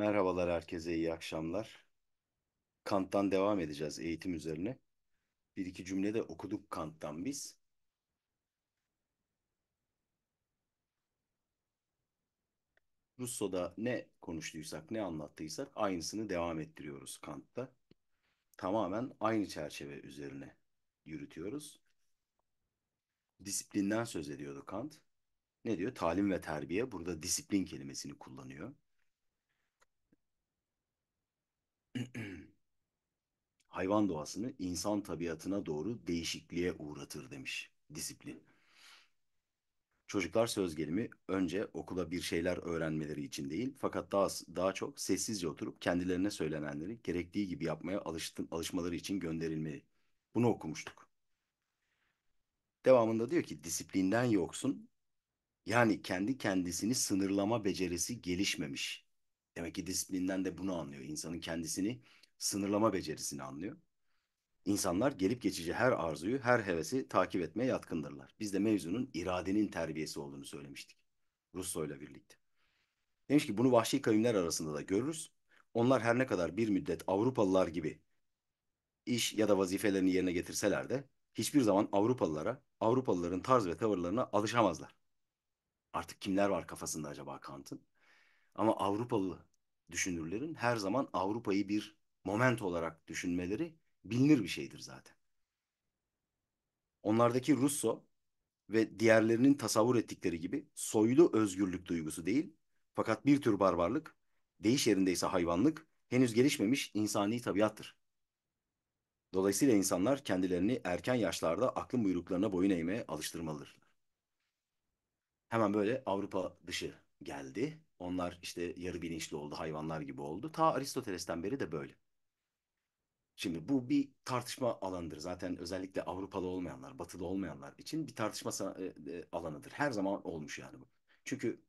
Merhabalar herkese, iyi akşamlar. Kant'tan devam edeceğiz eğitim üzerine. Bir iki cümle de okuduk Kant'tan biz. Russo'da ne konuştuysak, ne anlattıysak aynısını devam ettiriyoruz Kant'ta. Tamamen aynı çerçeve üzerine yürütüyoruz. Disiplinden söz ediyordu Kant. Ne diyor? Talim ve terbiye. Burada disiplin kelimesini kullanıyor. hayvan doğasını insan tabiatına doğru değişikliğe uğratır demiş disiplin. Çocuklar söz gelimi önce okula bir şeyler öğrenmeleri için değil fakat daha daha çok sessizce oturup kendilerine söylenenleri gerektiği gibi yapmaya alıştın, alışmaları için gönderilmeli. Bunu okumuştuk. Devamında diyor ki disiplinden yoksun yani kendi kendisini sınırlama becerisi gelişmemiş Demek ki disiplinden de bunu anlıyor. İnsanın kendisini sınırlama becerisini anlıyor. İnsanlar gelip geçici her arzuyu, her hevesi takip etmeye yatkındırlar. Biz de mevzunun iradenin terbiyesi olduğunu söylemiştik. Russo ile birlikte. Demiş ki bunu vahşi kavimler arasında da görürüz. Onlar her ne kadar bir müddet Avrupalılar gibi iş ya da vazifelerini yerine getirseler de hiçbir zaman Avrupalılara, Avrupalıların tarz ve tavırlarına alışamazlar. Artık kimler var kafasında acaba Kant'ın? Ama Avrupalı düşünürlerin her zaman Avrupa'yı bir moment olarak düşünmeleri bilinir bir şeydir zaten. Onlardaki Russo ve diğerlerinin tasavvur ettikleri gibi soylu özgürlük duygusu değil, fakat bir tür barbarlık, deyiş yerindeyse hayvanlık, henüz gelişmemiş insani tabiattır. Dolayısıyla insanlar kendilerini erken yaşlarda aklın buyruklarına boyun eğmeye alıştırmalıdır. Hemen böyle Avrupa dışı geldi. Onlar işte yarı bilinçli oldu, hayvanlar gibi oldu. Ta Aristoteles'ten beri de böyle. Şimdi bu bir tartışma alanıdır. Zaten özellikle Avrupalı olmayanlar, batılı olmayanlar için bir tartışma e, e, alanıdır. Her zaman olmuş yani bu. Çünkü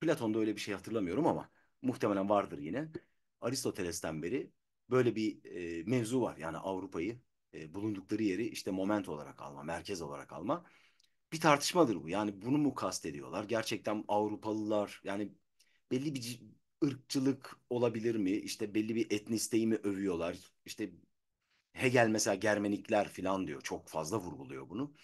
Platon'da öyle bir şey hatırlamıyorum ama muhtemelen vardır yine. Aristoteles'ten beri böyle bir e, mevzu var. Yani Avrupa'yı e, bulundukları yeri işte moment olarak alma, merkez olarak alma. Bir tartışmadır bu. Yani bunu mu kastediyorlar? Gerçekten Avrupalılar yani belli bir ırkçılık olabilir mi? İşte belli bir etnisteyi mi övüyorlar? İşte Hegel mesela Germenikler falan diyor. Çok fazla vurguluyor bunu.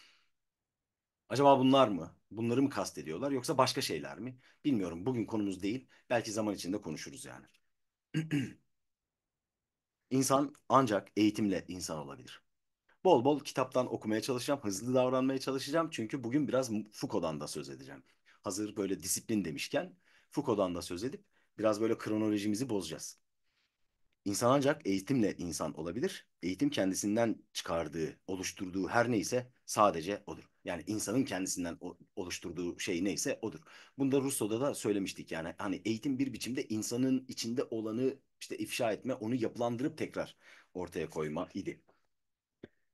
Acaba bunlar mı? Bunları mı kastediyorlar yoksa başka şeyler mi? Bilmiyorum. Bugün konumuz değil. Belki zaman içinde konuşuruz yani. İnsan ancak eğitimle insan olabilir. Bol bol kitaptan okumaya çalışacağım. Hızlı davranmaya çalışacağım. Çünkü bugün biraz Foucault'dan da söz edeceğim. Hazır böyle disiplin demişken Foucault'dan da söz edip biraz böyle kronolojimizi bozacağız. İnsan ancak eğitimle insan olabilir. Eğitim kendisinden çıkardığı, oluşturduğu her neyse sadece odur. Yani insanın kendisinden oluşturduğu şey neyse odur. Bunu da Rousseau'da da söylemiştik yani. Hani eğitim bir biçimde insanın içinde olanı işte ifşa etme, onu yapılandırıp tekrar ortaya koyma idi.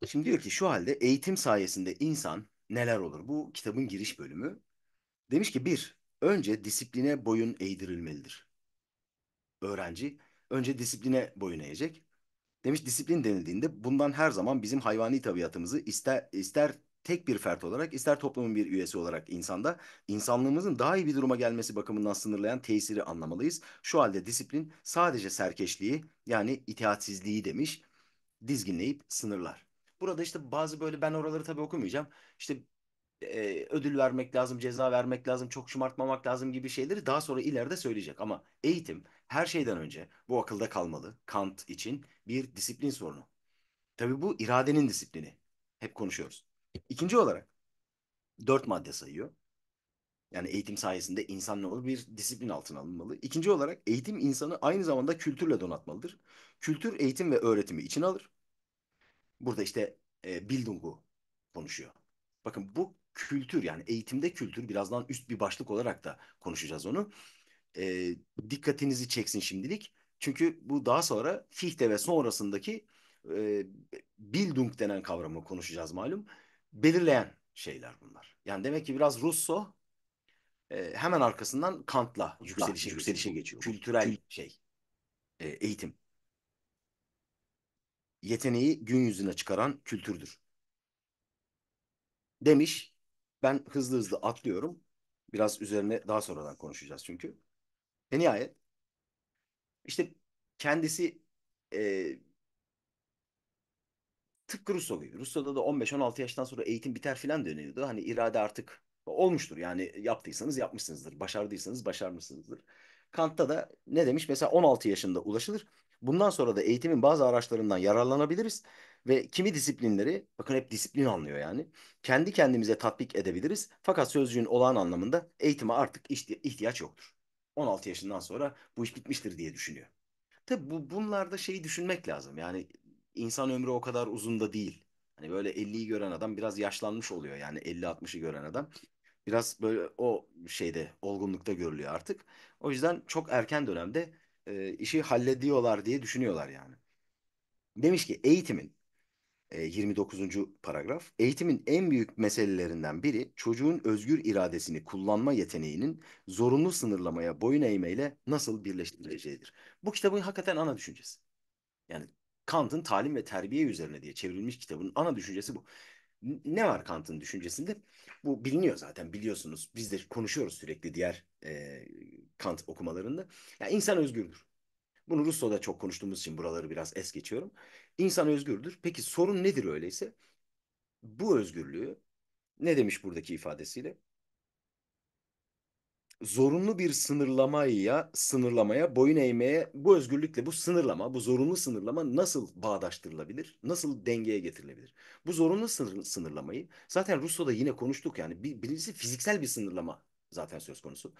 Şimdi diyor ki şu halde eğitim sayesinde insan neler olur? Bu kitabın giriş bölümü. Demiş ki bir, önce disipline boyun eğdirilmelidir. Öğrenci önce disipline boyun eğecek. Demiş disiplin denildiğinde bundan her zaman bizim hayvani tabiatımızı ister, ister tek bir fert olarak ister toplumun bir üyesi olarak insanda insanlığımızın daha iyi bir duruma gelmesi bakımından sınırlayan tesiri anlamalıyız. Şu halde disiplin sadece serkeşliği yani itaatsizliği demiş dizginleyip sınırlar. Burada işte bazı böyle ben oraları tabii okumayacağım. İşte e, ödül vermek lazım, ceza vermek lazım, çok şımartmamak lazım gibi şeyleri daha sonra ileride söyleyecek. Ama eğitim her şeyden önce bu akılda kalmalı Kant için bir disiplin sorunu. Tabii bu iradenin disiplini. Hep konuşuyoruz. İkinci olarak dört madde sayıyor. Yani eğitim sayesinde insan ne olur? Bir disiplin altına alınmalı. İkinci olarak eğitim insanı aynı zamanda kültürle donatmalıdır. Kültür eğitim ve öğretimi için alır. Burada işte e, Bildung'u konuşuyor. Bakın bu kültür yani eğitimde kültür birazdan üst bir başlık olarak da konuşacağız onu. E, dikkatinizi çeksin şimdilik. Çünkü bu daha sonra Fichte ve sonrasındaki e, Bildung denen kavramı konuşacağız malum. Belirleyen şeyler bunlar. Yani demek ki biraz Russo e, hemen arkasından Kant'la yükselişe, yükselişe geçiyor. Kültürel şey e, eğitim. Yeteneği gün yüzüne çıkaran kültürdür. Demiş ben hızlı hızlı atlıyorum. Biraz üzerine daha sonradan konuşacağız çünkü. en nihayet işte kendisi e, tıpkı Rusya gibi. Rusya'da da 15-16 yaştan sonra eğitim biter filan dönüyordu. Hani irade artık olmuştur. Yani yaptıysanız yapmışsınızdır. Başardıysanız başarmışsınızdır. Kant'ta da ne demiş? Mesela 16 yaşında ulaşılır. Bundan sonra da eğitimin bazı araçlarından yararlanabiliriz ve kimi disiplinleri, bakın hep disiplin anlıyor yani, kendi kendimize tatbik edebiliriz. Fakat sözcüğün olağan anlamında eğitime artık ihtiyaç yoktur. 16 yaşından sonra bu iş bitmiştir diye düşünüyor. Tabi bu, bunlarda şeyi düşünmek lazım. Yani insan ömrü o kadar uzun da değil. Hani böyle 50'yi gören adam biraz yaşlanmış oluyor. Yani 50-60'ı gören adam biraz böyle o şeyde olgunlukta görülüyor artık. O yüzden çok erken dönemde e, işi hallediyorlar diye düşünüyorlar yani. Demiş ki eğitimin 29. E, paragraf. Eğitimin en büyük meselelerinden biri çocuğun özgür iradesini kullanma yeteneğinin zorunlu sınırlamaya boyun eğmeyle nasıl birleştirileceğidir. Bu kitabın hakikaten ana düşüncesi. Yani Kant'ın talim ve terbiye üzerine diye çevrilmiş kitabın ana düşüncesi bu. Ne var Kant'ın düşüncesinde? Bu biliniyor zaten biliyorsunuz. Biz de konuşuyoruz sürekli diğer e, Kant okumalarında. Ya yani insan özgürdür. Bunu Russo'da çok konuştuğumuz için buraları biraz es geçiyorum. İnsan özgürdür. Peki sorun nedir öyleyse? Bu özgürlüğü ne demiş buradaki ifadesiyle? Zorunlu bir sınırlamaya, sınırlamaya boyun eğmeye bu özgürlükle bu sınırlama, bu zorunlu sınırlama nasıl bağdaştırılabilir? Nasıl dengeye getirilebilir? Bu zorunlu sınır, sınırlamayı zaten Russo'da yine konuştuk yani bir, birincisi fiziksel bir sınırlama zaten söz konusu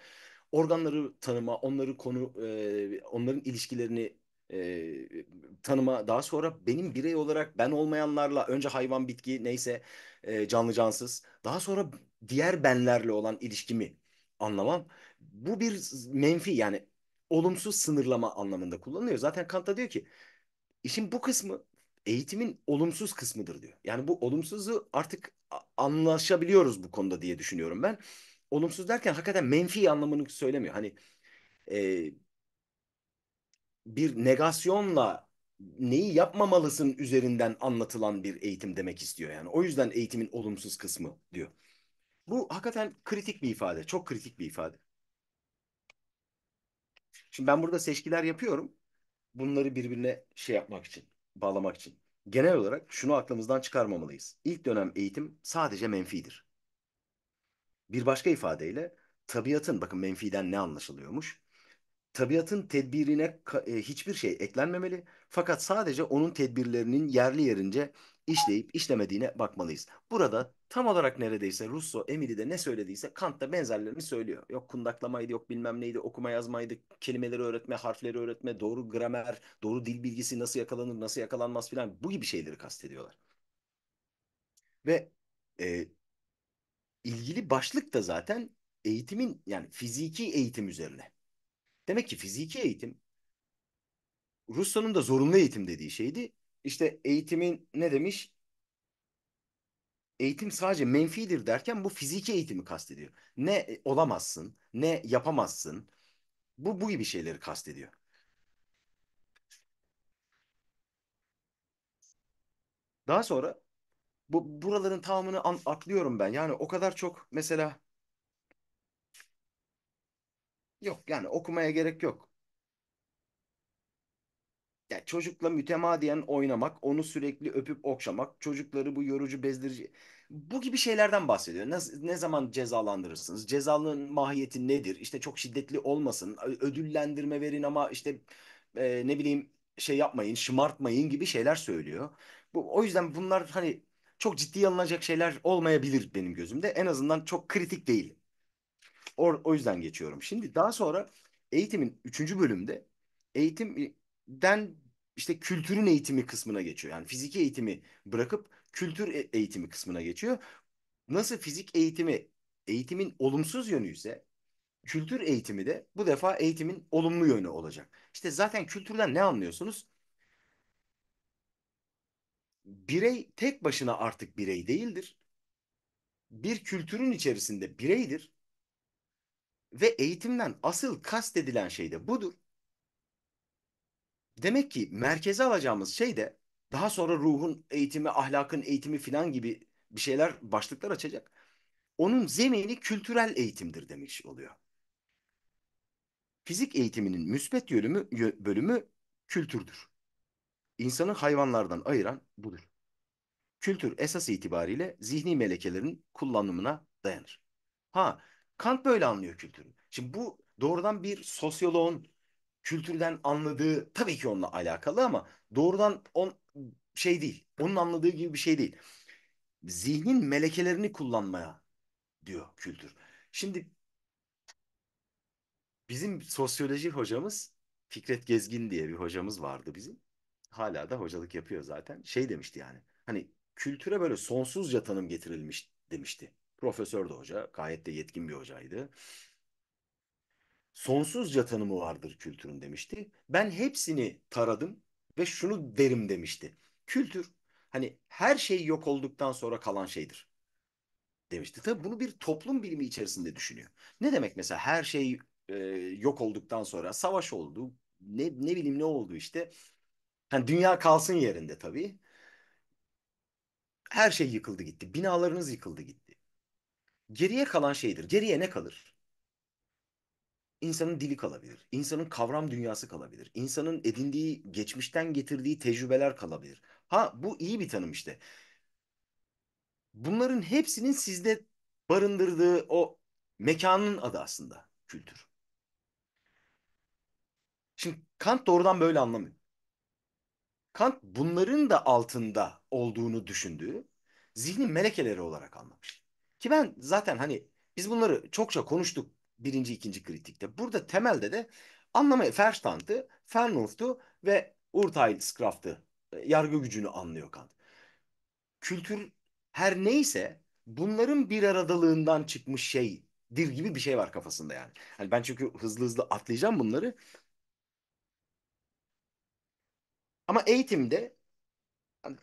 organları tanıma, onları konu, e, onların ilişkilerini e, tanıma daha sonra benim birey olarak ben olmayanlarla önce hayvan bitki neyse e, canlı cansız daha sonra diğer benlerle olan ilişkimi anlamam. Bu bir menfi yani olumsuz sınırlama anlamında kullanılıyor. Zaten Kant da diyor ki işin bu kısmı eğitimin olumsuz kısmıdır diyor. Yani bu olumsuzu artık anlaşabiliyoruz bu konuda diye düşünüyorum ben. Olumsuz derken hakikaten menfi anlamını söylemiyor. Hani e, bir negasyonla neyi yapmamalısın üzerinden anlatılan bir eğitim demek istiyor yani. O yüzden eğitimin olumsuz kısmı diyor. Bu hakikaten kritik bir ifade, çok kritik bir ifade. Şimdi ben burada seçkiler yapıyorum. Bunları birbirine şey yapmak için, bağlamak için. Genel olarak şunu aklımızdan çıkarmamalıyız. İlk dönem eğitim sadece menfidir. Bir başka ifadeyle tabiatın bakın menfiden ne anlaşılıyormuş? tabiatın tedbirine e, hiçbir şey eklenmemeli. Fakat sadece onun tedbirlerinin yerli yerince işleyip işlemediğine bakmalıyız. Burada tam olarak neredeyse Russo, de ne söylediyse Kant da benzerlerini söylüyor. Yok kundaklamaydı, yok bilmem neydi, okuma yazmaydı, kelimeleri öğretme, harfleri öğretme, doğru gramer, doğru dil bilgisi nasıl yakalanır, nasıl yakalanmaz filan bu gibi şeyleri kastediyorlar. Ve e, ilgili başlık da zaten eğitimin yani fiziki eğitim üzerine. Demek ki fiziki eğitim Rusya'nın da zorunlu eğitim dediği şeydi. İşte eğitimin ne demiş? Eğitim sadece menfidir derken bu fiziki eğitimi kastediyor. Ne e, olamazsın, ne yapamazsın. Bu bu gibi şeyleri kastediyor. Daha sonra bu buraların tamamını an, atlıyorum ben. Yani o kadar çok mesela Yok yani okumaya gerek yok. Yani çocukla mütemadiyen oynamak, onu sürekli öpüp okşamak, çocukları bu yorucu bezdirici bu gibi şeylerden bahsediyor. Ne, ne zaman cezalandırırsınız? Cezanın mahiyeti nedir? İşte çok şiddetli olmasın, ö- ödüllendirme verin ama işte e, ne bileyim şey yapmayın, şımartmayın gibi şeyler söylüyor. Bu, o yüzden bunlar hani çok ciddiye alınacak şeyler olmayabilir benim gözümde. En azından çok kritik değil. Or, o yüzden geçiyorum. Şimdi daha sonra eğitimin üçüncü bölümde eğitimden işte kültürün eğitimi kısmına geçiyor. Yani fiziki eğitimi bırakıp kültür e, eğitimi kısmına geçiyor. Nasıl fizik eğitimi eğitimin olumsuz yönü ise kültür eğitimi de bu defa eğitimin olumlu yönü olacak. İşte zaten kültürden ne anlıyorsunuz? Birey tek başına artık birey değildir. Bir kültürün içerisinde bireydir ve eğitimden asıl kastedilen şey de budur. Demek ki merkeze alacağımız şey de daha sonra ruhun eğitimi, ahlakın eğitimi filan gibi bir şeyler başlıklar açacak. Onun zemini kültürel eğitimdir demiş oluyor. Fizik eğitiminin müsbet yönümü, bölümü kültürdür. İnsanı hayvanlardan ayıran budur. Kültür esas itibariyle zihni melekelerin kullanımına dayanır. Ha, Kant böyle anlıyor kültürü. Şimdi bu doğrudan bir sosyoloğun kültürden anladığı tabii ki onunla alakalı ama doğrudan on şey değil. Onun anladığı gibi bir şey değil. Zihnin melekelerini kullanmaya diyor kültür. Şimdi bizim sosyoloji hocamız Fikret Gezgin diye bir hocamız vardı bizim. Hala da hocalık yapıyor zaten. Şey demişti yani. Hani kültüre böyle sonsuzca tanım getirilmiş demişti. Profesör de hoca. Gayet de yetkin bir hocaydı. Sonsuzca tanımı vardır kültürün demişti. Ben hepsini taradım ve şunu derim demişti. Kültür hani her şey yok olduktan sonra kalan şeydir demişti. Tabi bunu bir toplum bilimi içerisinde düşünüyor. Ne demek mesela her şey e, yok olduktan sonra savaş oldu. Ne, ne bileyim ne oldu işte. Yani dünya kalsın yerinde tabii. Her şey yıkıldı gitti. Binalarınız yıkıldı gitti. Geriye kalan şeydir. Geriye ne kalır? İnsanın dili kalabilir. insanın kavram dünyası kalabilir. insanın edindiği, geçmişten getirdiği tecrübeler kalabilir. Ha bu iyi bir tanım işte. Bunların hepsinin sizde barındırdığı o mekanın adı aslında kültür. Şimdi Kant doğrudan böyle anlamıyor. Kant bunların da altında olduğunu düşündüğü zihnin melekeleri olarak anlamış. Ki ben zaten hani biz bunları çokça konuştuk birinci ikinci kritikte. Burada temelde de anlamaya Verstand'ı, Fernulf'tu ve Urteilskraft'ı e, yargı gücünü anlıyor Kant. Kültür her neyse bunların bir aradalığından çıkmış şeydir gibi bir şey var kafasında yani. Hani ben çünkü hızlı hızlı atlayacağım bunları. Ama eğitimde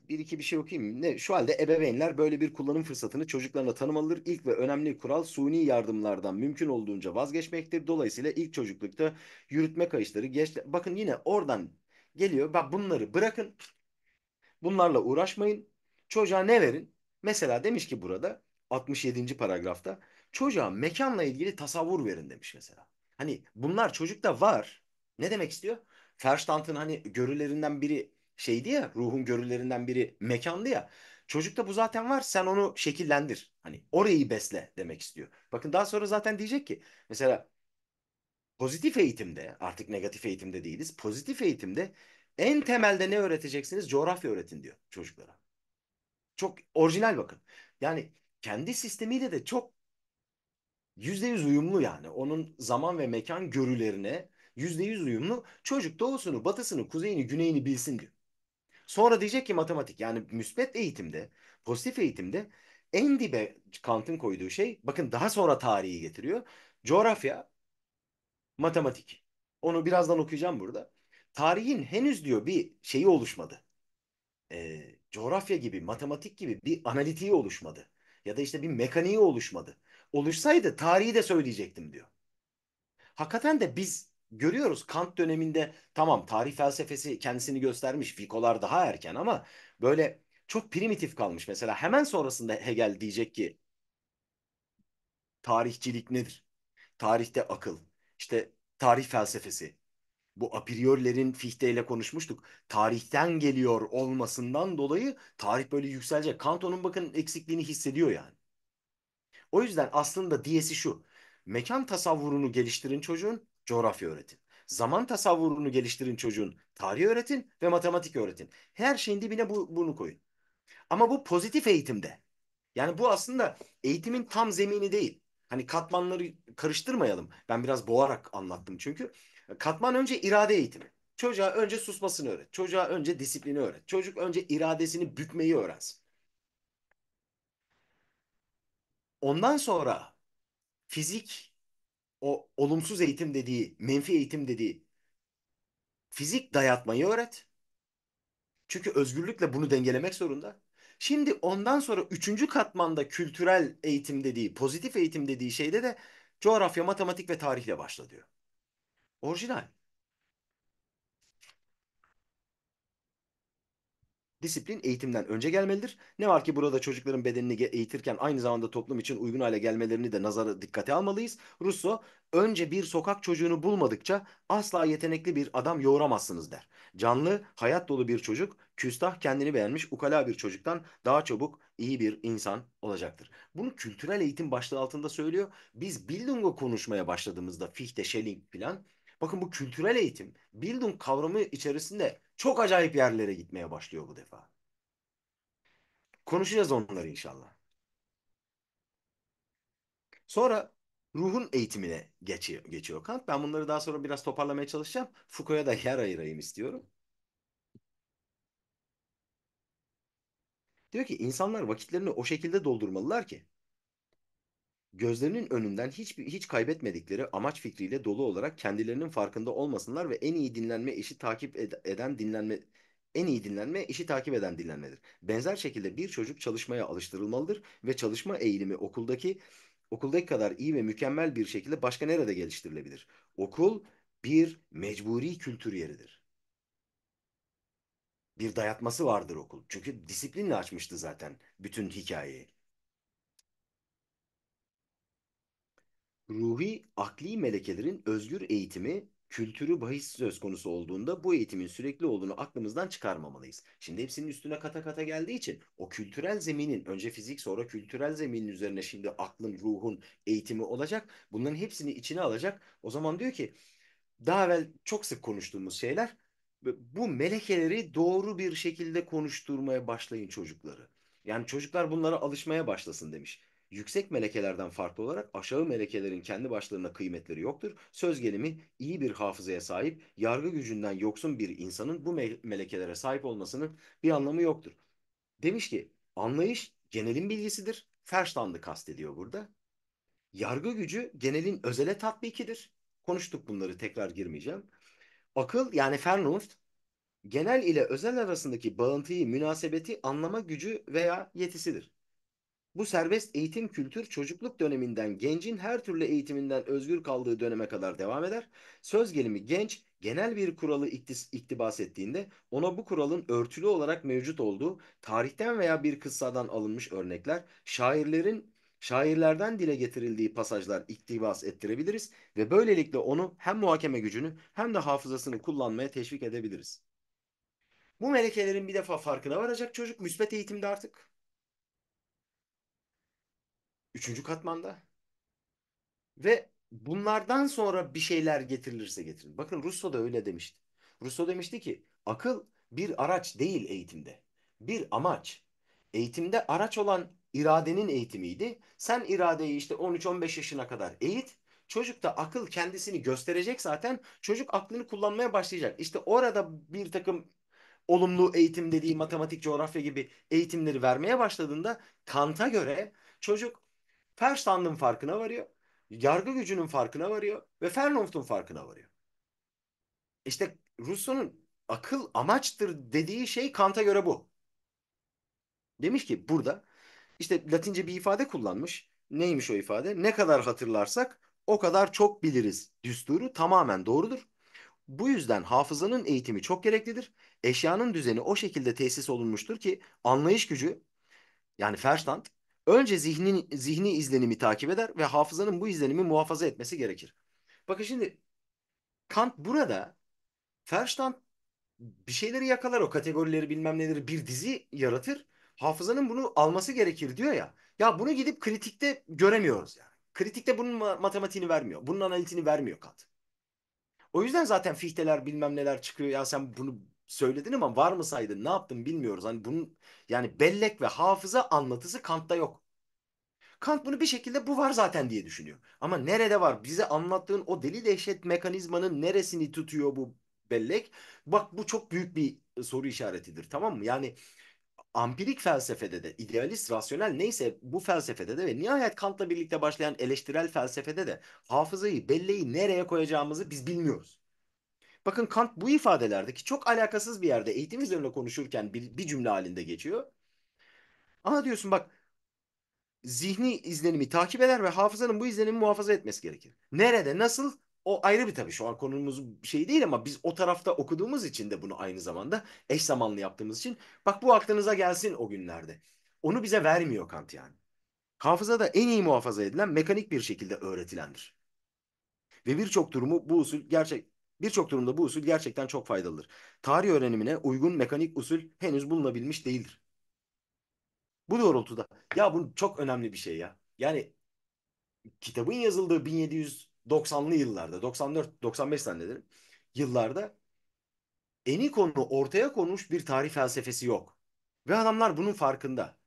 bir iki bir şey okuyayım Ne? Şu halde ebeveynler böyle bir kullanım fırsatını çocuklarına tanımalıdır. İlk ve önemli kural suni yardımlardan mümkün olduğunca vazgeçmektir. Dolayısıyla ilk çocuklukta yürütme kayışları geç... Bakın yine oradan geliyor. Bak bunları bırakın. Bunlarla uğraşmayın. Çocuğa ne verin? Mesela demiş ki burada 67. paragrafta çocuğa mekanla ilgili tasavvur verin demiş mesela. Hani bunlar çocukta var. Ne demek istiyor? ferstantın hani görülerinden biri şeydi ya ruhun görüllerinden biri mekandı ya. Çocukta bu zaten var sen onu şekillendir. Hani orayı besle demek istiyor. Bakın daha sonra zaten diyecek ki mesela pozitif eğitimde artık negatif eğitimde değiliz. Pozitif eğitimde en temelde ne öğreteceksiniz? Coğrafya öğretin diyor çocuklara. Çok orijinal bakın. Yani kendi sistemiyle de çok yüzde yüz uyumlu yani. Onun zaman ve mekan görülerine yüzde yüz uyumlu. Çocuk doğusunu, batısını, kuzeyini, güneyini bilsin diyor. Sonra diyecek ki matematik yani müsbet eğitimde, pozitif eğitimde en dibe Kant'ın koyduğu şey bakın daha sonra tarihi getiriyor. Coğrafya, matematik. Onu birazdan okuyacağım burada. Tarihin henüz diyor bir şeyi oluşmadı. E, coğrafya gibi, matematik gibi bir analitiği oluşmadı. Ya da işte bir mekaniği oluşmadı. Oluşsaydı tarihi de söyleyecektim diyor. Hakikaten de biz görüyoruz Kant döneminde tamam tarih felsefesi kendisini göstermiş. Fikolar daha erken ama böyle çok primitif kalmış. Mesela hemen sonrasında Hegel diyecek ki tarihçilik nedir? Tarihte akıl, işte tarih felsefesi. Bu apiriyorlerin Fichte'yle konuşmuştuk. Tarihten geliyor olmasından dolayı tarih böyle yükselecek. Kant onun bakın eksikliğini hissediyor yani. O yüzden aslında diyesi şu. Mekan tasavvurunu geliştirin çocuğun coğrafya öğretin. Zaman tasavvurunu geliştirin çocuğun. Tarih öğretin ve matematik öğretin. Her şeyin dibine bu, bunu koyun. Ama bu pozitif eğitimde. Yani bu aslında eğitimin tam zemini değil. Hani katmanları karıştırmayalım. Ben biraz boğarak anlattım çünkü. Katman önce irade eğitimi. Çocuğa önce susmasını öğret. Çocuğa önce disiplini öğret. Çocuk önce iradesini bükmeyi öğrensin. Ondan sonra fizik o olumsuz eğitim dediği, menfi eğitim dediği fizik dayatmayı öğret. Çünkü özgürlükle bunu dengelemek zorunda. Şimdi ondan sonra üçüncü katmanda kültürel eğitim dediği, pozitif eğitim dediği şeyde de coğrafya, matematik ve tarihle başla diyor. Orijinal. Disiplin eğitimden önce gelmelidir. Ne var ki burada çocukların bedenini eğitirken aynı zamanda toplum için uygun hale gelmelerini de nazara dikkate almalıyız. Russo önce bir sokak çocuğunu bulmadıkça asla yetenekli bir adam yoğuramazsınız der. Canlı, hayat dolu bir çocuk, küstah kendini beğenmiş ukala bir çocuktan daha çabuk iyi bir insan olacaktır. Bunu kültürel eğitim başlığı altında söylüyor. Biz Bildung'u konuşmaya başladığımızda Fichte, Schelling filan Bakın bu kültürel eğitim Bildung kavramı içerisinde çok acayip yerlere gitmeye başlıyor bu defa. Konuşacağız onları inşallah. Sonra ruhun eğitimine geçiyor, geçiyor Kant. Ben bunları daha sonra biraz toparlamaya çalışacağım. Foucault'a da yer ayırayım istiyorum. Diyor ki insanlar vakitlerini o şekilde doldurmalılar ki gözlerinin önünden hiç, hiç kaybetmedikleri amaç fikriyle dolu olarak kendilerinin farkında olmasınlar ve en iyi dinlenme işi takip eden dinlenme en iyi dinlenme işi takip eden dinlenmedir. Benzer şekilde bir çocuk çalışmaya alıştırılmalıdır ve çalışma eğilimi okuldaki okuldaki kadar iyi ve mükemmel bir şekilde başka nerede geliştirilebilir? Okul bir mecburi kültür yeridir. Bir dayatması vardır okul. Çünkü disiplinle açmıştı zaten bütün hikayeyi. ruhi akli melekelerin özgür eğitimi kültürü bahis söz konusu olduğunda bu eğitimin sürekli olduğunu aklımızdan çıkarmamalıyız. Şimdi hepsinin üstüne kata kata geldiği için o kültürel zeminin önce fizik sonra kültürel zeminin üzerine şimdi aklın, ruhun eğitimi olacak. Bunların hepsini içine alacak. O zaman diyor ki daha evvel çok sık konuştuğumuz şeyler bu melekeleri doğru bir şekilde konuşturmaya başlayın çocukları. Yani çocuklar bunlara alışmaya başlasın demiş. Yüksek melekelerden farklı olarak aşağı melekelerin kendi başlarına kıymetleri yoktur. Söz gelimi iyi bir hafızaya sahip, yargı gücünden yoksun bir insanın bu me melekelere sahip olmasının bir anlamı yoktur. Demiş ki anlayış genelin bilgisidir. Verstand'ı kastediyor burada. Yargı gücü genelin özele tatbikidir. Konuştuk bunları tekrar girmeyeceğim. Akıl yani Vernunft genel ile özel arasındaki bağıntıyı, münasebeti anlama gücü veya yetisidir. Bu serbest eğitim kültür çocukluk döneminden gencin her türlü eğitiminden özgür kaldığı döneme kadar devam eder. Söz gelimi genç genel bir kuralı iktibas ettiğinde ona bu kuralın örtülü olarak mevcut olduğu tarihten veya bir kıssadan alınmış örnekler, şairlerin şairlerden dile getirildiği pasajlar iktibas ettirebiliriz ve böylelikle onu hem muhakeme gücünü hem de hafızasını kullanmaya teşvik edebiliriz. Bu melekelerin bir defa farkına varacak çocuk müsbet eğitimde artık. Üçüncü katmanda. Ve bunlardan sonra bir şeyler getirilirse getirin. Bakın Russo da öyle demişti. Russo demişti ki akıl bir araç değil eğitimde. Bir amaç. Eğitimde araç olan iradenin eğitimiydi. Sen iradeyi işte 13-15 yaşına kadar eğit. Çocukta akıl kendisini gösterecek zaten. Çocuk aklını kullanmaya başlayacak. İşte orada bir takım olumlu eğitim dediği matematik, coğrafya gibi eğitimleri vermeye başladığında Kant'a göre çocuk Ferstandın farkına varıyor. Yargı gücünün farkına varıyor ve Fernhoft'un farkına varıyor. İşte Rousseau'nun akıl amaçtır dediği şey Kant'a göre bu. Demiş ki burada işte Latince bir ifade kullanmış. Neymiş o ifade? Ne kadar hatırlarsak o kadar çok biliriz. Düsturu tamamen doğrudur. Bu yüzden hafızanın eğitimi çok gereklidir. Eşyanın düzeni o şekilde tesis olunmuştur ki anlayış gücü yani Ferstand. Önce zihnin, zihni izlenimi takip eder ve hafızanın bu izlenimi muhafaza etmesi gerekir. Bakın şimdi Kant burada Verstand bir şeyleri yakalar o kategorileri bilmem neleri bir dizi yaratır. Hafızanın bunu alması gerekir diyor ya. Ya bunu gidip kritikte göremiyoruz yani. Kritikte bunun matematiğini vermiyor. Bunun analitini vermiyor Kant. O yüzden zaten fihteler bilmem neler çıkıyor. Ya sen bunu söyledin ama var mı saydın ne yaptın bilmiyoruz. Hani bunun yani bellek ve hafıza anlatısı Kant'ta yok. Kant bunu bir şekilde bu var zaten diye düşünüyor. Ama nerede var? Bize anlattığın o deli dehşet mekanizmanın neresini tutuyor bu bellek? Bak bu çok büyük bir e, soru işaretidir tamam mı? Yani ampirik felsefede de idealist rasyonel neyse bu felsefede de ve nihayet Kant'la birlikte başlayan eleştirel felsefede de hafızayı belleği nereye koyacağımızı biz bilmiyoruz. Bakın Kant bu ifadelerdeki çok alakasız bir yerde eğitim üzerine konuşurken bir, bir cümle halinde geçiyor. Ama diyorsun bak zihni izlenimi takip eder ve hafızanın bu izlenimi muhafaza etmesi gerekir. Nerede, nasıl o ayrı bir tabii şu an konumuz şey değil ama biz o tarafta okuduğumuz için de bunu aynı zamanda eş zamanlı yaptığımız için bak bu aklınıza gelsin o günlerde. Onu bize vermiyor Kant yani. Hafıza da en iyi muhafaza edilen mekanik bir şekilde öğretilendir. Ve birçok durumu bu usul gerçek Birçok durumda bu usul gerçekten çok faydalıdır. Tarih öğrenimine uygun mekanik usul henüz bulunabilmiş değildir. Bu doğrultuda ya bu çok önemli bir şey ya. Yani kitabın yazıldığı 1790'lı yıllarda 94-95 zannederim yıllarda eni konu ortaya konmuş bir tarih felsefesi yok. Ve adamlar bunun farkında.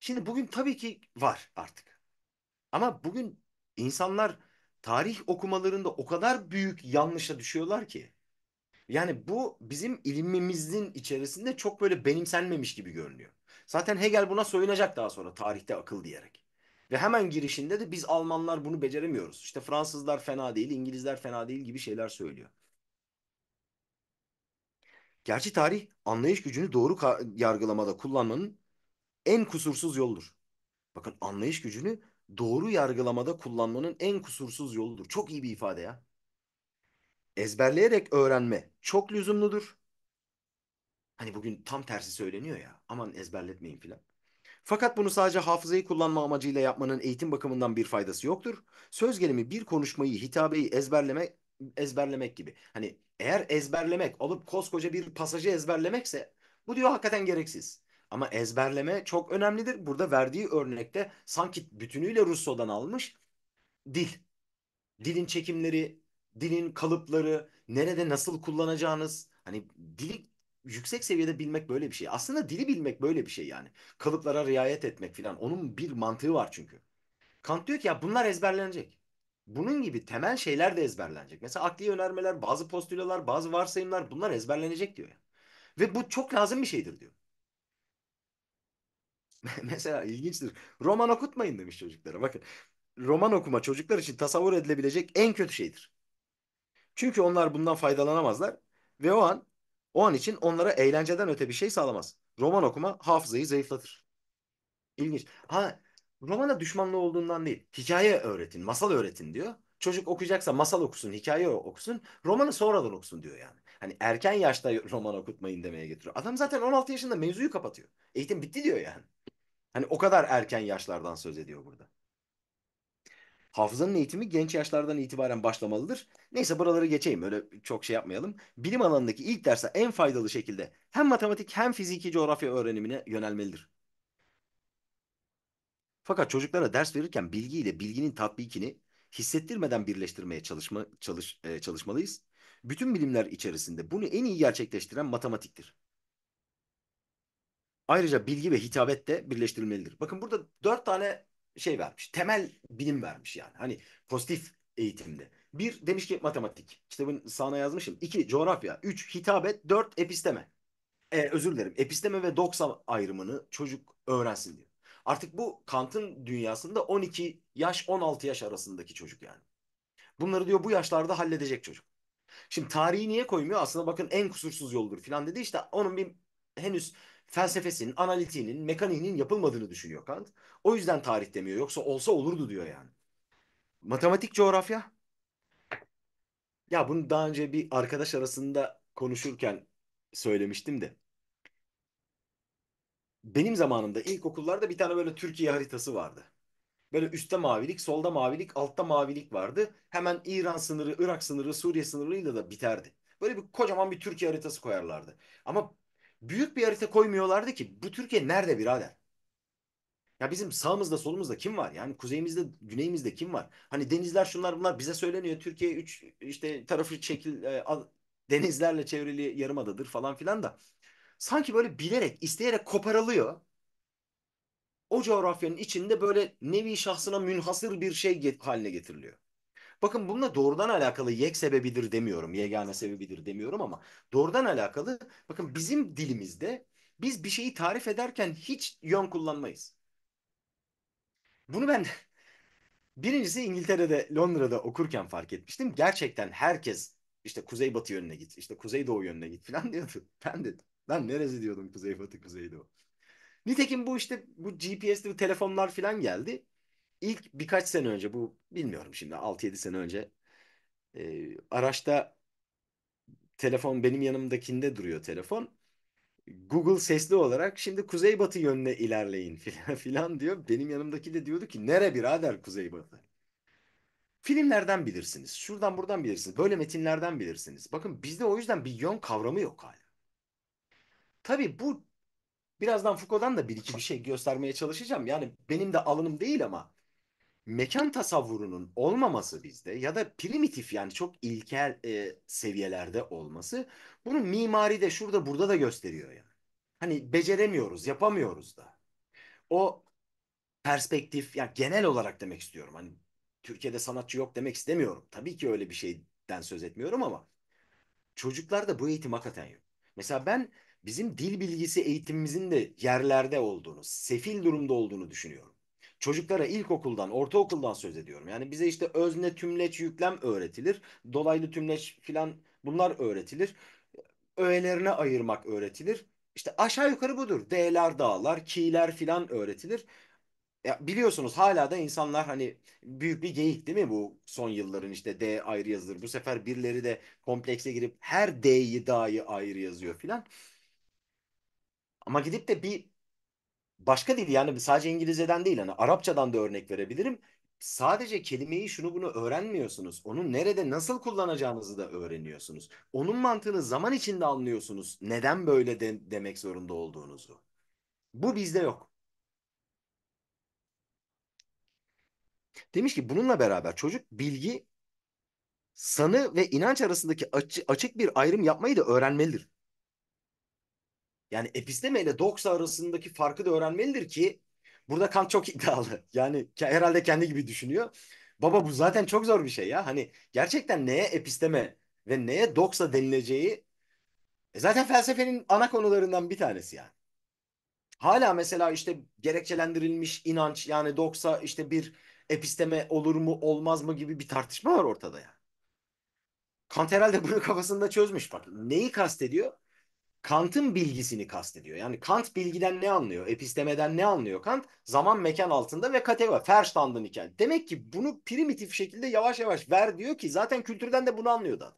Şimdi bugün tabii ki var artık. Ama bugün insanlar tarih okumalarında o kadar büyük yanlışa düşüyorlar ki. Yani bu bizim ilimimizin içerisinde çok böyle benimsenmemiş gibi görünüyor. Zaten Hegel buna soyunacak daha sonra tarihte akıl diyerek. Ve hemen girişinde de biz Almanlar bunu beceremiyoruz. İşte Fransızlar fena değil, İngilizler fena değil gibi şeyler söylüyor. Gerçi tarih anlayış gücünü doğru yargılamada kullanmanın en kusursuz yoldur. Bakın anlayış gücünü doğru yargılamada kullanmanın en kusursuz yoludur. Çok iyi bir ifade ya. Ezberleyerek öğrenme çok lüzumludur. Hani bugün tam tersi söyleniyor ya. Aman ezberletmeyin filan. Fakat bunu sadece hafızayı kullanma amacıyla yapmanın eğitim bakımından bir faydası yoktur. Söz gelimi bir konuşmayı, hitabeyi ezberleme ezberlemek gibi. Hani eğer ezberlemek alıp koskoca bir pasajı ezberlemekse bu diyor hakikaten gereksiz. Ama ezberleme çok önemlidir. Burada verdiği örnekte sanki bütünüyle Russo'dan almış dil. Dilin çekimleri, dilin kalıpları, nerede nasıl kullanacağınız. Hani dili yüksek seviyede bilmek böyle bir şey. Aslında dili bilmek böyle bir şey yani. Kalıplara riayet etmek filan. Onun bir mantığı var çünkü. Kant diyor ki ya bunlar ezberlenecek. Bunun gibi temel şeyler de ezberlenecek. Mesela akli önermeler, bazı postülalar, bazı varsayımlar bunlar ezberlenecek diyor. Yani. Ve bu çok lazım bir şeydir diyor. Mesela ilginçtir. Roman okutmayın demiş çocuklara. Bakın roman okuma çocuklar için tasavvur edilebilecek en kötü şeydir. Çünkü onlar bundan faydalanamazlar ve o an o an için onlara eğlenceden öte bir şey sağlamaz. Roman okuma hafızayı zayıflatır. İlginç. Ha romana düşmanlı olduğundan değil. Hikaye öğretin, masal öğretin diyor. Çocuk okuyacaksa masal okusun, hikaye okusun, romanı sonradan okusun diyor yani. Hani erken yaşta roman okutmayın demeye getiriyor. Adam zaten 16 yaşında mevzuyu kapatıyor. Eğitim bitti diyor yani. Hani o kadar erken yaşlardan söz ediyor burada. Hafızanın eğitimi genç yaşlardan itibaren başlamalıdır. Neyse buraları geçeyim öyle çok şey yapmayalım. Bilim alanındaki ilk derse en faydalı şekilde hem matematik hem fiziki coğrafya öğrenimine yönelmelidir. Fakat çocuklara ders verirken bilgiyle bilginin tatbikini hissettirmeden birleştirmeye çalışma, çalış, e, çalışmalıyız. Bütün bilimler içerisinde bunu en iyi gerçekleştiren matematiktir. Ayrıca bilgi ve hitabet de birleştirilmelidir. Bakın burada dört tane şey vermiş. Temel bilim vermiş yani. Hani pozitif eğitimde. Bir demiş ki matematik. Kitabın sağına yazmışım. İki coğrafya. Üç hitabet. Dört episteme. E, özür dilerim. Episteme ve doksa ayrımını çocuk öğrensin diyor. Artık bu Kant'ın dünyasında 12 yaş 16 yaş arasındaki çocuk yani. Bunları diyor bu yaşlarda halledecek çocuk. Şimdi tarihi niye koymuyor? Aslında bakın en kusursuz yoldur filan dedi. işte. onun bir henüz felsefesinin, analitiğinin, mekaniğinin yapılmadığını düşünüyor Kant. O yüzden tarih demiyor. Yoksa olsa olurdu diyor yani. Matematik, coğrafya. Ya bunu daha önce bir arkadaş arasında konuşurken söylemiştim de. Benim zamanımda ilkokullarda bir tane böyle Türkiye haritası vardı. Böyle üstte mavilik, solda mavilik, altta mavilik vardı. Hemen İran sınırı, Irak sınırı, Suriye sınırıyla da biterdi. Böyle bir kocaman bir Türkiye haritası koyarlardı. Ama büyük bir harita koymuyorlardı ki bu Türkiye nerede birader? Ya bizim sağımızda solumuzda kim var? Yani kuzeyimizde güneyimizde kim var? Hani denizler şunlar bunlar bize söyleniyor. Türkiye 3 işte tarafı çekil e, al, denizlerle çevrili yarımadadır falan filan da. Sanki böyle bilerek isteyerek koparılıyor. O coğrafyanın içinde böyle nevi şahsına münhasır bir şey get haline getiriliyor. Bakın bununla doğrudan alakalı yek sebebidir demiyorum, yegane sebebidir demiyorum ama doğrudan alakalı bakın bizim dilimizde biz bir şeyi tarif ederken hiç yön kullanmayız. Bunu ben birincisi İngiltere'de Londra'da okurken fark etmiştim. Gerçekten herkes işte kuzey batı yönüne git, işte kuzey doğu yönüne git falan diyordu. Ben de ben neresi diyordum kuzey batı kuzeybatı, kuzeydoğu. Nitekim bu işte bu GPS'li telefonlar falan geldi ilk birkaç sene önce bu bilmiyorum şimdi 6-7 sene önce e, araçta telefon benim yanımdakinde duruyor telefon. Google sesli olarak şimdi kuzeybatı yönüne ilerleyin filan filan diyor. Benim yanımdaki de diyordu ki nere birader kuzeybatı? Filmlerden bilirsiniz. Şuradan buradan bilirsiniz. Böyle metinlerden bilirsiniz. Bakın bizde o yüzden bir yön kavramı yok hala. Tabii bu birazdan Foucault'dan da bir iki bir şey göstermeye çalışacağım. Yani benim de alanım değil ama mekan tasavvurunun olmaması bizde ya da primitif yani çok ilkel e, seviyelerde olması bunu mimari de şurada burada da gösteriyor yani. Hani beceremiyoruz, yapamıyoruz da. O perspektif yani genel olarak demek istiyorum. Hani Türkiye'de sanatçı yok demek istemiyorum. Tabii ki öyle bir şeyden söz etmiyorum ama çocuklarda bu eğitim hakikaten yok. Mesela ben bizim dil bilgisi eğitimimizin de yerlerde olduğunu, sefil durumda olduğunu düşünüyorum. Çocuklara ilkokuldan, ortaokuldan söz ediyorum. Yani bize işte özne, tümleç, yüklem öğretilir. Dolaylı tümleç filan bunlar öğretilir. Öğelerine ayırmak öğretilir. İşte aşağı yukarı budur. D'ler, dağlar, ki'ler filan öğretilir. Ya biliyorsunuz hala da insanlar hani büyük bir geyik değil mi bu son yılların işte D ayrı yazılır. Bu sefer birileri de komplekse girip her D'yi dahi ayrı yazıyor filan. Ama gidip de bir başka dil yani sadece İngilizceden değil hani Arapçadan da örnek verebilirim. Sadece kelimeyi şunu bunu öğrenmiyorsunuz. Onu nerede nasıl kullanacağınızı da öğreniyorsunuz. Onun mantığını zaman içinde anlıyorsunuz. Neden böyle de demek zorunda olduğunuzu. Bu bizde yok. Demiş ki bununla beraber çocuk bilgi, sanı ve inanç arasındaki açık bir ayrım yapmayı da öğrenmelidir yani episteme ile doksa arasındaki farkı da öğrenmelidir ki burada Kant çok iddialı. Yani herhalde kendi gibi düşünüyor. Baba bu zaten çok zor bir şey ya. Hani gerçekten neye episteme ve neye doksa denileceği e zaten felsefenin ana konularından bir tanesi yani. Hala mesela işte gerekçelendirilmiş inanç yani doksa işte bir episteme olur mu olmaz mı gibi bir tartışma var ortada yani. Kant herhalde bunu kafasında çözmüş. Bak neyi kastediyor? Kant'ın bilgisini kastediyor. Yani Kant bilgiden ne anlıyor? Epistemeden ne anlıyor Kant? Zaman mekan altında ve kategori. Verstand'ın hikaye. Demek ki bunu primitif şekilde yavaş yavaş ver diyor ki zaten kültürden de bunu anlıyordu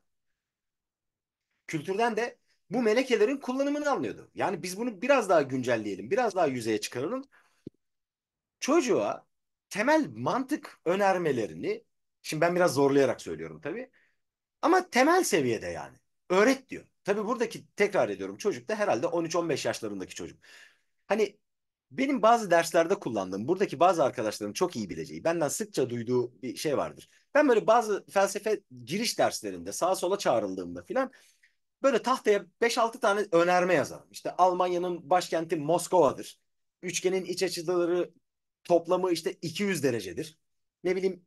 Kültürden de bu melekelerin kullanımını anlıyordu. Yani biz bunu biraz daha güncelleyelim, biraz daha yüzeye çıkaralım. Çocuğa temel mantık önermelerini, şimdi ben biraz zorlayarak söylüyorum tabii, ama temel seviyede yani öğret diyor. Tabi buradaki tekrar ediyorum çocuk da herhalde 13-15 yaşlarındaki çocuk. Hani benim bazı derslerde kullandığım, buradaki bazı arkadaşlarım çok iyi bileceği, benden sıkça duyduğu bir şey vardır. Ben böyle bazı felsefe giriş derslerinde sağa sola çağrıldığımda filan böyle tahtaya 5-6 tane önerme yazarım. İşte Almanya'nın başkenti Moskova'dır. Üçgenin iç açıları toplamı işte 200 derecedir. Ne bileyim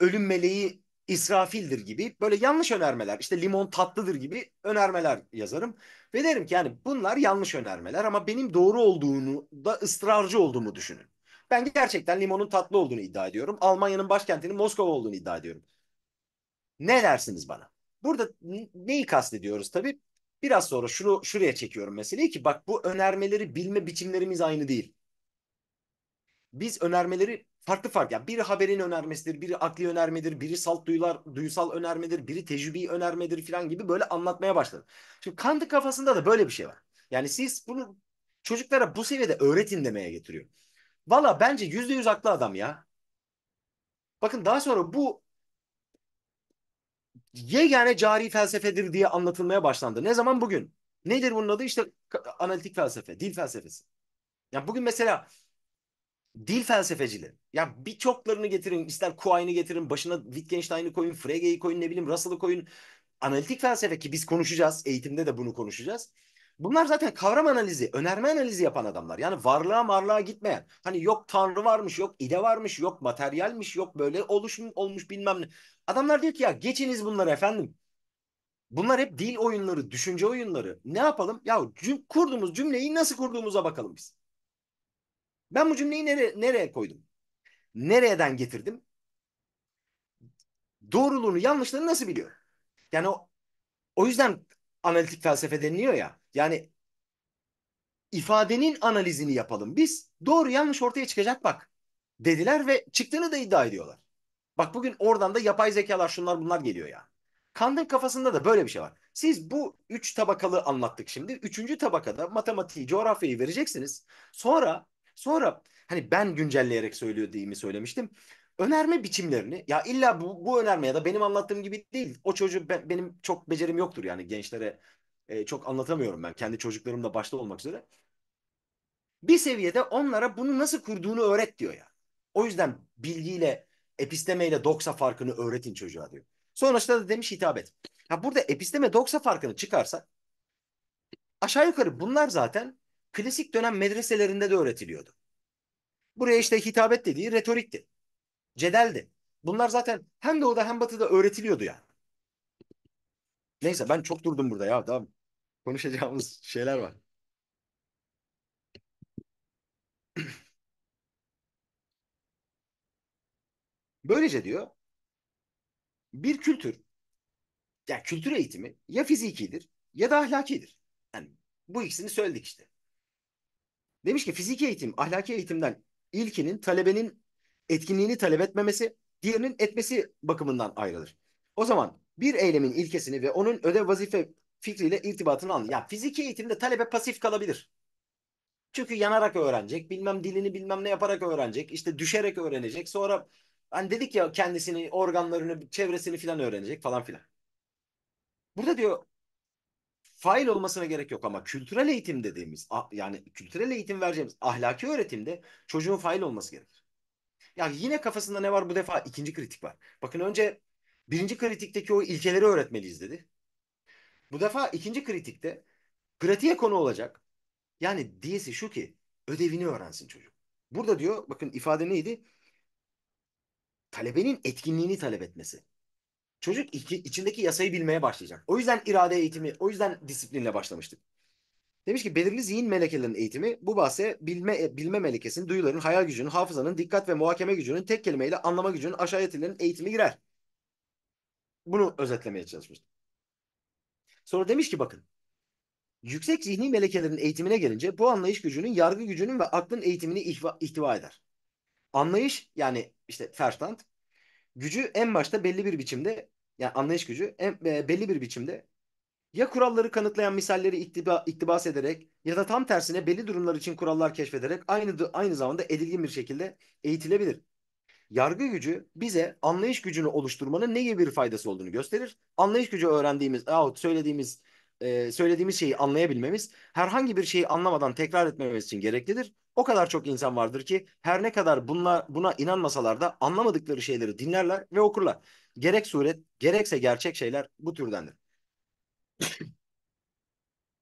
ölüm meleği israfildir gibi böyle yanlış önermeler işte limon tatlıdır gibi önermeler yazarım. Ve derim ki yani bunlar yanlış önermeler ama benim doğru olduğunu da ısrarcı olduğumu düşünün. Ben gerçekten limonun tatlı olduğunu iddia ediyorum. Almanya'nın başkentinin Moskova olduğunu iddia ediyorum. Ne dersiniz bana? Burada neyi kastediyoruz tabii? Biraz sonra şunu şuraya çekiyorum meseleyi ki bak bu önermeleri bilme biçimlerimiz aynı değil. Biz önermeleri farklı farklı. Yani biri haberin önermesidir, biri akli önermedir, biri salt duyular, duysal önermedir, biri tecrübi önermedir falan gibi böyle anlatmaya başladı. Şimdi Kant'ın kafasında da böyle bir şey var. Yani siz bunu çocuklara bu seviyede öğretin demeye getiriyor. Valla bence yüzde yüz haklı adam ya. Bakın daha sonra bu yegane cari felsefedir diye anlatılmaya başlandı. Ne zaman bugün? Nedir bunun adı? İşte analitik felsefe, dil felsefesi. Yani bugün mesela dil felsefecileri. Yani birçoklarını getirin. ister Kuayn'ı getirin. Başına Wittgenstein'ı koyun. Frege'yi koyun. Ne bileyim Russell'ı koyun. Analitik felsefe ki biz konuşacağız. Eğitimde de bunu konuşacağız. Bunlar zaten kavram analizi, önerme analizi yapan adamlar. Yani varlığa varlığa gitmeyen. Hani yok tanrı varmış, yok ide varmış, yok materyalmiş, yok böyle oluşum olmuş bilmem ne. Adamlar diyor ki ya geçiniz bunları efendim. Bunlar hep dil oyunları, düşünce oyunları. Ne yapalım? Ya cüm kurduğumuz cümleyi nasıl kurduğumuza bakalım biz. Ben bu cümleyi nere nereye koydum? Nereden getirdim? Doğruluğunu, yanlışlığını nasıl biliyor? Yani o, o yüzden analitik felsefe deniliyor ya. Yani ifadenin analizini yapalım biz. Doğru yanlış ortaya çıkacak bak dediler ve çıktığını da iddia ediyorlar. Bak bugün oradan da yapay zekalar şunlar bunlar geliyor ya. Yani. Kant'ın kafasında da böyle bir şey var. Siz bu üç tabakalı anlattık şimdi. Üçüncü tabakada matematiği, coğrafyayı vereceksiniz. Sonra Sonra hani ben güncelleyerek söylediğimi söylemiştim. Önerme biçimlerini ya illa bu, bu önerme ya da benim anlattığım gibi değil. O çocuğu ben, benim çok becerim yoktur yani gençlere e, çok anlatamıyorum ben. Kendi çocuklarımla başta olmak üzere. Bir seviyede onlara bunu nasıl kurduğunu öğret diyor ya. O yüzden bilgiyle epistemeyle doksa farkını öğretin çocuğa diyor. Sonuçta da demiş hitap ya Ha burada episteme doksa farkını çıkarsa aşağı yukarı bunlar zaten klasik dönem medreselerinde de öğretiliyordu. Buraya işte hitabet dediği retorikti. Cedeldi. Bunlar zaten hem doğuda hem batıda öğretiliyordu yani. Neyse ben çok durdum burada ya. Daha konuşacağımız şeyler var. Böylece diyor bir kültür yani kültür eğitimi ya fizikidir ya da ahlakidir. Yani bu ikisini söyledik işte. Demiş ki fiziki eğitim, ahlaki eğitimden ilkinin talebenin etkinliğini talep etmemesi, diğerinin etmesi bakımından ayrılır. O zaman bir eylemin ilkesini ve onun ödev vazife fikriyle irtibatını anlıyor. Ya fiziki eğitimde talebe pasif kalabilir. Çünkü yanarak öğrenecek, bilmem dilini bilmem ne yaparak öğrenecek, işte düşerek öğrenecek. Sonra hani dedik ya kendisini, organlarını, çevresini filan öğrenecek falan filan. Burada diyor fail olmasına gerek yok ama kültürel eğitim dediğimiz yani kültürel eğitim vereceğimiz ahlaki öğretimde çocuğun fail olması gerekir. Ya yine kafasında ne var bu defa ikinci kritik var. Bakın önce birinci kritikteki o ilkeleri öğretmeliyiz dedi. Bu defa ikinci kritikte pratiğe konu olacak. Yani diyesi şu ki ödevini öğrensin çocuk. Burada diyor bakın ifade neydi? Talebenin etkinliğini talep etmesi çocuk iki, içindeki yasayı bilmeye başlayacak. O yüzden irade eğitimi, o yüzden disiplinle başlamıştık. Demiş ki belirli zihin melekelerinin eğitimi bu bahse bilme, bilme melekesinin, duyuların, hayal gücünün, hafızanın, dikkat ve muhakeme gücünün, tek kelimeyle anlama gücünün, aşağı yetilerinin eğitimi girer. Bunu özetlemeye çalışmıştım. Sonra demiş ki bakın Yüksek zihni melekelerin eğitimine gelince bu anlayış gücünün, yargı gücünün ve aklın eğitimini ihtiva, ihtiva eder. Anlayış yani işte ferstand gücü en başta belli bir biçimde yani anlayış gücü en, e, belli bir biçimde ya kuralları kanıtlayan misalleri iktiba, iktibas ederek ya da tam tersine belli durumlar için kurallar keşfederek aynı aynı zamanda edilgin bir şekilde eğitilebilir. Yargı gücü bize anlayış gücünü oluşturmanın ne gibi bir faydası olduğunu gösterir. Anlayış gücü öğrendiğimiz yahut söylediğimiz e, söylediğimiz şeyi anlayabilmemiz, herhangi bir şeyi anlamadan tekrar etmememiz için gereklidir. O kadar çok insan vardır ki her ne kadar bunla, buna inanmasalar da anlamadıkları şeyleri dinlerler ve okurlar. Gerek suret, gerekse gerçek şeyler bu türdendir.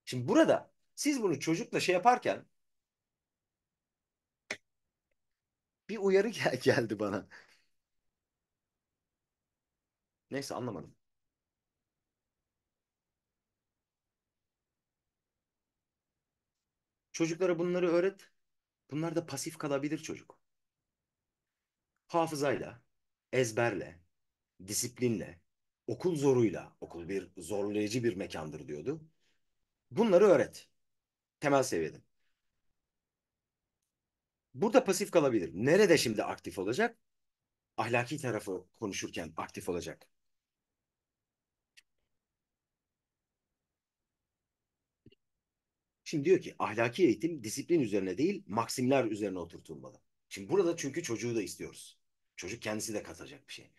Şimdi burada siz bunu çocukla şey yaparken bir uyarı gel geldi bana. Neyse anlamadım. Çocuklara bunları öğret. Bunlar da pasif kalabilir çocuk. Hafızayla, ezberle, disiplinle, okul zoruyla, okul bir zorlayıcı bir mekandır diyordu. Bunları öğret. Temel seviyede. Burada pasif kalabilir. Nerede şimdi aktif olacak? Ahlaki tarafı konuşurken aktif olacak. Şimdi diyor ki ahlaki eğitim disiplin üzerine değil maksimler üzerine oturtulmalı. Şimdi burada çünkü çocuğu da istiyoruz. Çocuk kendisi de katacak bir şey.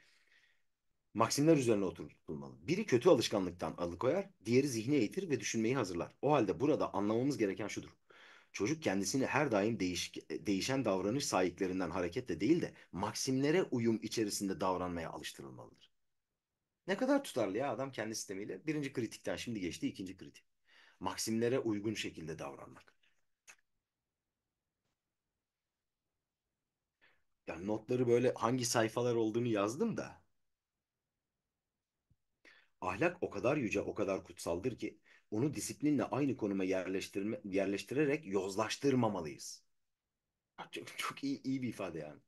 Maksimler üzerine oturtulmalı. Biri kötü alışkanlıktan alıkoyar, diğeri zihni eğitir ve düşünmeyi hazırlar. O halde burada anlamamız gereken şudur. Çocuk kendisini her daim değiş, değişen davranış sahiplerinden hareketle değil de maksimlere uyum içerisinde davranmaya alıştırılmalıdır. Ne kadar tutarlı ya adam kendi sistemiyle. Birinci kritikten şimdi geçti ikinci kritik maksimlere uygun şekilde davranmak. Yani notları böyle hangi sayfalar olduğunu yazdım da. Ahlak o kadar yüce, o kadar kutsaldır ki onu disiplinle aynı konuma yerleştirme, yerleştirerek yozlaştırmamalıyız. Çok, çok iyi, iyi bir ifade yani.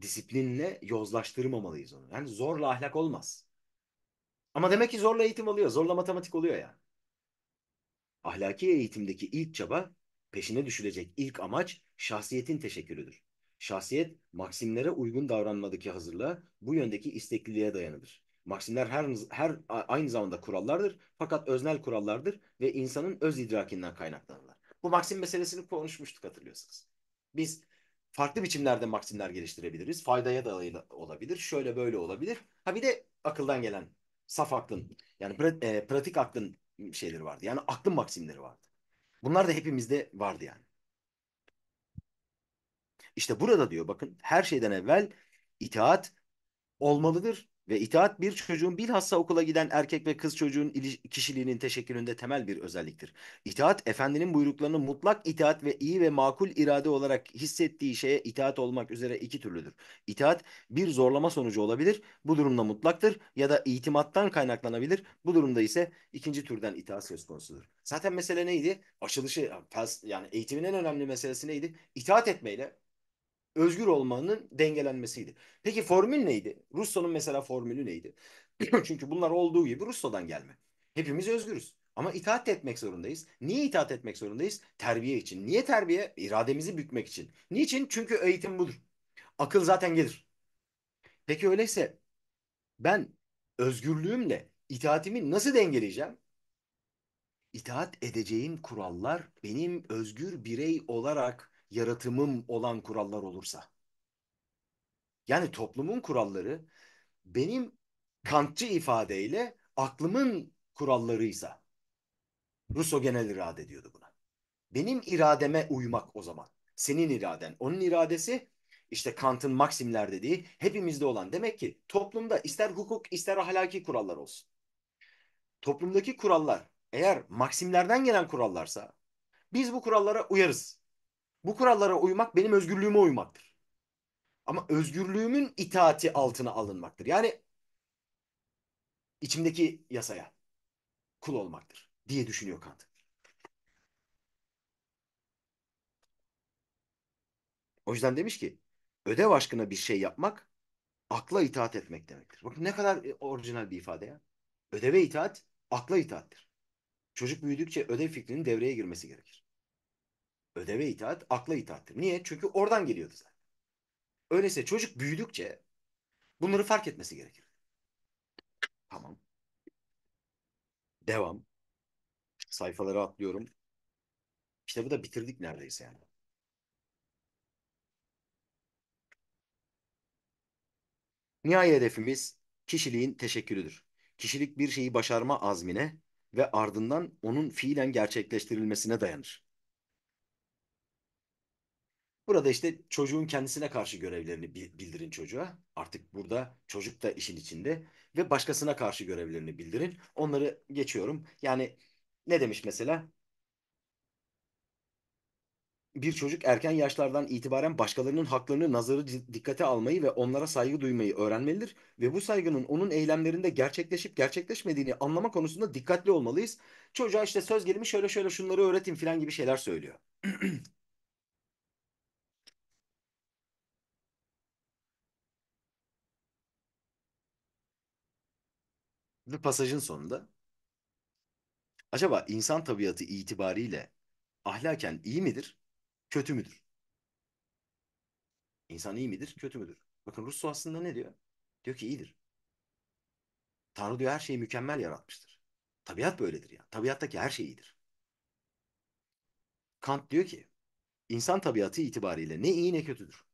Disiplinle yozlaştırmamalıyız onu. Yani zorla ahlak olmaz. Ama demek ki zorla eğitim oluyor, zorla matematik oluyor yani. Ahlaki eğitimdeki ilk çaba, peşine düşülecek ilk amaç şahsiyetin teşekkürüdür. Şahsiyet, maksimlere uygun davranmadaki hazırlığa, bu yöndeki istekliliğe dayanıdır. Maksimler her, her aynı zamanda kurallardır fakat öznel kurallardır ve insanın öz idrakinden kaynaklanırlar. Bu maksim meselesini konuşmuştuk hatırlıyorsunuz. Biz farklı biçimlerde maksimler geliştirebiliriz. Faydaya da olabilir, şöyle böyle olabilir. Ha bir de akıldan gelen saf aklın yani e, pratik aklın şeyleri vardı. Yani aklın maksimleri vardı. Bunlar da hepimizde vardı yani. İşte burada diyor bakın her şeyden evvel itaat olmalıdır ve itaat bir çocuğun bilhassa okula giden erkek ve kız çocuğun kişiliğinin teşekkülünde temel bir özelliktir. İtaat, efendinin buyruklarını mutlak itaat ve iyi ve makul irade olarak hissettiği şeye itaat olmak üzere iki türlüdür. İtaat, bir zorlama sonucu olabilir, bu durumda mutlaktır ya da itimattan kaynaklanabilir, bu durumda ise ikinci türden itaat söz konusudur. Zaten mesele neydi? Açılışı, yani eğitimin en önemli meselesi neydi? İtaat etmeyle özgür olmanın dengelenmesiydi. Peki formül neydi? Russo'nun mesela formülü neydi? Çünkü bunlar olduğu gibi Russo'dan gelme. Hepimiz özgürüz. Ama itaat etmek zorundayız. Niye itaat etmek zorundayız? Terbiye için. Niye terbiye? İrademizi bükmek için. Niçin? Çünkü eğitim budur. Akıl zaten gelir. Peki öyleyse ben özgürlüğümle itaatimi nasıl dengeleyeceğim? İtaat edeceğim kurallar benim özgür birey olarak yaratımım olan kurallar olursa. Yani toplumun kuralları benim Kantçı ifadeyle aklımın kurallarıysa. Russo genel irade diyordu buna. Benim irademe uymak o zaman. Senin iraden. Onun iradesi işte Kant'ın Maksimler dediği hepimizde olan. Demek ki toplumda ister hukuk ister ahlaki kurallar olsun. Toplumdaki kurallar eğer Maksimlerden gelen kurallarsa biz bu kurallara uyarız. Bu kurallara uymak benim özgürlüğüme uymaktır. Ama özgürlüğümün itaati altına alınmaktır. Yani içimdeki yasaya kul olmaktır diye düşünüyor Kant. O yüzden demiş ki ödev aşkına bir şey yapmak akla itaat etmek demektir. Bakın ne kadar e, orijinal bir ifade ya. Ödeve itaat akla itaattir. Çocuk büyüdükçe ödev fikrinin devreye girmesi gerekir. Ödeve itaat, akla itaattir. Niye? Çünkü oradan geliyordu zaten. Öyleyse çocuk büyüdükçe bunları fark etmesi gerekir. Tamam. Devam. Sayfaları atlıyorum. Kitabı da bitirdik neredeyse yani. Nihai hedefimiz kişiliğin teşekkülüdür. Kişilik bir şeyi başarma azmine ve ardından onun fiilen gerçekleştirilmesine dayanır. Burada işte çocuğun kendisine karşı görevlerini bildirin çocuğa. Artık burada çocuk da işin içinde ve başkasına karşı görevlerini bildirin. Onları geçiyorum. Yani ne demiş mesela? Bir çocuk erken yaşlardan itibaren başkalarının haklarını nazarı dikkate almayı ve onlara saygı duymayı öğrenmelidir ve bu saygının onun eylemlerinde gerçekleşip gerçekleşmediğini anlama konusunda dikkatli olmalıyız. Çocuğa işte söz gelimi şöyle şöyle şunları öğretin filan gibi şeyler söylüyor. Ve pasajın sonunda acaba insan tabiatı itibariyle ahlaken iyi midir, kötü müdür? İnsan iyi midir, kötü müdür? Bakın Rousseau aslında ne diyor? Diyor ki iyidir. Tanrı diyor her şeyi mükemmel yaratmıştır. Tabiat böyledir ya. Tabiattaki her şey iyidir. Kant diyor ki insan tabiatı itibariyle ne iyi ne kötüdür.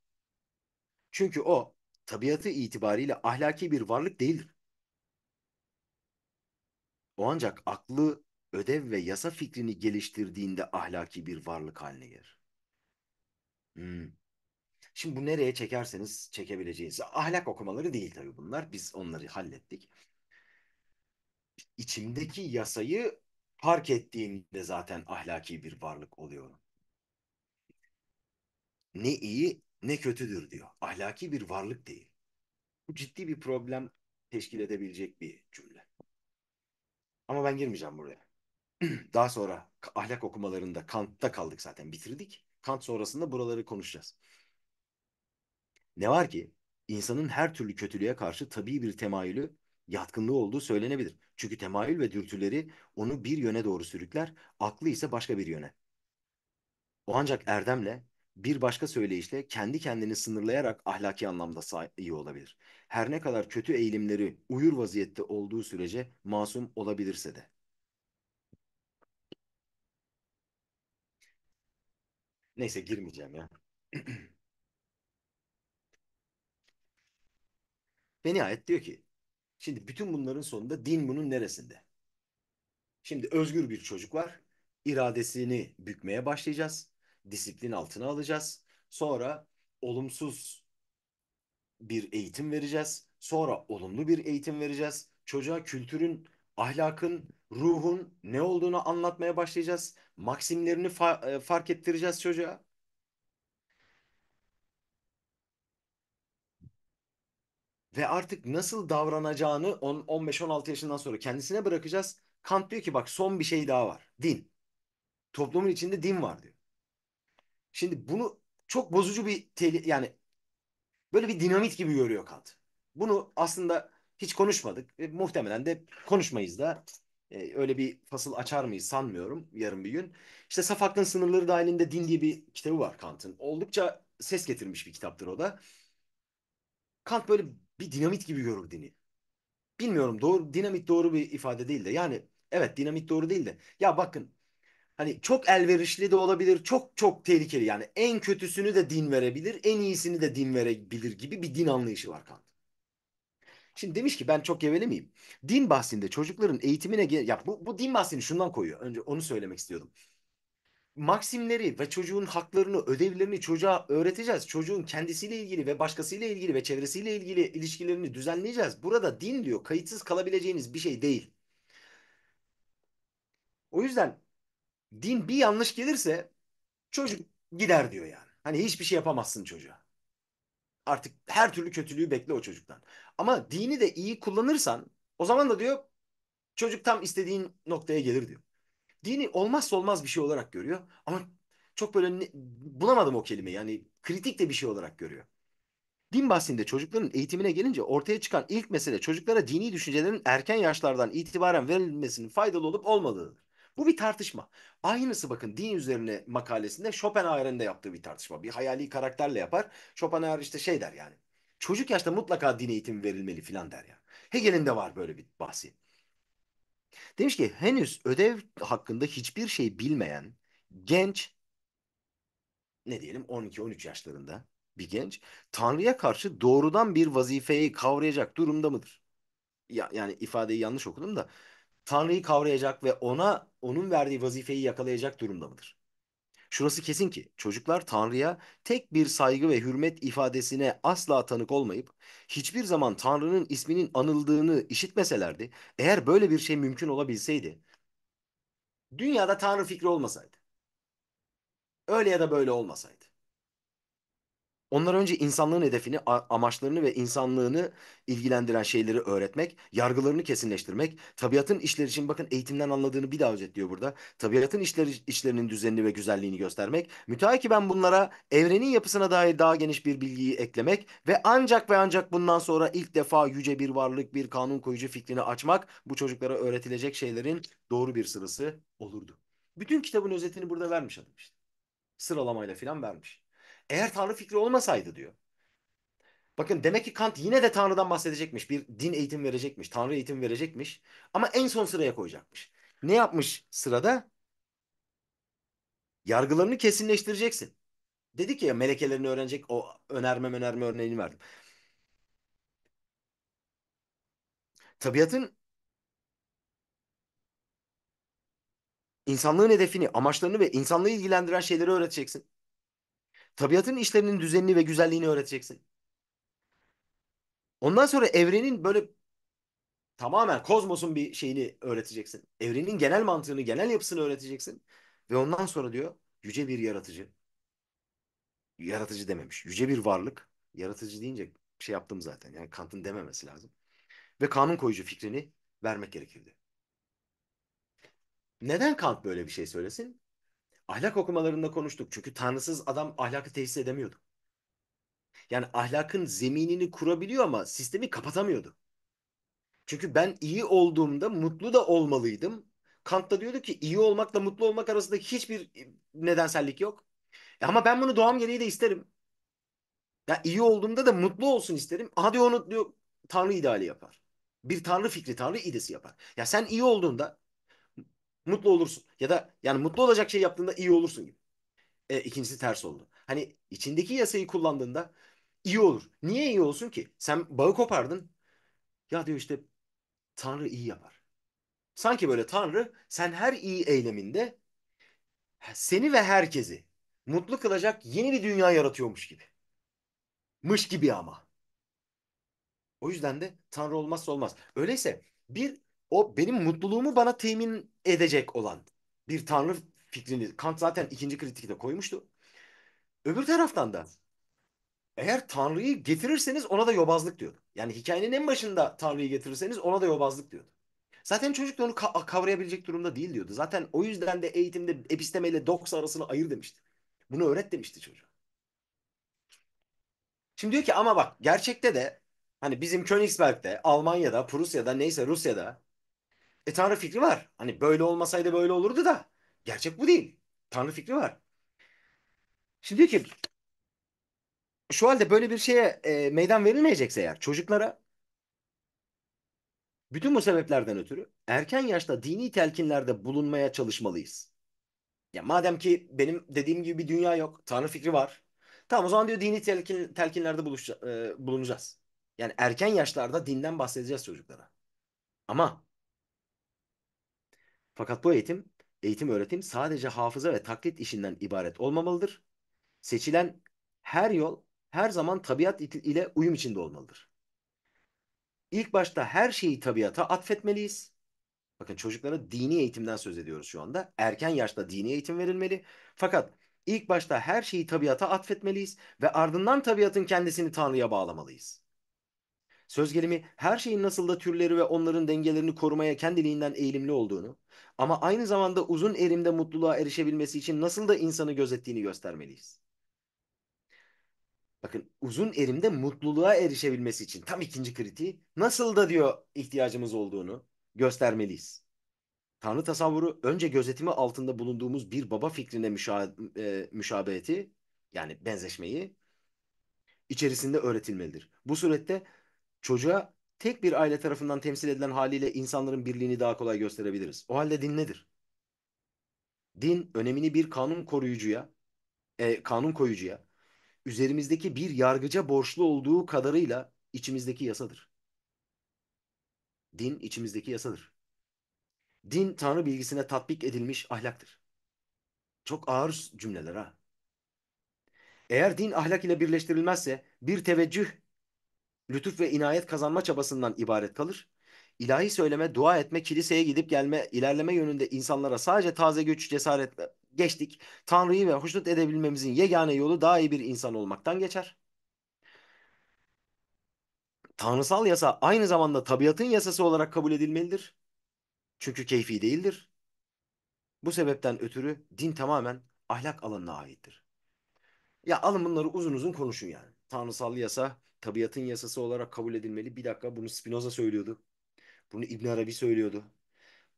Çünkü o tabiatı itibariyle ahlaki bir varlık değildir. O ancak aklı, ödev ve yasa fikrini geliştirdiğinde ahlaki bir varlık haline gelir. Hmm. Şimdi bu nereye çekerseniz çekebileceğiniz. Ahlak okumaları değil tabii bunlar. Biz onları hallettik. İçimdeki yasayı fark ettiğimde zaten ahlaki bir varlık oluyorum. Ne iyi ne kötüdür diyor. Ahlaki bir varlık değil. Bu ciddi bir problem teşkil edebilecek bir cümle. Ama ben girmeyeceğim buraya. Daha sonra ahlak okumalarında Kant'ta kaldık zaten bitirdik. Kant sonrasında buraları konuşacağız. Ne var ki insanın her türlü kötülüğe karşı tabii bir temayülü, yatkınlığı olduğu söylenebilir. Çünkü temayül ve dürtüleri onu bir yöne doğru sürükler, aklı ise başka bir yöne. O ancak erdemle bir başka söyleyişle kendi kendini sınırlayarak ahlaki anlamda iyi olabilir. Her ne kadar kötü eğilimleri uyur vaziyette olduğu sürece masum olabilirse de. Neyse girmeyeceğim ya. Ve nihayet diyor ki, şimdi bütün bunların sonunda din bunun neresinde? Şimdi özgür bir çocuk var, iradesini bükmeye başlayacağız disiplin altına alacağız. Sonra olumsuz bir eğitim vereceğiz. Sonra olumlu bir eğitim vereceğiz. Çocuğa kültürün, ahlakın, ruhun ne olduğunu anlatmaya başlayacağız. Maksimlerini fa- e, fark ettireceğiz çocuğa. Ve artık nasıl davranacağını 15-16 yaşından sonra kendisine bırakacağız. Kant diyor ki bak son bir şey daha var. Din. Toplumun içinde din var diyor. Şimdi bunu çok bozucu bir tehlike yani böyle bir dinamit gibi görüyor Kant. Bunu aslında hiç konuşmadık. E, muhtemelen de konuşmayız da. E, öyle bir fasıl açar mıyız sanmıyorum yarın bir gün. İşte Saf Hakkın Sınırları Dahilinde Din diye bir kitabı var Kant'ın. Oldukça ses getirmiş bir kitaptır o da. Kant böyle bir dinamit gibi görür dini. Bilmiyorum doğru dinamit doğru bir ifade değil de yani evet dinamit doğru değil de ya bakın hani çok elverişli de olabilir, çok çok tehlikeli. Yani en kötüsünü de din verebilir, en iyisini de din verebilir gibi bir din anlayışı var Kant. Şimdi demiş ki ben çok gevele miyim? Din bahsinde çocukların eğitimine ya bu, bu din bahsini şundan koyuyor. Önce onu söylemek istiyordum. Maksimleri ve çocuğun haklarını, ödevlerini çocuğa öğreteceğiz. Çocuğun kendisiyle ilgili ve başkasıyla ilgili ve çevresiyle ilgili ilişkilerini düzenleyeceğiz. Burada din diyor kayıtsız kalabileceğiniz bir şey değil. O yüzden din bir yanlış gelirse çocuk gider diyor yani. Hani hiçbir şey yapamazsın çocuğa. Artık her türlü kötülüğü bekle o çocuktan. Ama dini de iyi kullanırsan o zaman da diyor çocuk tam istediğin noktaya gelir diyor. Dini olmazsa olmaz bir şey olarak görüyor ama çok böyle ne, bulamadım o kelimeyi. Yani kritik de bir şey olarak görüyor. Din bahsinde çocukların eğitimine gelince ortaya çıkan ilk mesele çocuklara dini düşüncelerin erken yaşlardan itibaren verilmesinin faydalı olup olmadığıdır. Bu bir tartışma. Aynısı bakın din üzerine makalesinde Schopenhauer'in de yaptığı bir tartışma. Bir hayali karakterle yapar. Schopenhauer işte şey der yani. Çocuk yaşta mutlaka din eğitimi verilmeli filan der yani. Hegel'in de var böyle bir bahsi. Demiş ki henüz ödev hakkında hiçbir şey bilmeyen genç ne diyelim 12-13 yaşlarında bir genç Tanrı'ya karşı doğrudan bir vazifeyi kavrayacak durumda mıdır? Ya, yani ifadeyi yanlış okudum da Tanrı'yı kavrayacak ve ona onun verdiği vazifeyi yakalayacak durumda mıdır? Şurası kesin ki çocuklar Tanrı'ya tek bir saygı ve hürmet ifadesine asla tanık olmayıp hiçbir zaman Tanrı'nın isminin anıldığını işitmeselerdi, eğer böyle bir şey mümkün olabilseydi, dünyada Tanrı fikri olmasaydı, öyle ya da böyle olmasaydı, onlar önce insanlığın hedefini, amaçlarını ve insanlığını ilgilendiren şeyleri öğretmek, yargılarını kesinleştirmek, tabiatın işleri için bakın eğitimden anladığını bir daha özetliyor burada. Tabiatın işleri, işlerinin düzenini ve güzelliğini göstermek, ben bunlara evrenin yapısına dair daha geniş bir bilgiyi eklemek ve ancak ve ancak bundan sonra ilk defa yüce bir varlık, bir kanun koyucu fikrini açmak bu çocuklara öğretilecek şeylerin doğru bir sırası olurdu. Bütün kitabın özetini burada vermiş adam işte. Sıralamayla filan vermiş. Eğer Tanrı fikri olmasaydı diyor. Bakın demek ki Kant yine de Tanrı'dan bahsedecekmiş. Bir din eğitim verecekmiş. Tanrı eğitim verecekmiş. Ama en son sıraya koyacakmış. Ne yapmış sırada? Yargılarını kesinleştireceksin. Dedi ki ya melekelerini öğrenecek o önerme önerme örneğini verdim. Tabiatın insanlığın hedefini, amaçlarını ve insanlığı ilgilendiren şeyleri öğreteceksin. Tabiatın işlerinin düzenini ve güzelliğini öğreteceksin. Ondan sonra evrenin böyle tamamen kozmosun bir şeyini öğreteceksin. Evrenin genel mantığını, genel yapısını öğreteceksin. Ve ondan sonra diyor yüce bir yaratıcı. Yaratıcı dememiş. Yüce bir varlık. Yaratıcı deyince şey yaptım zaten. Yani Kant'ın dememesi lazım. Ve kanun koyucu fikrini vermek gerekirdi. Neden Kant böyle bir şey söylesin? ahlak okumalarında konuştuk. Çünkü tanrısız adam ahlakı tesis edemiyordu. Yani ahlakın zeminini kurabiliyor ama sistemi kapatamıyordu. Çünkü ben iyi olduğumda mutlu da olmalıydım. Kant da diyordu ki iyi olmakla mutlu olmak arasında hiçbir e, nedensellik yok. E ama ben bunu doğam gereği de isterim. Ya iyi olduğumda da mutlu olsun isterim. Aha diyor onu diyor Tanrı ideali yapar. Bir Tanrı fikri, Tanrı idesi yapar. Ya sen iyi olduğunda mutlu olursun. Ya da yani mutlu olacak şey yaptığında iyi olursun gibi. E, ikincisi ters oldu. Hani içindeki yasayı kullandığında iyi olur. Niye iyi olsun ki? Sen bağı kopardın. Ya diyor işte Tanrı iyi yapar. Sanki böyle Tanrı sen her iyi eyleminde seni ve herkesi mutlu kılacak yeni bir dünya yaratıyormuş gibi. Mış gibi ama. O yüzden de Tanrı olmazsa olmaz. Öyleyse bir o benim mutluluğumu bana temin edecek olan bir tanrı fikrini Kant zaten ikinci kritikte koymuştu. Öbür taraftan da eğer Tanrı'yı getirirseniz ona da yobazlık diyordu. Yani hikayenin en başında Tanrı'yı getirirseniz ona da yobazlık diyordu. Zaten çocuk da onu ka- kavrayabilecek durumda değil diyordu. Zaten o yüzden de eğitimde episteme ile doks arasını ayır demişti. Bunu öğret demişti çocuğa. Şimdi diyor ki ama bak gerçekte de hani bizim Königsberg'de, Almanya'da, Prusya'da neyse Rusya'da e Tanrı fikri var. Hani böyle olmasaydı böyle olurdu da. Gerçek bu değil. Tanrı fikri var. Şimdi diyor ki şu halde böyle bir şeye e, meydan verilmeyecekse eğer çocuklara bütün bu sebeplerden ötürü erken yaşta dini telkinlerde bulunmaya çalışmalıyız. Ya madem ki benim dediğim gibi bir dünya yok, Tanrı fikri var. Tamam o zaman diyor dini telkin, telkinlerde buluş, e, bulunacağız. Yani erken yaşlarda dinden bahsedeceğiz çocuklara. Ama fakat bu eğitim, eğitim öğretim sadece hafıza ve taklit işinden ibaret olmamalıdır. Seçilen her yol her zaman tabiat ile uyum içinde olmalıdır. İlk başta her şeyi tabiata atfetmeliyiz. Bakın çocuklara dini eğitimden söz ediyoruz şu anda. Erken yaşta dini eğitim verilmeli. Fakat ilk başta her şeyi tabiata atfetmeliyiz ve ardından tabiatın kendisini Tanrı'ya bağlamalıyız. Söz gelimi her şeyin nasıl da türleri ve onların dengelerini korumaya kendiliğinden eğilimli olduğunu ama aynı zamanda uzun erimde mutluluğa erişebilmesi için nasıl da insanı gözettiğini göstermeliyiz. Bakın uzun erimde mutluluğa erişebilmesi için tam ikinci kritiği nasıl da diyor ihtiyacımız olduğunu göstermeliyiz. Tanrı tasavvuru önce gözetimi altında bulunduğumuz bir baba fikrine müşa e, müşabeheti yani benzeşmeyi içerisinde öğretilmelidir. Bu surette çocuğa tek bir aile tarafından temsil edilen haliyle insanların birliğini daha kolay gösterebiliriz. O halde din nedir? Din önemini bir kanun koruyucuya, e, kanun koyucuya, üzerimizdeki bir yargıca borçlu olduğu kadarıyla içimizdeki yasadır. Din içimizdeki yasadır. Din Tanrı bilgisine tatbik edilmiş ahlaktır. Çok ağır cümleler ha. Eğer din ahlak ile birleştirilmezse bir teveccüh lütuf ve inayet kazanma çabasından ibaret kalır. İlahi söyleme, dua etme, kiliseye gidip gelme, ilerleme yönünde insanlara sadece taze güç, cesaretle geçtik. Tanrı'yı ve hoşnut edebilmemizin yegane yolu daha iyi bir insan olmaktan geçer. Tanrısal yasa aynı zamanda tabiatın yasası olarak kabul edilmelidir. Çünkü keyfi değildir. Bu sebepten ötürü din tamamen ahlak alanına aittir. Ya alın bunları uzun uzun konuşun yani. Tanrısal yasa tabiatın yasası olarak kabul edilmeli. Bir dakika bunu Spinoza söylüyordu. Bunu İbn Arabi söylüyordu.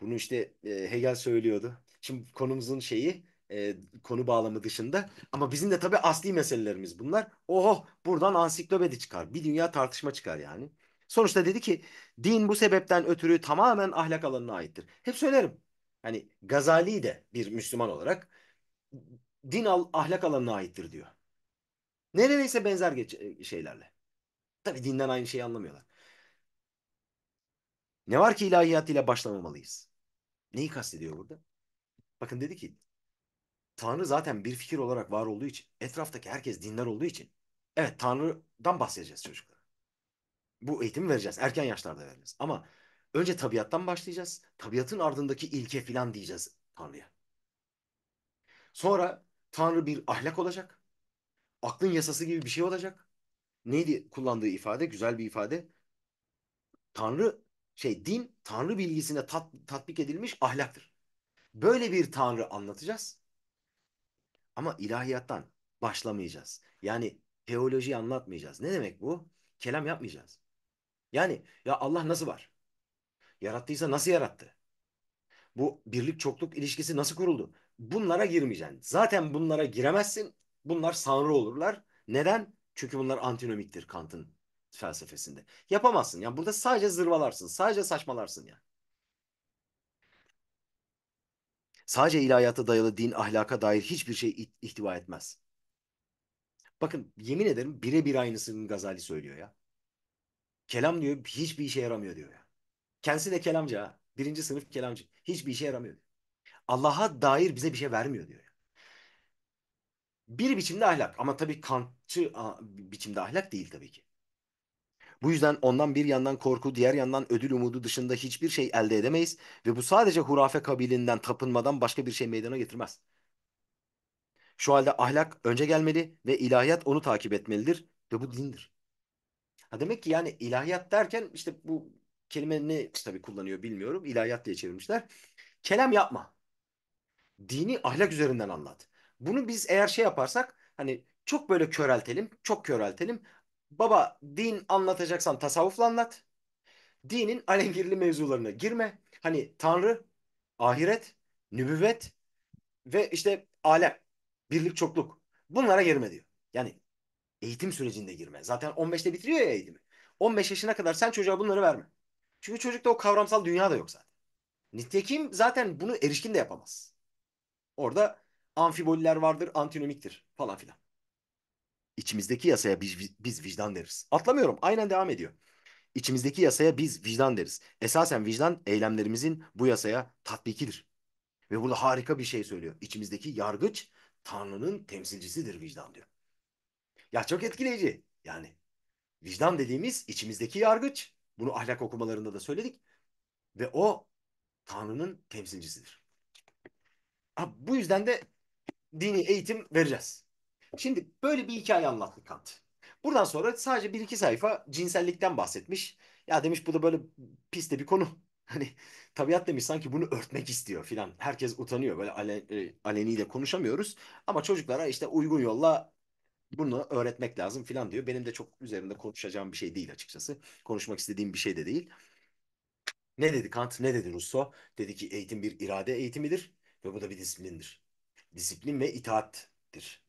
Bunu işte e, Hegel söylüyordu. Şimdi konumuzun şeyi e, konu bağlamı dışında. Ama bizim de tabii asli meselelerimiz bunlar. Oho buradan ansiklopedi çıkar. Bir dünya tartışma çıkar yani. Sonuçta dedi ki din bu sebepten ötürü tamamen ahlak alanına aittir. Hep söylerim. Hani Gazali de bir Müslüman olarak din al, ahlak alanına aittir diyor. Neredeyse benzer e, şeylerle. Tabi dinden aynı şeyi anlamıyorlar. Ne var ki ilahiyat ile başlamamalıyız? Neyi kastediyor burada? Bakın dedi ki Tanrı zaten bir fikir olarak var olduğu için etraftaki herkes dinler olduğu için evet Tanrı'dan bahsedeceğiz çocuklara. Bu eğitimi vereceğiz. Erken yaşlarda vereceğiz. Ama önce tabiattan başlayacağız. Tabiatın ardındaki ilke filan diyeceğiz Tanrı'ya. Sonra Tanrı bir ahlak olacak. Aklın yasası gibi bir şey olacak neydi kullandığı ifade? Güzel bir ifade. Tanrı şey din Tanrı bilgisine tat, tatbik edilmiş ahlaktır. Böyle bir Tanrı anlatacağız. Ama ilahiyattan başlamayacağız. Yani teoloji anlatmayacağız. Ne demek bu? Kelam yapmayacağız. Yani ya Allah nasıl var? Yarattıysa nasıl yarattı? Bu birlik çokluk ilişkisi nasıl kuruldu? Bunlara girmeyeceksin. Zaten bunlara giremezsin. Bunlar sanrı olurlar. Neden? Çünkü bunlar antinomiktir Kant'ın felsefesinde. Yapamazsın. Yani burada sadece zırvalarsın. Sadece saçmalarsın yani. Sadece ilahiyata dayalı din ahlaka dair hiçbir şey ihtiva etmez. Bakın yemin ederim birebir aynısını Gazali söylüyor ya. Kelam diyor hiçbir işe yaramıyor diyor ya. Kendisi de kelamcı ha. Birinci sınıf kelamcı. Hiçbir işe yaramıyor. Allah'a dair bize bir şey vermiyor diyor bir biçimde ahlak ama tabii Kantçı biçimde ahlak değil tabii ki. Bu yüzden ondan bir yandan korku, diğer yandan ödül umudu dışında hiçbir şey elde edemeyiz ve bu sadece hurafe kabilinden, tapınmadan başka bir şey meydana getirmez. Şu halde ahlak önce gelmeli ve ilahiyat onu takip etmelidir ve bu dindir. Ha demek ki yani ilahiyat derken işte bu kelime ne tabii kullanıyor bilmiyorum. İlahiyat diye çevirmişler. Kelam yapma. Dini ahlak üzerinden anlat. Bunu biz eğer şey yaparsak hani çok böyle köreltelim, çok köreltelim. Baba din anlatacaksan tasavvufla anlat. Dinin alengirli mevzularına girme. Hani tanrı, ahiret, nübüvvet ve işte alem, birlik çokluk. Bunlara girme diyor. Yani eğitim sürecinde girme. Zaten 15'te bitiriyor ya eğitimi. 15 yaşına kadar sen çocuğa bunları verme. Çünkü çocukta o kavramsal dünya da yok zaten. Nitekim zaten bunu erişkin de yapamaz. Orada Amfiboller vardır, antinomiktir falan filan. İçimizdeki yasaya biz, biz vicdan deriz. Atlamıyorum, aynen devam ediyor. İçimizdeki yasaya biz vicdan deriz. Esasen vicdan eylemlerimizin bu yasaya tatbikidir. Ve burada harika bir şey söylüyor. İçimizdeki yargıç Tanrı'nın temsilcisidir vicdan diyor. Ya çok etkileyici yani. Vicdan dediğimiz içimizdeki yargıç. Bunu ahlak okumalarında da söyledik. Ve o Tanrı'nın temsilcisidir. Ha, bu yüzden de dini eğitim vereceğiz. Şimdi böyle bir hikaye anlattı Kant. Buradan sonra sadece bir iki sayfa cinsellikten bahsetmiş. Ya demiş bu da böyle pis de bir konu. Hani tabiat demiş sanki bunu örtmek istiyor filan. Herkes utanıyor böyle ale, e, aleniyle konuşamıyoruz. Ama çocuklara işte uygun yolla bunu öğretmek lazım filan diyor. Benim de çok üzerinde konuşacağım bir şey değil açıkçası. Konuşmak istediğim bir şey de değil. Ne dedi Kant, ne dedi Rousseau? Dedi ki eğitim bir irade eğitimidir ve bu da bir disiplindir disiplin ve itaattir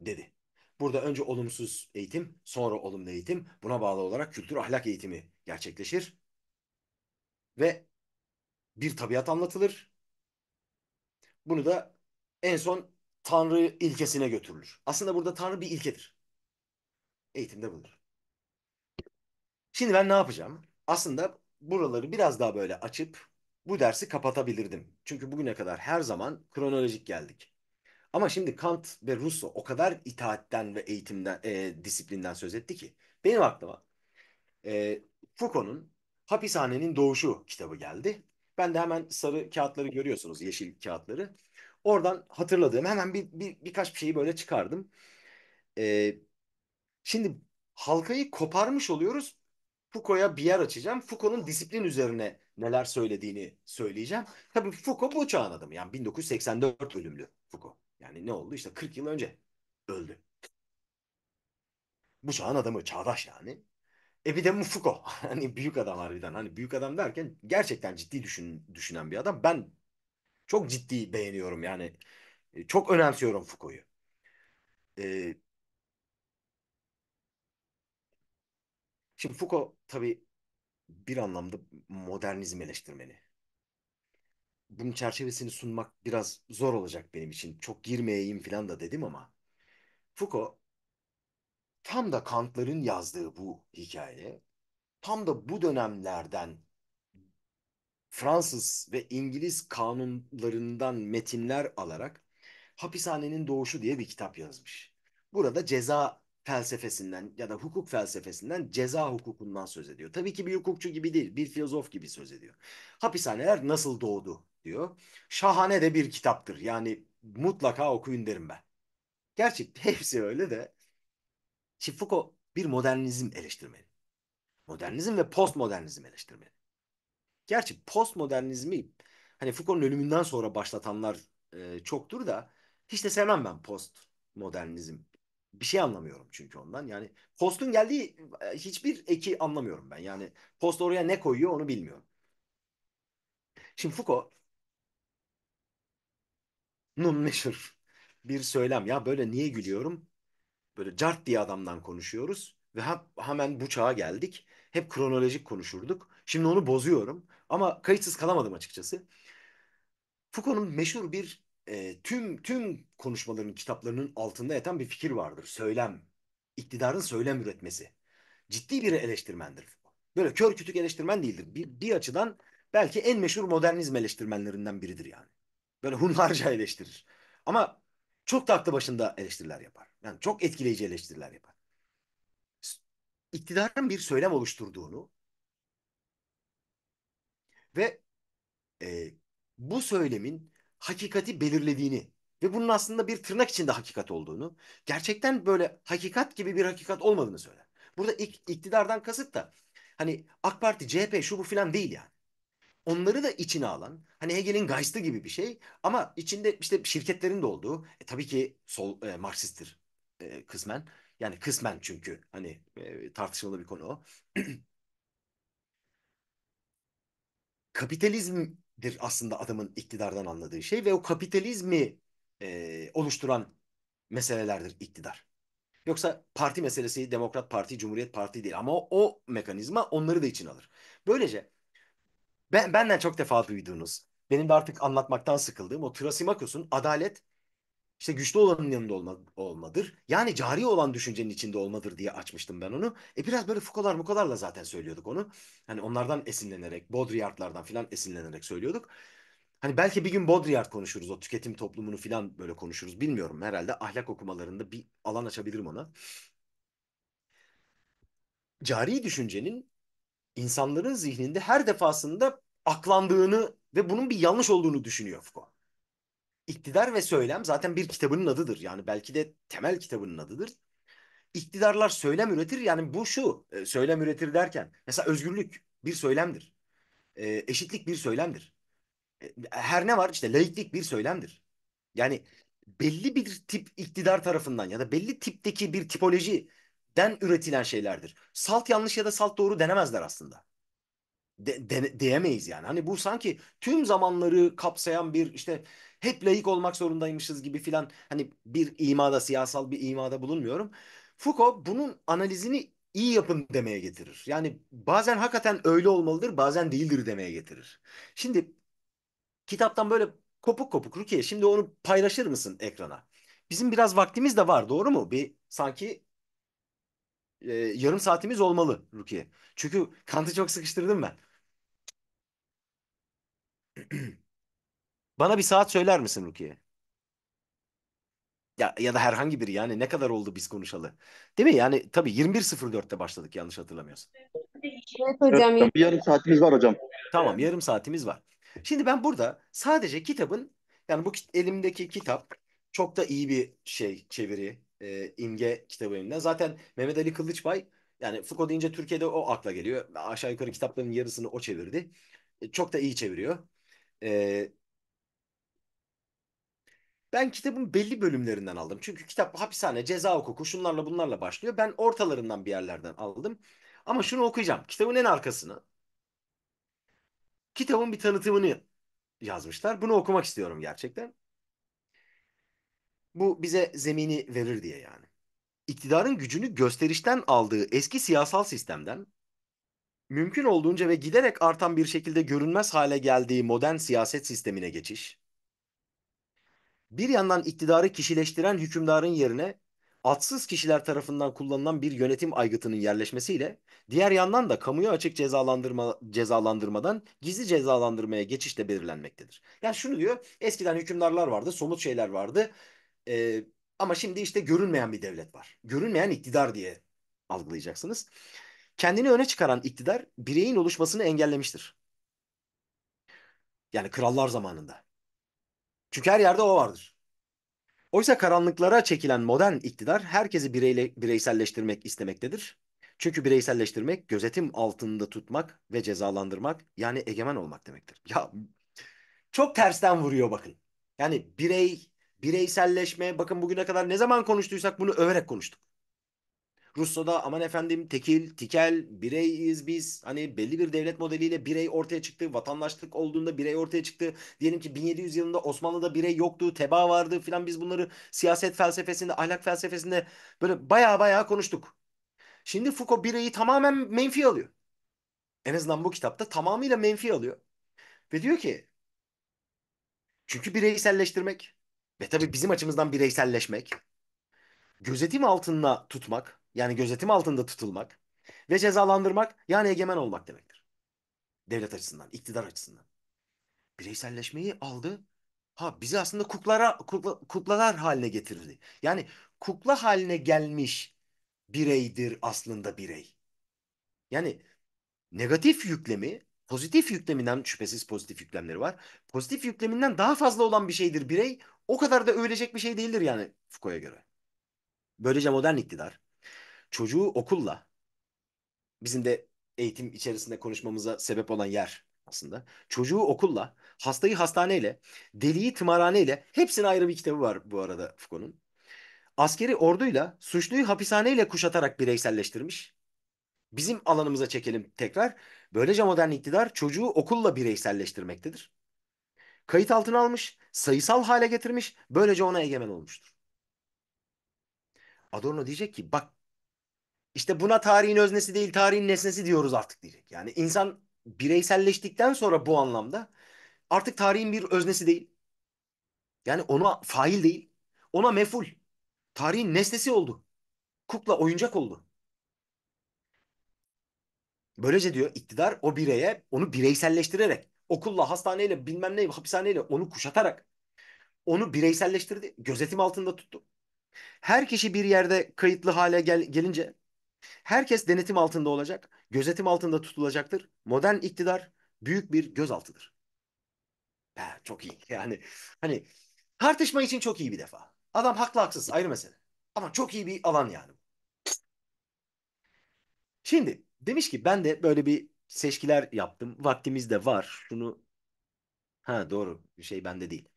dedi. Burada önce olumsuz eğitim, sonra olumlu eğitim, buna bağlı olarak kültür ahlak eğitimi gerçekleşir. Ve bir tabiat anlatılır. Bunu da en son Tanrı ilkesine götürülür. Aslında burada Tanrı bir ilkedir. Eğitimde bulunur. Şimdi ben ne yapacağım? Aslında buraları biraz daha böyle açıp bu dersi kapatabilirdim. Çünkü bugüne kadar her zaman kronolojik geldik. Ama şimdi Kant ve Russo o kadar itaatten ve eğitimden, e, disiplinden söz etti ki. Benim aklıma e, Foucault'un Hapishanenin Doğuşu kitabı geldi. Ben de hemen sarı kağıtları görüyorsunuz, yeşil kağıtları. Oradan hatırladığım hemen bir, bir birkaç bir şeyi böyle çıkardım. E, şimdi halkayı koparmış oluyoruz. Foucault'a bir yer açacağım. Foucault'un disiplin üzerine neler söylediğini söyleyeceğim. Tabii Foucault bu çağın adamı. Yani 1984 ölümlü Foucault. Yani ne oldu? İşte 40 yıl önce öldü. Bu çağın adamı çağdaş yani. E bir de Foucault. Hani büyük adam harbiden. Hani büyük adam derken gerçekten ciddi düşün, düşünen bir adam. Ben çok ciddi beğeniyorum yani. E, çok önemsiyorum Foucault'u. Ee, şimdi Foucault tabii bir anlamda modernizm eleştirmeni. Bunun çerçevesini sunmak biraz zor olacak benim için. Çok girmeyeyim falan da dedim ama Foucault tam da Kant'ların yazdığı bu hikaye tam da bu dönemlerden Fransız ve İngiliz kanunlarından metinler alarak Hapishanenin Doğuşu diye bir kitap yazmış. Burada ceza felsefesinden ya da hukuk felsefesinden ceza hukukundan söz ediyor. Tabii ki bir hukukçu gibi değil, bir filozof gibi söz ediyor. Hapishaneler nasıl doğdu diyor. Şahane de bir kitaptır. Yani mutlaka okuyun derim ben. Gerçi hepsi öyle de. Şimdi Foucault bir modernizm eleştirmeni. Modernizm ve postmodernizm eleştirmeni. Gerçi postmodernizmi hani Foucault'un ölümünden sonra başlatanlar e, çoktur da hiç de sevmem ben postmodernizm bir şey anlamıyorum çünkü ondan. Yani postun geldiği e, hiçbir eki anlamıyorum ben. Yani post oraya ne koyuyor onu bilmiyorum. Şimdi Foucault nun meşhur bir söylem. Ya böyle niye gülüyorum? Böyle cart diye adamdan konuşuyoruz ve hep hemen bu çağa geldik. Hep kronolojik konuşurduk. Şimdi onu bozuyorum ama kayıtsız kalamadım açıkçası. Foucault'un meşhur bir e, tüm tüm konuşmaların kitaplarının altında yatan bir fikir vardır. Söylem. İktidarın söylem üretmesi. Ciddi bir eleştirmendir. Böyle kör kütük eleştirmen değildir. Bir, bir açıdan belki en meşhur modernizm eleştirmenlerinden biridir yani. Böyle hunharca eleştirir. Ama çok da aklı başında eleştiriler yapar. Yani çok etkileyici eleştiriler yapar. İktidarın bir söylem oluşturduğunu ve e, bu söylemin hakikati belirlediğini ve bunun aslında bir tırnak içinde hakikat olduğunu, gerçekten böyle hakikat gibi bir hakikat olmadığını söyler. Burada ik, iktidardan kasıt da hani AK Parti, CHP şu bu filan değil yani. Onları da içine alan hani Hegel'in Geist'ı gibi bir şey ama içinde işte şirketlerin de olduğu e, tabii ki sol e, Marksisttir e, kısmen. Yani kısmen çünkü hani e, tartışmalı bir konu o. kapitalizm dir aslında adamın iktidardan anladığı şey ve o kapitalizmi e, oluşturan meselelerdir iktidar. Yoksa parti meselesi Demokrat Parti, Cumhuriyet Parti değil ama o, o mekanizma onları da için alır. Böylece ben, benden çok defa duyduğunuz, benim de artık anlatmaktan sıkıldığım o Trasimakos'un adalet işte güçlü olanın yanında olma, olmadır. Yani cari olan düşüncenin içinde olmadır diye açmıştım ben onu. E biraz böyle Foucault'lar Mukalar'la zaten söylüyorduk onu. Hani onlardan esinlenerek, Baudrillard'lardan filan esinlenerek söylüyorduk. Hani belki bir gün Baudrillard konuşuruz o tüketim toplumunu filan böyle konuşuruz. Bilmiyorum herhalde ahlak okumalarında bir alan açabilirim ona. Cari düşüncenin insanların zihninde her defasında aklandığını ve bunun bir yanlış olduğunu düşünüyor Foucault. İktidar ve söylem zaten bir kitabının adıdır. Yani belki de temel kitabının adıdır. İktidarlar söylem üretir. Yani bu şu e, söylem üretir derken. Mesela özgürlük bir söylemdir. E, eşitlik bir söylemdir. E, her ne var işte laiklik bir söylemdir. Yani belli bir tip iktidar tarafından ya da belli tipteki bir tipolojiden üretilen şeylerdir. Salt yanlış ya da salt doğru denemezler aslında de, de, diyemeyiz yani. Hani bu sanki tüm zamanları kapsayan bir işte hep layık olmak zorundaymışız gibi filan hani bir imada siyasal bir imada bulunmuyorum. Foucault bunun analizini iyi yapın demeye getirir. Yani bazen hakikaten öyle olmalıdır, bazen değildir demeye getirir. Şimdi kitaptan böyle kopuk kopuk Rukiye şimdi onu paylaşır mısın ekrana? Bizim biraz vaktimiz de var doğru mu? Bir sanki e, yarım saatimiz olmalı Rukiye. Çünkü Kant'ı çok sıkıştırdım ben. Bana bir saat söyler misin Rukiye? Ya, ya da herhangi biri yani ne kadar oldu biz konuşalı? Değil mi? Yani tabii 21.04'te başladık yanlış hatırlamıyorsam. Evet hocam. hocam, bir yarım saatimiz var hocam. Tamam yarım saatimiz var. Şimdi ben burada sadece kitabın yani bu elimdeki kitap çok da iyi bir şey çeviri e, imge kitabı elimden. Zaten Mehmet Ali Kılıçbay yani Foucault deyince Türkiye'de o akla geliyor. Aşağı yukarı kitapların yarısını o çevirdi. E, çok da iyi çeviriyor. Ee, ben kitabın belli bölümlerinden aldım. Çünkü kitap hapishane, ceza hukuku şunlarla bunlarla başlıyor. Ben ortalarından bir yerlerden aldım. Ama şunu okuyacağım. Kitabın en arkasını kitabın bir tanıtımını yazmışlar. Bunu okumak istiyorum gerçekten. Bu bize zemini verir diye yani. İktidarın gücünü gösterişten aldığı eski siyasal sistemden mümkün olduğunca ve giderek artan bir şekilde görünmez hale geldiği modern siyaset sistemine geçiş, bir yandan iktidarı kişileştiren hükümdarın yerine atsız kişiler tarafından kullanılan bir yönetim aygıtının yerleşmesiyle, diğer yandan da kamuya açık cezalandırma, cezalandırmadan gizli cezalandırmaya geçişle belirlenmektedir. Yani şunu diyor, eskiden hükümdarlar vardı, somut şeyler vardı e, ama şimdi işte görünmeyen bir devlet var. Görünmeyen iktidar diye algılayacaksınız. Kendini öne çıkaran iktidar bireyin oluşmasını engellemiştir. Yani krallar zamanında. Çünkü her yerde o vardır. Oysa karanlıklara çekilen modern iktidar herkesi bireyle, bireyselleştirmek istemektedir. Çünkü bireyselleştirmek gözetim altında tutmak ve cezalandırmak yani egemen olmak demektir. Ya çok tersten vuruyor bakın. Yani birey, bireyselleşme bakın bugüne kadar ne zaman konuştuysak bunu överek konuştuk. Rusya'da aman efendim tekil, tikel, bireyiz biz. Hani belli bir devlet modeliyle birey ortaya çıktı. Vatandaşlık olduğunda birey ortaya çıktı. Diyelim ki 1700 yılında Osmanlı'da birey yoktu, teba vardı filan biz bunları siyaset felsefesinde, ahlak felsefesinde böyle baya baya konuştuk. Şimdi Foucault bireyi tamamen menfi alıyor. En azından bu kitapta tamamıyla menfi alıyor. Ve diyor ki çünkü bireyselleştirmek ve tabii bizim açımızdan bireyselleşmek gözetim altında tutmak yani gözetim altında tutulmak ve cezalandırmak yani egemen olmak demektir. Devlet açısından, iktidar açısından. Bireyselleşmeyi aldı. Ha bizi aslında kuklara kukla, kuklalar haline getirdi. Yani kukla haline gelmiş bireydir aslında birey. Yani negatif yüklemi pozitif yükleminden şüphesiz pozitif yüklemleri var. Pozitif yükleminden daha fazla olan bir şeydir birey. O kadar da ölecek bir şey değildir yani Foucault'a göre. Böylece modern iktidar çocuğu okulla bizim de eğitim içerisinde konuşmamıza sebep olan yer aslında. Çocuğu okulla, hastayı hastaneyle, deliyi tımarhaneyle hepsinin ayrı bir kitabı var bu arada Foucault'un. Askeri orduyla, suçluyu hapishaneyle kuşatarak bireyselleştirmiş. Bizim alanımıza çekelim tekrar. Böylece modern iktidar çocuğu okulla bireyselleştirmektedir. Kayıt altına almış, sayısal hale getirmiş, böylece ona egemen olmuştur. Adorno diyecek ki bak işte buna tarihin öznesi değil tarihin nesnesi diyoruz artık diyecek. Yani insan bireyselleştikten sonra bu anlamda artık tarihin bir öznesi değil. Yani ona fail değil. Ona meful. Tarihin nesnesi oldu. Kukla oyuncak oldu. Böylece diyor iktidar o bireye onu bireyselleştirerek okulla, hastaneyle, bilmem ne, hapishaneyle onu kuşatarak onu bireyselleştirdi. Gözetim altında tuttu. Her kişi bir yerde kayıtlı hale gel gelince Herkes denetim altında olacak, gözetim altında tutulacaktır. Modern iktidar büyük bir gözaltıdır. Ha, çok iyi. Yani hani tartışma için çok iyi bir defa. Adam haklı haksız ayrı mesele. Ama çok iyi bir alan yani. Şimdi demiş ki ben de böyle bir seçkiler yaptım. Vaktimiz de var. Şunu ha doğru bir şey bende değil.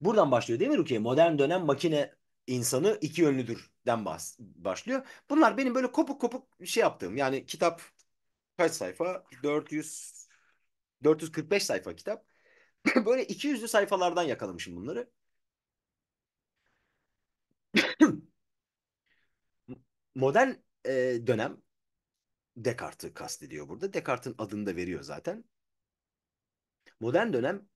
Buradan başlıyor değil mi Rukiye? Modern dönem makine insanı iki yönlüdür den bahs- başlıyor. Bunlar benim böyle kopuk kopuk şey yaptığım yani kitap kaç sayfa? 400 445 sayfa kitap. böyle 200'lü sayfalardan yakalamışım bunları. Modern e, dönem Descartes'i kastediyor burada. Descartes'in adını da veriyor zaten. Modern dönem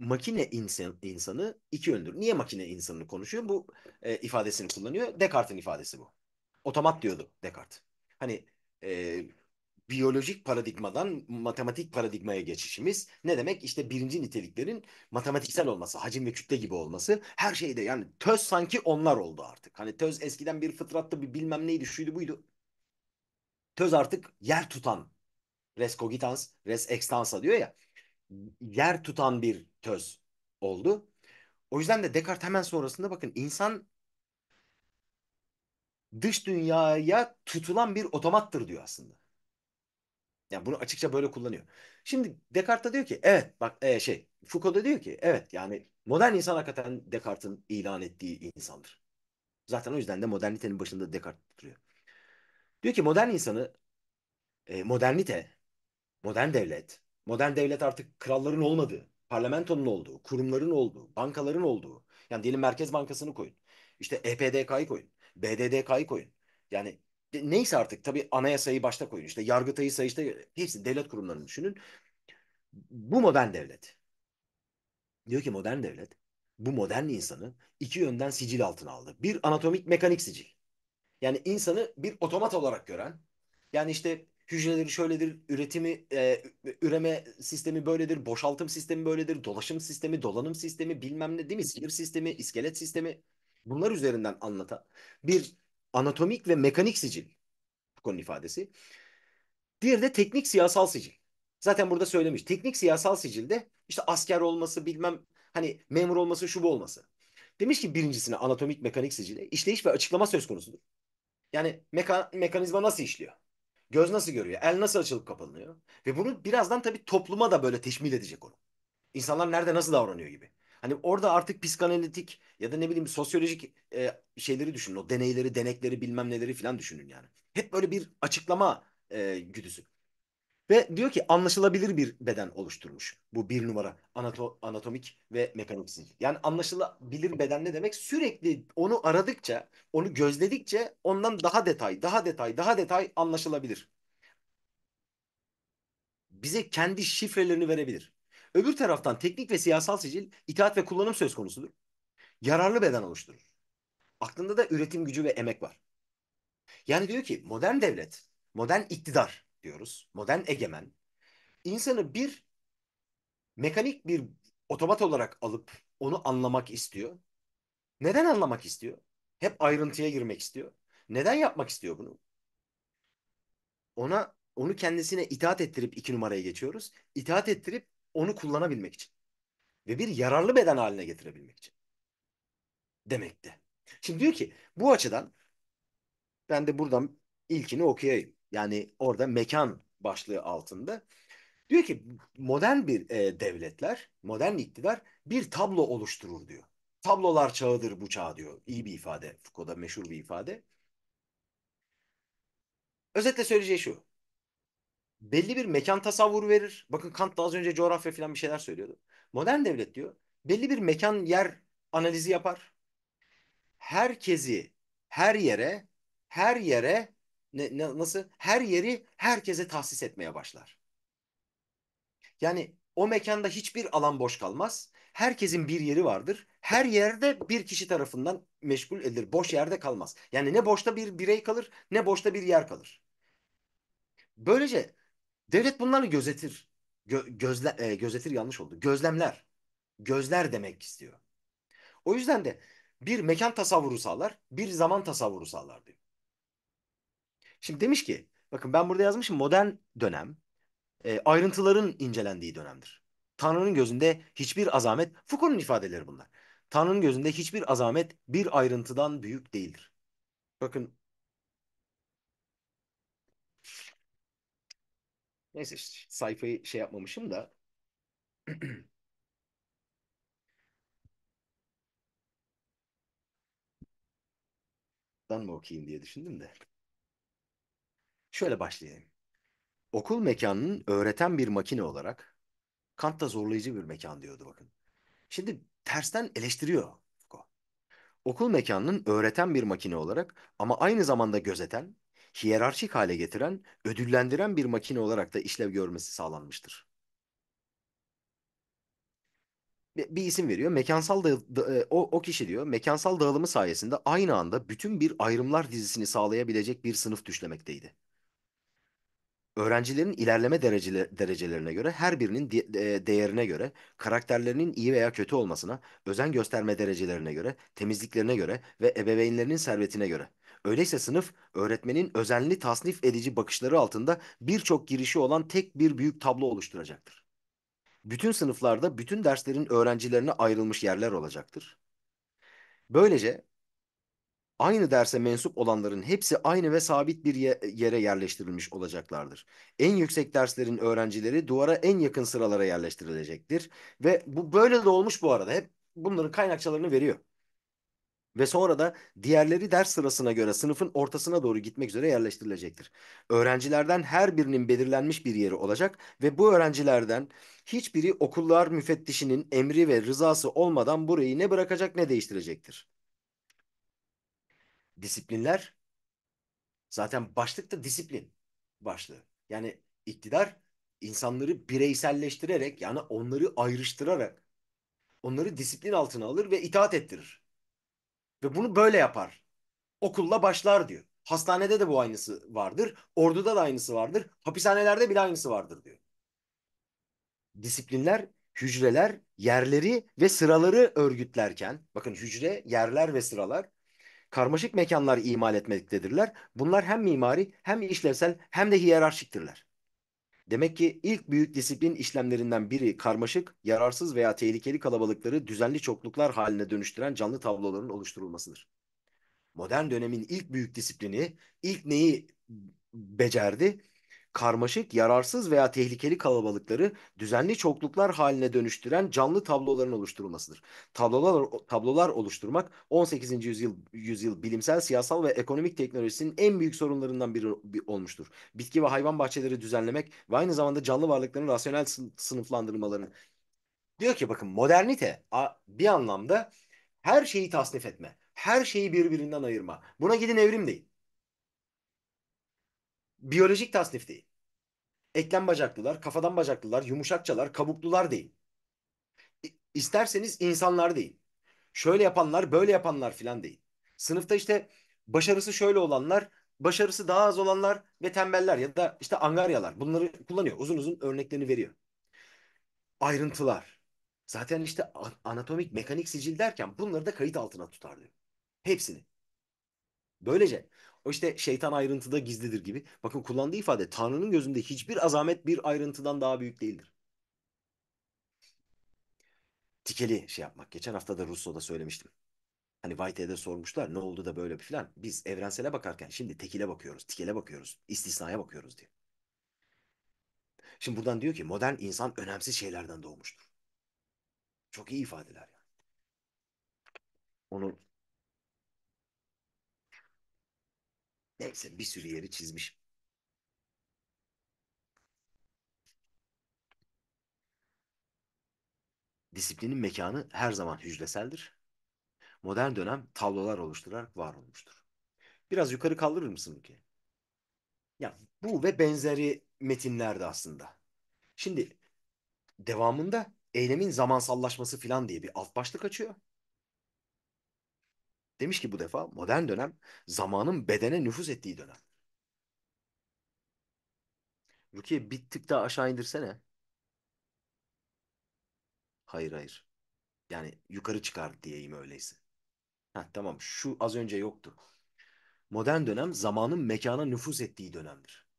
makine insan, insanı iki yöndür. Niye makine insanını konuşuyor? Bu e, ifadesini kullanıyor. Descartes'in ifadesi bu. Otomat diyordu Descartes. Hani e, biyolojik paradigmadan matematik paradigmaya geçişimiz ne demek? İşte birinci niteliklerin matematiksel olması, hacim ve kütle gibi olması her şeyde yani töz sanki onlar oldu artık. Hani töz eskiden bir fıtrattı bir bilmem neydi şuydu buydu. Töz artık yer tutan res cogitans res extensa diyor ya yer tutan bir töz oldu. O yüzden de Descartes hemen sonrasında bakın insan dış dünyaya tutulan bir otomattır diyor aslında. Yani bunu açıkça böyle kullanıyor. Şimdi Descartes diyor ki evet bak e, şey Foucault da diyor ki evet yani modern insan hakikaten Descartes'in ilan ettiği insandır. Zaten o yüzden de modernitenin başında Descartes duruyor. Diyor ki modern insanı e, modernite, modern devlet, Modern devlet artık kralların olmadığı, parlamentonun olduğu, kurumların olduğu, bankaların olduğu. Yani diyelim Merkez Bankası'nı koyun. İşte EPDK'yı koyun. BDDK'yı koyun. Yani neyse artık tabii anayasayı başta koyun. İşte yargıtayı sayışta hepsi devlet kurumlarını düşünün. Bu modern devlet. Diyor ki modern devlet bu modern insanı iki yönden sicil altına aldı. Bir anatomik mekanik sicil. Yani insanı bir otomat olarak gören yani işte hücreleri şöyledir, üretimi, e, üreme sistemi böyledir, boşaltım sistemi böyledir, dolaşım sistemi, dolanım sistemi bilmem ne değil mi? Sinir sistemi, iskelet sistemi bunlar üzerinden anlatan Bir anatomik ve mekanik sicil konu ifadesi. Diğer de teknik siyasal sicil. Zaten burada söylemiş. Teknik siyasal sicilde işte asker olması bilmem hani memur olması şu bu olması. Demiş ki birincisine anatomik mekanik sicile işleyiş ve açıklama söz konusudur. Yani meka mekanizma nasıl işliyor? Göz nasıl görüyor? El nasıl açılıp kapanıyor? Ve bunu birazdan tabii topluma da böyle teşmil edecek onu. İnsanlar nerede nasıl davranıyor gibi. Hani orada artık psikanalitik ya da ne bileyim sosyolojik e, şeyleri düşünün. O deneyleri, denekleri bilmem neleri falan düşünün yani. Hep böyle bir açıklama e, güdüsü. Ve diyor ki anlaşılabilir bir beden oluşturmuş. Bu bir numara anato anatomik ve mekaniksel. Yani anlaşılabilir beden ne demek? Sürekli onu aradıkça, onu gözledikçe ondan daha detay, daha detay, daha detay anlaşılabilir. Bize kendi şifrelerini verebilir. Öbür taraftan teknik ve siyasal sicil itaat ve kullanım söz konusudur. Yararlı beden oluşturur. Aklında da üretim gücü ve emek var. Yani diyor ki modern devlet, modern iktidar diyoruz. Modern egemen insanı bir mekanik bir otomat olarak alıp onu anlamak istiyor. Neden anlamak istiyor? Hep ayrıntıya girmek istiyor. Neden yapmak istiyor bunu? Ona onu kendisine itaat ettirip iki numaraya geçiyoruz. İtaat ettirip onu kullanabilmek için. Ve bir yararlı beden haline getirebilmek için. demekte Şimdi diyor ki bu açıdan ben de buradan ilkini okuyayım. Yani orada mekan başlığı altında. Diyor ki modern bir e, devletler, modern iktidar bir tablo oluşturur diyor. Tablolar çağıdır bu çağ diyor. İyi bir ifade. Foucault'da meşhur bir ifade. Özetle söyleyeceği şu. Belli bir mekan tasavvuru verir. Bakın Kant da az önce coğrafya falan bir şeyler söylüyordu. Modern devlet diyor. Belli bir mekan yer analizi yapar. Herkesi her yere her yere ne, ne, nasıl her yeri herkese tahsis etmeye başlar. Yani o mekanda hiçbir alan boş kalmaz. Herkesin bir yeri vardır. Her yerde bir kişi tarafından meşgul edilir. Boş yerde kalmaz. Yani ne boşta bir birey kalır ne boşta bir yer kalır. Böylece devlet bunları gözetir. Gö gözle e, gözetir yanlış oldu. Gözlemler. Gözler demek istiyor. O yüzden de bir mekan tasavvuru sağlar, bir zaman tasavvuru sağlar diyor. Şimdi demiş ki bakın ben burada yazmışım modern dönem e, ayrıntıların incelendiği dönemdir. Tanrı'nın gözünde hiçbir azamet Foucault'un ifadeleri bunlar. Tanrı'nın gözünde hiçbir azamet bir ayrıntıdan büyük değildir. Bakın Neyse sayfayı şey yapmamışım da. Dan mı okuyayım diye düşündüm de. Şöyle başlayayım. Okul mekanının öğreten bir makine olarak Kant da zorlayıcı bir mekan diyordu bakın. Şimdi tersten eleştiriyor Okul mekanının öğreten bir makine olarak ama aynı zamanda gözeten, hiyerarşik hale getiren, ödüllendiren bir makine olarak da işlev görmesi sağlanmıştır. Bir, bir isim veriyor. Mekansal da, da, e, o, o kişi diyor mekansal dağılımı sayesinde aynı anda bütün bir ayrımlar dizisini sağlayabilecek bir sınıf düşlemekteydi öğrencilerin ilerleme derecele, derecelerine göre her birinin de, de, değerine göre, karakterlerinin iyi veya kötü olmasına, özen gösterme derecelerine göre, temizliklerine göre ve ebeveynlerinin servetine göre. Öyleyse sınıf öğretmenin özenli tasnif edici bakışları altında birçok girişi olan tek bir büyük tablo oluşturacaktır. Bütün sınıflarda bütün derslerin öğrencilerine ayrılmış yerler olacaktır. Böylece aynı derse mensup olanların hepsi aynı ve sabit bir yere yerleştirilmiş olacaklardır. En yüksek derslerin öğrencileri duvara en yakın sıralara yerleştirilecektir ve bu böyle de olmuş bu arada. Hep bunların kaynakçalarını veriyor. Ve sonra da diğerleri ders sırasına göre sınıfın ortasına doğru gitmek üzere yerleştirilecektir. Öğrencilerden her birinin belirlenmiş bir yeri olacak ve bu öğrencilerden hiçbiri okullar müfettişinin emri ve rızası olmadan burayı ne bırakacak ne değiştirecektir disiplinler zaten başlıkta disiplin başlığı. Yani iktidar insanları bireyselleştirerek yani onları ayrıştırarak onları disiplin altına alır ve itaat ettirir. Ve bunu böyle yapar. Okulla başlar diyor. Hastanede de bu aynısı vardır. Orduda da aynısı vardır. Hapishanelerde bile aynısı vardır diyor. Disiplinler, hücreler, yerleri ve sıraları örgütlerken, bakın hücre, yerler ve sıralar karmaşık mekanlar imal etmektedirler. Bunlar hem mimari hem işlevsel hem de hiyerarşiktirler. Demek ki ilk büyük disiplin işlemlerinden biri karmaşık, yararsız veya tehlikeli kalabalıkları düzenli çokluklar haline dönüştüren canlı tabloların oluşturulmasıdır. Modern dönemin ilk büyük disiplini ilk neyi becerdi? karmaşık, yararsız veya tehlikeli kalabalıkları düzenli çokluklar haline dönüştüren canlı tabloların oluşturulmasıdır. Tablolar tablolar oluşturmak 18. yüzyıl yüzyıl bilimsel, siyasal ve ekonomik teknolojisinin en büyük sorunlarından biri olmuştur. Bitki ve hayvan bahçeleri düzenlemek ve aynı zamanda canlı varlıkların rasyonel sınıflandırmalarını diyor ki bakın modernite bir anlamda her şeyi tasnif etme, her şeyi birbirinden ayırma. Buna gidin evrim değil biyolojik tasnif değil. Eklem bacaklılar, kafadan bacaklılar, yumuşakçalar, kabuklular değil. İsterseniz insanlar değil. Şöyle yapanlar, böyle yapanlar filan değil. Sınıfta işte başarısı şöyle olanlar, başarısı daha az olanlar ve tembeller ya da işte angaryalar bunları kullanıyor. Uzun uzun örneklerini veriyor. Ayrıntılar. Zaten işte anatomik, mekanik sicil derken bunları da kayıt altına tutarlıyor. Hepsini. Böylece o işte şeytan ayrıntıda gizlidir gibi. Bakın kullandığı ifade Tanrı'nın gözünde hiçbir azamet bir ayrıntıdan daha büyük değildir. Tikeli şey yapmak. Geçen hafta da Russo'da söylemiştim. Hani Whitehead'e sormuşlar ne oldu da böyle bir filan. Biz evrensele bakarken şimdi tekile bakıyoruz, tikele bakıyoruz, istisnaya bakıyoruz diye. Şimdi buradan diyor ki modern insan önemsiz şeylerden doğmuştur. Çok iyi ifadeler yani. Onu Neyse bir sürü yeri çizmişim. Disiplinin mekanı her zaman hücreseldir. Modern dönem tablolar oluşturarak var olmuştur. Biraz yukarı kaldırır mısın Rukiye? Ya bu ve benzeri metinlerde aslında. Şimdi devamında eylemin zamansallaşması falan diye bir alt başlık açıyor. Demiş ki bu defa modern dönem zamanın bedene nüfuz ettiği dönem. Rukiye bir tık daha aşağı indirsene. Hayır hayır. Yani yukarı çıkar diyeyim öyleyse. Ha tamam şu az önce yoktu. Modern dönem zamanın mekana nüfuz ettiği dönemdir.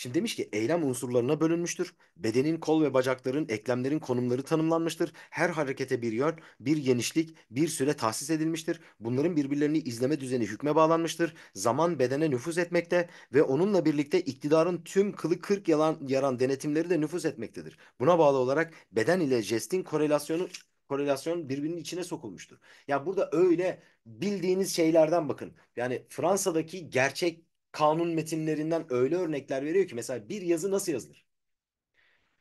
Şimdi demiş ki eylem unsurlarına bölünmüştür. Bedenin kol ve bacakların, eklemlerin konumları tanımlanmıştır. Her harekete bir yön, bir genişlik, bir süre tahsis edilmiştir. Bunların birbirlerini izleme düzeni hükme bağlanmıştır. Zaman bedene nüfuz etmekte ve onunla birlikte iktidarın tüm kılı kırk yalan, yaran denetimleri de nüfuz etmektedir. Buna bağlı olarak beden ile jestin korelasyonu korelasyon birbirinin içine sokulmuştur. Ya burada öyle bildiğiniz şeylerden bakın. Yani Fransa'daki gerçek kanun metinlerinden öyle örnekler veriyor ki mesela bir yazı nasıl yazılır?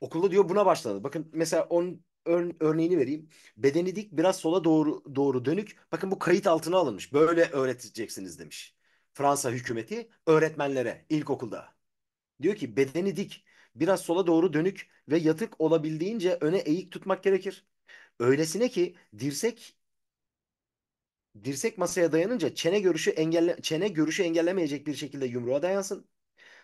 Okulda diyor buna başladı. Bakın mesela on ör, örneğini vereyim. Bedeni dik biraz sola doğru doğru dönük. Bakın bu kayıt altına alınmış. Böyle öğreteceksiniz demiş. Fransa hükümeti öğretmenlere ilkokulda. Diyor ki bedeni dik biraz sola doğru dönük ve yatık olabildiğince öne eğik tutmak gerekir. Öylesine ki dirsek dirsek masaya dayanınca çene görüşü engelle çene görüşü engellemeyecek bir şekilde yumruğa dayansın.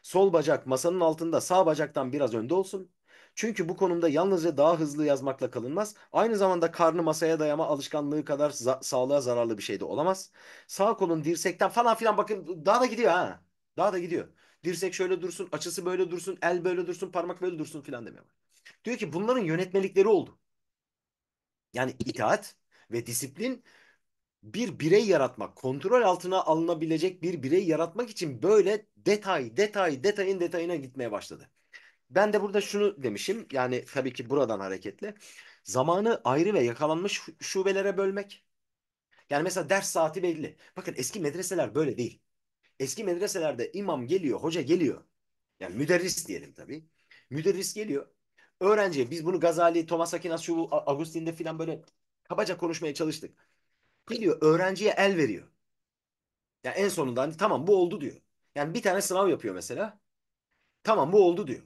Sol bacak masanın altında sağ bacaktan biraz önde olsun. Çünkü bu konumda yalnızca daha hızlı yazmakla kalınmaz. Aynı zamanda karnı masaya dayama alışkanlığı kadar za- sağlığa zararlı bir şey de olamaz. Sağ kolun dirsekten falan filan bakın daha da gidiyor ha. Daha da gidiyor. Dirsek şöyle dursun, açısı böyle dursun, el böyle dursun, parmak böyle dursun filan demiyor. Diyor ki bunların yönetmelikleri oldu. Yani itaat ve disiplin bir birey yaratmak, kontrol altına alınabilecek bir birey yaratmak için böyle detay, detay, detayın detayına gitmeye başladı. Ben de burada şunu demişim. Yani tabii ki buradan hareketle. Zamanı ayrı ve yakalanmış şubelere bölmek. Yani mesela ders saati belli. Bakın eski medreseler böyle değil. Eski medreselerde imam geliyor, hoca geliyor. Yani müderris diyelim tabii. Müderris geliyor. Öğrenci biz bunu Gazali, Thomas Aquinas, şu Agustin'de filan böyle kabaca konuşmaya çalıştık. Geliyor öğrenciye el veriyor. Yani en sonunda hani tamam bu oldu diyor. Yani bir tane sınav yapıyor mesela. Tamam bu oldu diyor.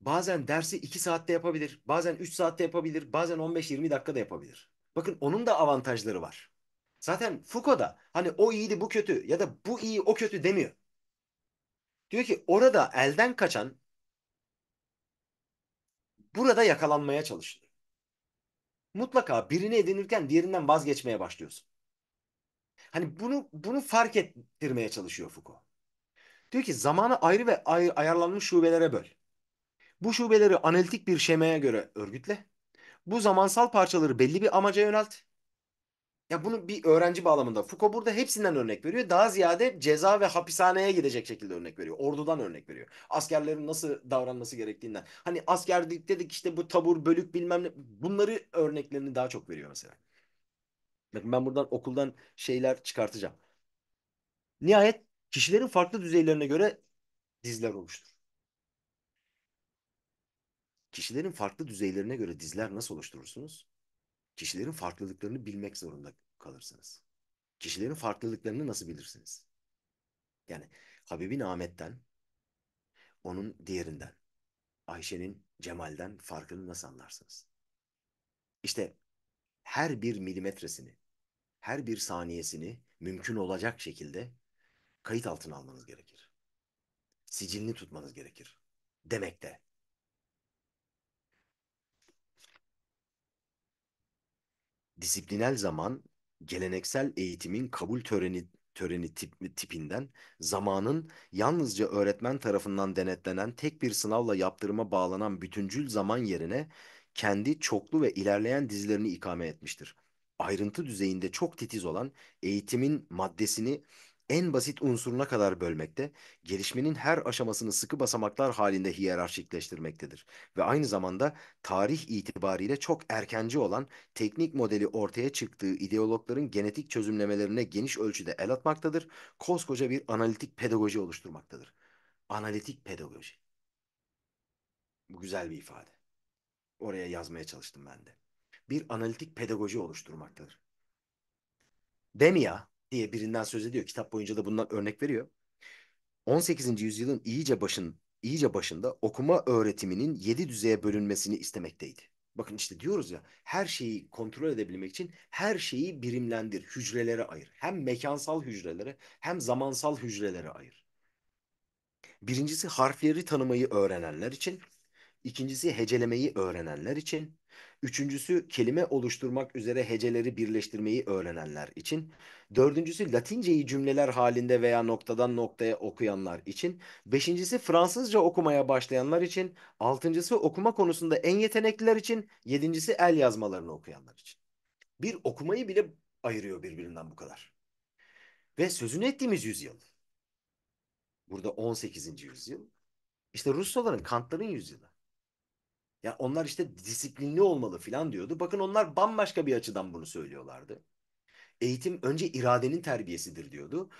Bazen dersi 2 saatte yapabilir. Bazen 3 saatte yapabilir. Bazen 15-20 dakikada yapabilir. Bakın onun da avantajları var. Zaten Foucault da hani o iyiydi bu kötü ya da bu iyi o kötü demiyor. Diyor ki orada elden kaçan burada yakalanmaya çalışılıyor mutlaka birini edinirken diğerinden vazgeçmeye başlıyorsun. Hani bunu bunu fark ettirmeye çalışıyor Foucault. Diyor ki zamanı ayrı ve ay ayarlanmış şubelere böl. Bu şubeleri analitik bir şemaya göre örgütle. Bu zamansal parçaları belli bir amaca yönelt. Ya bunu bir öğrenci bağlamında. Foucault burada hepsinden örnek veriyor. Daha ziyade ceza ve hapishaneye gidecek şekilde örnek veriyor. Ordudan örnek veriyor. Askerlerin nasıl davranması gerektiğinden. Hani askerlik dedik işte bu tabur, bölük bilmem ne. Bunları örneklerini daha çok veriyor mesela. Bakın ben buradan okuldan şeyler çıkartacağım. Nihayet kişilerin farklı düzeylerine göre dizler oluştur. Kişilerin farklı düzeylerine göre dizler nasıl oluşturursunuz? Kişilerin farklılıklarını bilmek zorunda kalırsınız. Kişilerin farklılıklarını nasıl bilirsiniz? Yani Habib'in Ahmet'ten, onun diğerinden, Ayşe'nin Cemal'den farkını nasıl anlarsınız? İşte her bir milimetresini, her bir saniyesini mümkün olacak şekilde kayıt altına almanız gerekir. Sicilini tutmanız gerekir. Demek de disiplinel zaman geleneksel eğitimin kabul töreni töreni tip, tipinden zamanın yalnızca öğretmen tarafından denetlenen tek bir sınavla yaptırıma bağlanan bütüncül zaman yerine kendi çoklu ve ilerleyen dizilerini ikame etmiştir. Ayrıntı düzeyinde çok titiz olan eğitimin maddesini en basit unsuruna kadar bölmekte, gelişmenin her aşamasını sıkı basamaklar halinde hiyerarşikleştirmektedir ve aynı zamanda tarih itibariyle çok erkenci olan teknik modeli ortaya çıktığı ideologların genetik çözümlemelerine geniş ölçüde el atmaktadır, koskoca bir analitik pedagoji oluşturmaktadır. Analitik pedagoji. Bu güzel bir ifade. Oraya yazmaya çalıştım ben de. Bir analitik pedagoji oluşturmaktadır. Demia diye birinden söz ediyor. Kitap boyunca da bundan örnek veriyor. 18. yüzyılın iyice başın iyice başında okuma öğretiminin yedi düzeye bölünmesini istemekteydi. Bakın işte diyoruz ya her şeyi kontrol edebilmek için her şeyi birimlendir, hücrelere ayır. Hem mekansal hücrelere hem zamansal hücrelere ayır. Birincisi harfleri tanımayı öğrenenler için İkincisi hecelemeyi öğrenenler için, üçüncüsü kelime oluşturmak üzere heceleri birleştirmeyi öğrenenler için, dördüncüsü Latinceyi cümleler halinde veya noktadan noktaya okuyanlar için, beşincisi Fransızca okumaya başlayanlar için, altıncısı okuma konusunda en yetenekliler için, yedincisi el yazmalarını okuyanlar için. Bir okumayı bile ayırıyor birbirinden bu kadar. Ve sözünü ettiğimiz yüzyıl. Burada 18. yüzyıl. İşte Rusların, Kantların yüzyılı. Ya onlar işte disiplinli olmalı filan diyordu. Bakın onlar bambaşka bir açıdan bunu söylüyorlardı. Eğitim önce iradenin terbiyesidir diyordu.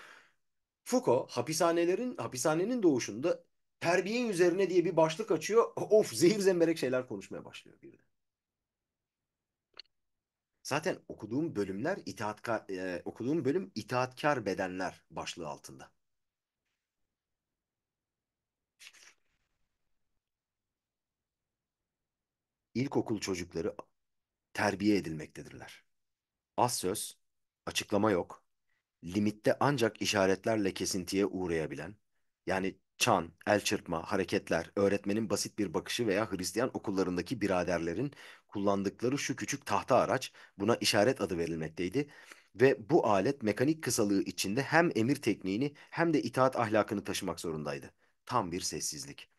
Foucault hapishanelerin hapishanenin doğuşunda terbiye üzerine diye bir başlık açıyor. Of zehir zemberek şeyler konuşmaya başlıyor birden. Zaten okuduğum bölümler itaatkar, e, okuduğum bölüm itaatkar bedenler başlığı altında. ilkokul çocukları terbiye edilmektedirler. Az söz, açıklama yok, limitte ancak işaretlerle kesintiye uğrayabilen, yani çan, el çırpma, hareketler, öğretmenin basit bir bakışı veya Hristiyan okullarındaki biraderlerin kullandıkları şu küçük tahta araç buna işaret adı verilmekteydi ve bu alet mekanik kısalığı içinde hem emir tekniğini hem de itaat ahlakını taşımak zorundaydı. Tam bir sessizlik.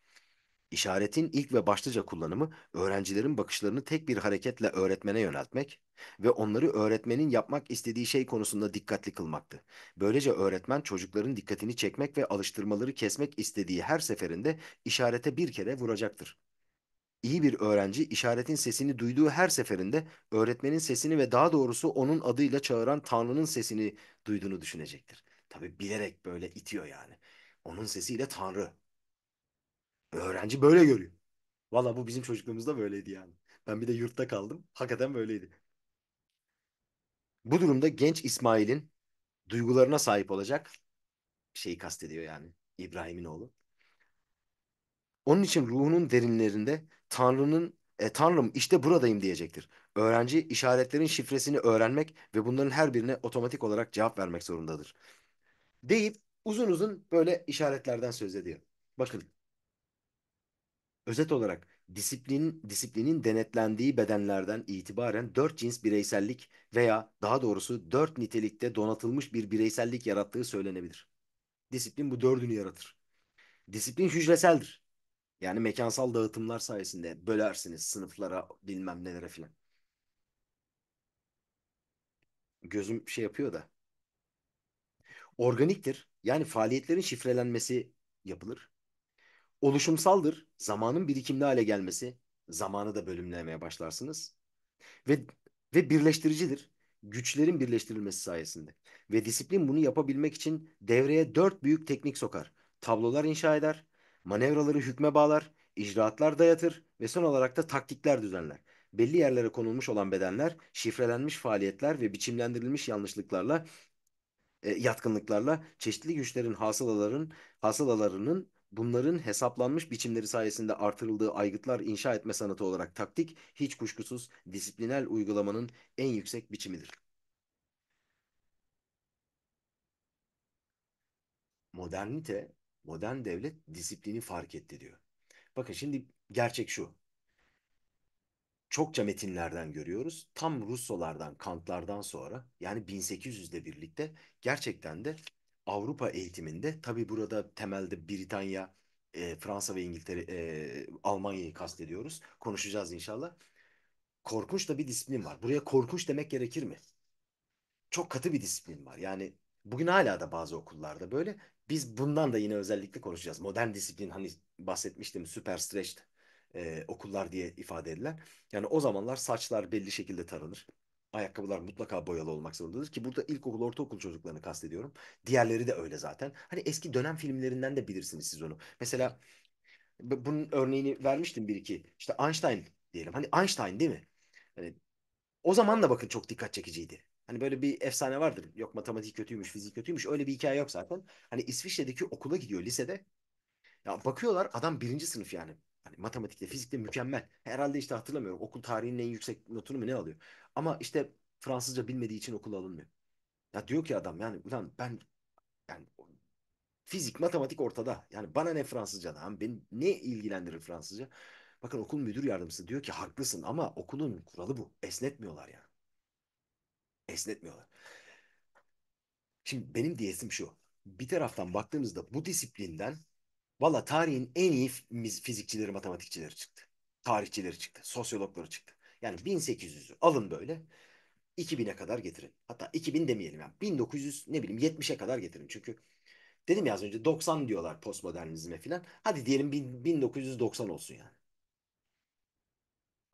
İşaretin ilk ve başlıca kullanımı öğrencilerin bakışlarını tek bir hareketle öğretmene yöneltmek ve onları öğretmenin yapmak istediği şey konusunda dikkatli kılmaktı. Böylece öğretmen çocukların dikkatini çekmek ve alıştırmaları kesmek istediği her seferinde işarete bir kere vuracaktır. İyi bir öğrenci işaretin sesini duyduğu her seferinde öğretmenin sesini ve daha doğrusu onun adıyla çağıran Tanrı'nın sesini duyduğunu düşünecektir. Tabi bilerek böyle itiyor yani. Onun sesiyle Tanrı Öğrenci böyle görüyor. Valla bu bizim çocukluğumuzda böyleydi yani. Ben bir de yurtta kaldım. Hakikaten böyleydi. Bu durumda genç İsmail'in duygularına sahip olacak şeyi kastediyor yani İbrahim'in oğlu. Onun için ruhunun derinlerinde Tanrı'nın e, Tanrım işte buradayım diyecektir. Öğrenci işaretlerin şifresini öğrenmek ve bunların her birine otomatik olarak cevap vermek zorundadır. Deyip uzun uzun böyle işaretlerden söz ediyor. Bakın Özet olarak disiplin, disiplinin denetlendiği bedenlerden itibaren dört cins bireysellik veya daha doğrusu dört nitelikte donatılmış bir bireysellik yarattığı söylenebilir. Disiplin bu dördünü yaratır. Disiplin hücreseldir. Yani mekansal dağıtımlar sayesinde bölersiniz sınıflara bilmem nelere filan. Gözüm şey yapıyor da. Organiktir. Yani faaliyetlerin şifrelenmesi yapılır oluşumsaldır. Zamanın birikimli hale gelmesi, zamanı da bölümlemeye başlarsınız. Ve ve birleştiricidir. Güçlerin birleştirilmesi sayesinde. Ve disiplin bunu yapabilmek için devreye dört büyük teknik sokar. Tablolar inşa eder, manevraları hükme bağlar, icraatlar dayatır ve son olarak da taktikler düzenler. Belli yerlere konulmuş olan bedenler, şifrelenmiş faaliyetler ve biçimlendirilmiş yanlışlıklarla, e, yatkınlıklarla çeşitli güçlerin hasılaların, hasılalarının bunların hesaplanmış biçimleri sayesinde artırıldığı aygıtlar inşa etme sanatı olarak taktik hiç kuşkusuz disiplinel uygulamanın en yüksek biçimidir. Modernite, modern devlet disiplini fark etti diyor. Bakın şimdi gerçek şu. Çokça metinlerden görüyoruz. Tam Russolardan, Kantlardan sonra yani 1800'le birlikte gerçekten de Avrupa eğitiminde tabi burada temelde Britanya, e, Fransa ve İngiltere, e, Almanya'yı kastediyoruz. Konuşacağız inşallah. Korkunç da bir disiplin var. Buraya korkunç demek gerekir mi? Çok katı bir disiplin var. Yani bugün hala da bazı okullarda böyle. Biz bundan da yine özellikle konuşacağız. Modern disiplin hani bahsetmiştim süper stretched e, okullar diye ifade edilen. Yani o zamanlar saçlar belli şekilde taranır ayakkabılar mutlaka boyalı olmak zorundadır ki burada ilkokul, ortaokul çocuklarını kastediyorum. Diğerleri de öyle zaten. Hani eski dönem filmlerinden de bilirsiniz siz onu. Mesela bunun örneğini vermiştim bir iki. İşte Einstein diyelim. Hani Einstein değil mi? Hani o zaman da bakın çok dikkat çekiciydi. Hani böyle bir efsane vardır. Yok matematik kötüymüş, fizik kötüymüş. Öyle bir hikaye yok zaten. Hani İsviçre'deki okula gidiyor lisede. Ya bakıyorlar adam birinci sınıf yani. Hani matematikte, fizikte mükemmel. Herhalde işte hatırlamıyorum. Okul tarihinin en yüksek notunu mu ne alıyor? Ama işte Fransızca bilmediği için okula alınmıyor. Ya diyor ki adam yani ulan ben yani fizik, matematik ortada. Yani bana ne Fransızca Fransızcadan, Ben ne ilgilendirir Fransızca? Bakın okul müdür yardımcısı diyor ki haklısın ama okulun kuralı bu. Esnetmiyorlar yani. Esnetmiyorlar. Şimdi benim diyesim şu. Bir taraftan baktığımızda bu disiplinden valla tarihin en iyi fizikçileri, matematikçileri çıktı. Tarihçileri çıktı, sosyologları çıktı. Yani 1800'ü alın böyle 2000'e kadar getirin. Hatta 2000 demeyelim yani 1900 ne bileyim 70'e kadar getirin. Çünkü dedim ya az önce 90 diyorlar postmodernizme filan. Hadi diyelim 1990 olsun yani.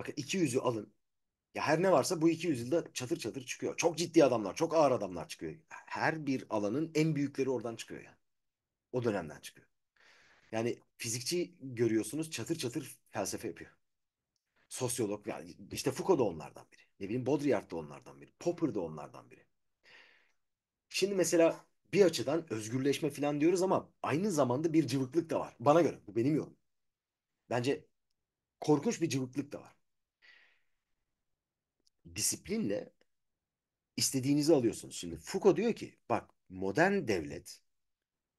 Bakın 200'ü alın. Ya her ne varsa bu 200 yılda çatır çatır çıkıyor. Çok ciddi adamlar, çok ağır adamlar çıkıyor. Her bir alanın en büyükleri oradan çıkıyor yani. O dönemden çıkıyor. Yani fizikçi görüyorsunuz çatır çatır felsefe yapıyor sosyolog yani işte Foucault da onlardan biri. Ne bileyim Baudrillard da onlardan biri. Popper de onlardan biri. Şimdi mesela bir açıdan özgürleşme falan diyoruz ama aynı zamanda bir cıvıklık da var. Bana göre bu benim yorumum. Bence korkunç bir cıvıklık da var. Disiplinle istediğinizi alıyorsunuz. Şimdi Foucault diyor ki bak modern devlet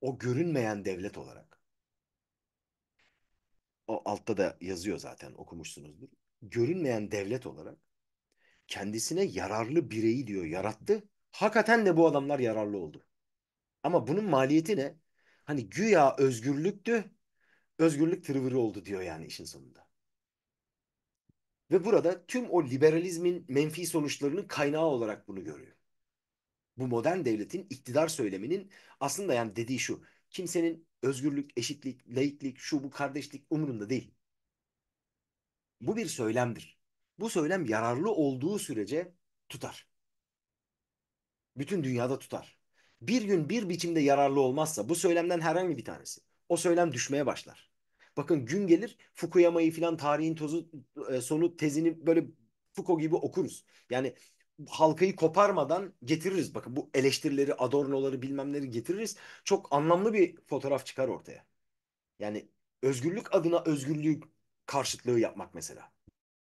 o görünmeyen devlet olarak o altta da yazıyor zaten okumuşsunuzdur görünmeyen devlet olarak kendisine yararlı bireyi diyor yarattı. Hakikaten de bu adamlar yararlı oldu. Ama bunun maliyeti ne? Hani güya özgürlüktü, özgürlük tırvırı oldu diyor yani işin sonunda. Ve burada tüm o liberalizmin menfi sonuçlarının kaynağı olarak bunu görüyor. Bu modern devletin iktidar söyleminin aslında yani dediği şu. Kimsenin özgürlük, eşitlik, laiklik, şu bu kardeşlik umurunda değil. Bu bir söylemdir. Bu söylem yararlı olduğu sürece tutar. Bütün dünyada tutar. Bir gün bir biçimde yararlı olmazsa bu söylemden herhangi bir tanesi. O söylem düşmeye başlar. Bakın gün gelir Fukuyama'yı filan tarihin tozu e, sonu tezini böyle Foucault gibi okuruz. Yani halkayı koparmadan getiririz. Bakın bu eleştirileri, adornoları bilmemleri getiririz. Çok anlamlı bir fotoğraf çıkar ortaya. Yani özgürlük adına özgürlüğü karşıtlığı yapmak mesela.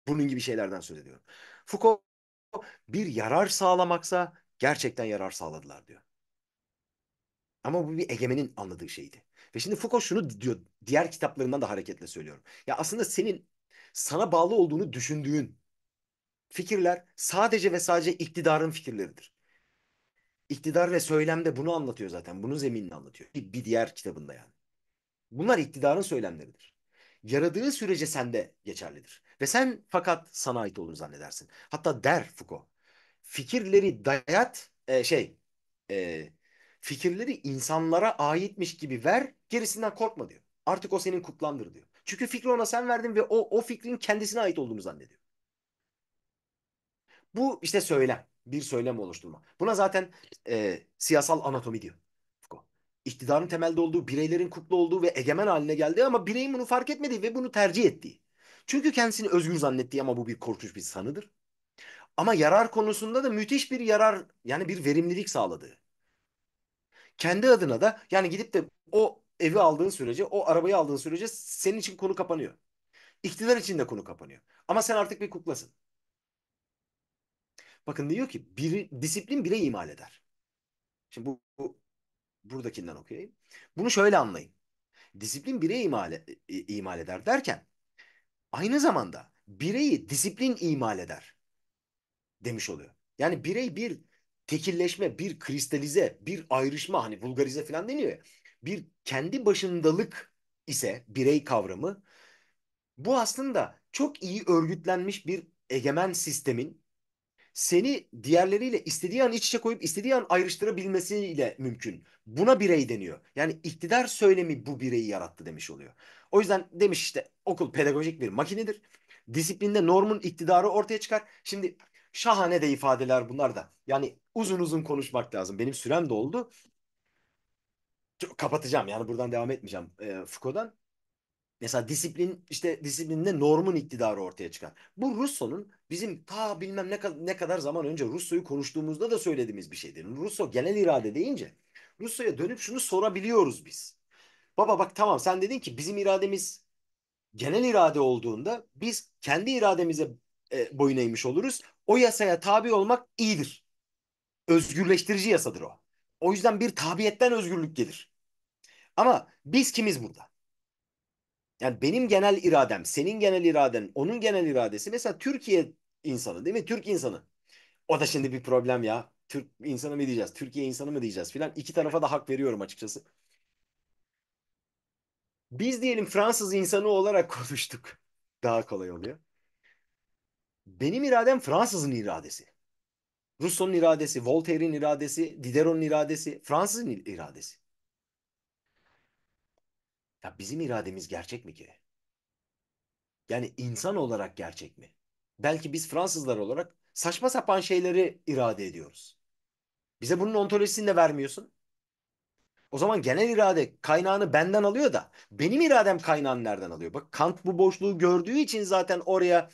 Bunun gibi şeylerden söz ediyorum. Foucault bir yarar sağlamaksa gerçekten yarar sağladılar diyor. Ama bu bir egemenin anladığı şeydi. Ve şimdi Foucault şunu diyor, diğer kitaplarından da hareketle söylüyorum. Ya aslında senin sana bağlı olduğunu düşündüğün fikirler sadece ve sadece iktidarın fikirleridir. İktidar ve söylemde bunu anlatıyor zaten. Bunu zeminle anlatıyor. Bir diğer kitabında yani. Bunlar iktidarın söylemleridir yaradığı sürece sende geçerlidir. Ve sen fakat sana ait olduğunu zannedersin. Hatta der Foucault. Fikirleri dayat e, şey e, fikirleri insanlara aitmiş gibi ver gerisinden korkma diyor. Artık o senin kuklandır diyor. Çünkü fikri ona sen verdin ve o o fikrin kendisine ait olduğunu zannediyor. Bu işte söylem. Bir söylem oluşturma. Buna zaten e, siyasal anatomi diyor iktidarın temelde olduğu, bireylerin kutlu olduğu ve egemen haline geldi ama bireyin bunu fark etmediği ve bunu tercih ettiği. Çünkü kendisini özgür zannettiği ama bu bir korkunç bir sanıdır. Ama yarar konusunda da müthiş bir yarar yani bir verimlilik sağladığı. Kendi adına da yani gidip de o evi aldığın sürece, o arabayı aldığın sürece senin için konu kapanıyor. İktidar için de konu kapanıyor. Ama sen artık bir kuklasın. Bakın diyor ki bir, disiplin bile imal eder. Şimdi bu, bu buradakinden okuyayım. Bunu şöyle anlayın. Disiplin bireyi imal, e, e, imal eder derken aynı zamanda bireyi disiplin imal eder demiş oluyor. Yani birey bir tekilleşme, bir kristalize, bir ayrışma hani vulgarize falan deniyor ya. Bir kendi başındalık ise birey kavramı bu aslında çok iyi örgütlenmiş bir egemen sistemin seni diğerleriyle istediği an iç içe koyup istediği an ayrıştırabilmesiyle mümkün. Buna birey deniyor. Yani iktidar söylemi bu bireyi yarattı demiş oluyor. O yüzden demiş işte okul pedagojik bir makinedir. Disiplinde normun iktidarı ortaya çıkar. Şimdi şahane de ifadeler bunlar da. Yani uzun uzun konuşmak lazım. Benim sürem de oldu. Kapatacağım yani buradan devam etmeyeceğim e, Foucault'dan. Mesela disiplin işte disiplinde normun iktidarı ortaya çıkar. Bu Rousseau'nun bizim ta bilmem ne, kadar, ne kadar zaman önce Rousseau'yu konuştuğumuzda da söylediğimiz bir şeydir. Rousseau genel irade deyince Rousseau'ya dönüp şunu sorabiliyoruz biz. Baba bak tamam sen dedin ki bizim irademiz genel irade olduğunda biz kendi irademize e, boyun eğmiş oluruz. O yasaya tabi olmak iyidir. Özgürleştirici yasadır o. O yüzden bir tabiyetten özgürlük gelir. Ama biz kimiz burada? yani benim genel iradem, senin genel iraden, onun genel iradesi mesela Türkiye insanı değil mi? Türk insanı. O da şimdi bir problem ya. Türk insanı mı diyeceğiz, Türkiye insanı mı diyeceğiz filan. İki tarafa da hak veriyorum açıkçası. Biz diyelim Fransız insanı olarak konuştuk. Daha kolay oluyor. Benim iradem Fransız'ın iradesi. Rousseau'nun iradesi, Voltaire'in iradesi, Diderot'un iradesi, Fransız'ın iradesi. Ya bizim irademiz gerçek mi ki? Yani insan olarak gerçek mi? Belki biz Fransızlar olarak saçma sapan şeyleri irade ediyoruz. Bize bunun ontolojisini de vermiyorsun. O zaman genel irade kaynağını benden alıyor da benim iradem kaynağını nereden alıyor? Bak Kant bu boşluğu gördüğü için zaten oraya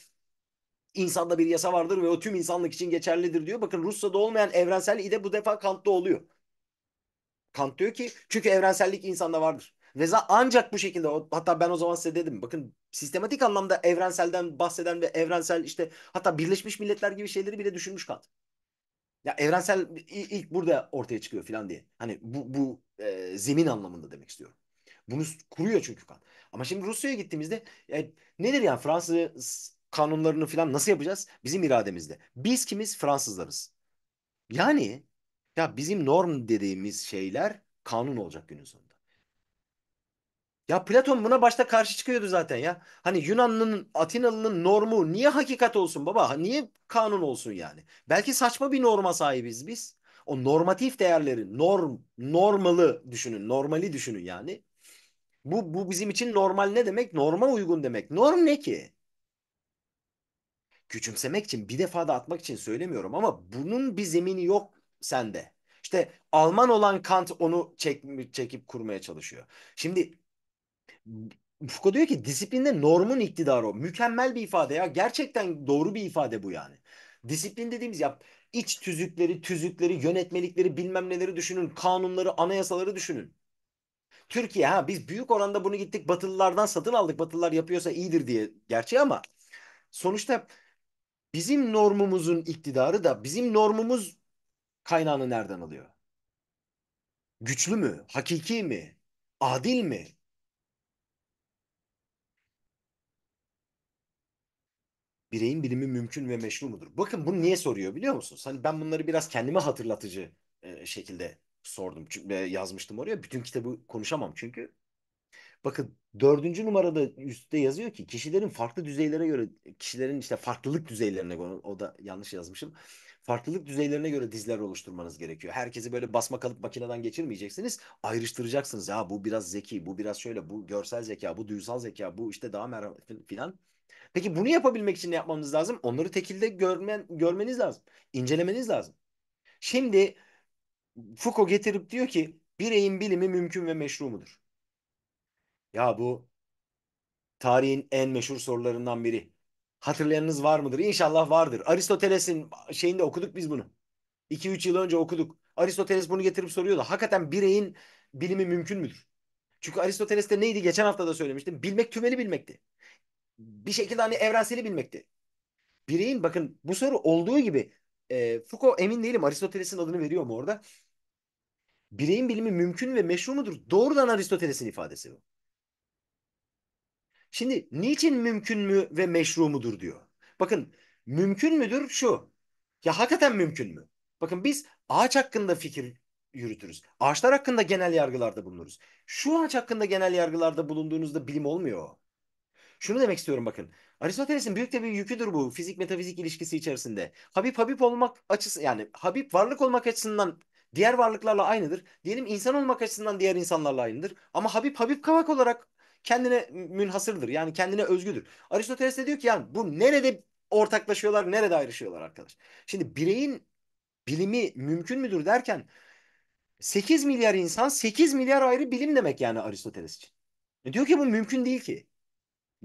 insanda bir yasa vardır ve o tüm insanlık için geçerlidir diyor. Bakın Rusya'da olmayan evrensel ide bu defa Kant'ta oluyor. Kant diyor ki çünkü evrensellik insanda vardır. Reza ancak bu şekilde hatta ben o zaman size dedim bakın sistematik anlamda evrenselden bahseden ve evrensel işte hatta Birleşmiş Milletler gibi şeyleri bile düşünmüş Kat. Ya evrensel ilk burada ortaya çıkıyor falan diye. Hani bu, bu e, zemin anlamında demek istiyorum. Bunu kuruyor çünkü Kant. Ama şimdi Rusya'ya gittiğimizde yani e, nedir yani Fransız kanunlarını falan nasıl yapacağız? Bizim irademizde. Biz kimiz? Fransızlarız. Yani ya bizim norm dediğimiz şeyler kanun olacak günün sonunda. Ya Platon buna başta karşı çıkıyordu zaten ya. Hani Yunanlı'nın, Atinalı'nın normu niye hakikat olsun baba? Niye kanun olsun yani? Belki saçma bir norma sahibiz biz. O normatif değerleri, norm, normalı düşünün, normali düşünün yani. Bu, bu bizim için normal ne demek? Norma uygun demek. Norm ne ki? Küçümsemek için, bir defa da atmak için söylemiyorum ama bunun bir zemini yok sende. İşte Alman olan Kant onu çek, çekip kurmaya çalışıyor. Şimdi Foucault diyor ki disiplinde normun iktidarı o. Mükemmel bir ifade ya. Gerçekten doğru bir ifade bu yani. Disiplin dediğimiz ya iç tüzükleri, tüzükleri, yönetmelikleri bilmem neleri düşünün. Kanunları, anayasaları düşünün. Türkiye ha biz büyük oranda bunu gittik Batılılardan satın aldık. Batılılar yapıyorsa iyidir diye gerçi ama sonuçta bizim normumuzun iktidarı da bizim normumuz kaynağını nereden alıyor? Güçlü mü? Hakiki mi? Adil mi? bireyin bilimi mümkün ve meşru mudur? Bakın bunu niye soruyor biliyor musunuz? Hani ben bunları biraz kendime hatırlatıcı e, şekilde sordum ve yazmıştım oraya. Bütün kitabı konuşamam çünkü. Bakın dördüncü numarada üstte yazıyor ki kişilerin farklı düzeylere göre kişilerin işte farklılık düzeylerine göre o da yanlış yazmışım. Farklılık düzeylerine göre dizler oluşturmanız gerekiyor. Herkesi böyle basma kalıp makineden geçirmeyeceksiniz. Ayrıştıracaksınız. Ya bu biraz zeki, bu biraz şöyle, bu görsel zeka, bu duysal zeka, bu işte daha merhametli filan. Peki bunu yapabilmek için ne yapmamız lazım? Onları tekilde görmen, görmeniz lazım. incelemeniz lazım. Şimdi Foucault getirip diyor ki bireyin bilimi mümkün ve meşru mudur? Ya bu tarihin en meşhur sorularından biri. Hatırlayanınız var mıdır? İnşallah vardır. Aristoteles'in şeyinde okuduk biz bunu. 2-3 yıl önce okuduk. Aristoteles bunu getirip soruyordu. Hakikaten bireyin bilimi mümkün müdür? Çünkü Aristoteles'te neydi? Geçen hafta da söylemiştim. Bilmek tümeli bilmekti bir şekilde hani evrenseli bilmekti. Bireyin bakın bu soru olduğu gibi e, Foucault emin değilim Aristoteles'in adını veriyor mu orada? Bireyin bilimi mümkün ve meşru mudur? Doğrudan Aristoteles'in ifadesi bu. Şimdi niçin mümkün mü ve meşru mudur diyor. Bakın mümkün müdür şu. Ya hakikaten mümkün mü? Bakın biz ağaç hakkında fikir yürütürüz. Ağaçlar hakkında genel yargılarda bulunuruz. Şu ağaç hakkında genel yargılarda bulunduğunuzda bilim olmuyor o. Şunu demek istiyorum bakın. Aristoteles'in büyük de bir yüküdür bu fizik metafizik ilişkisi içerisinde. Habib Habib olmak açısı yani Habib varlık olmak açısından diğer varlıklarla aynıdır. Diyelim insan olmak açısından diğer insanlarla aynıdır. Ama Habib Habib kavak olarak kendine münhasırdır. Yani kendine özgüdür. Aristoteles de diyor ki yani bu nerede ortaklaşıyorlar, nerede ayrışıyorlar arkadaş. Şimdi bireyin bilimi mümkün müdür derken 8 milyar insan 8 milyar ayrı bilim demek yani Aristoteles için. E diyor ki bu mümkün değil ki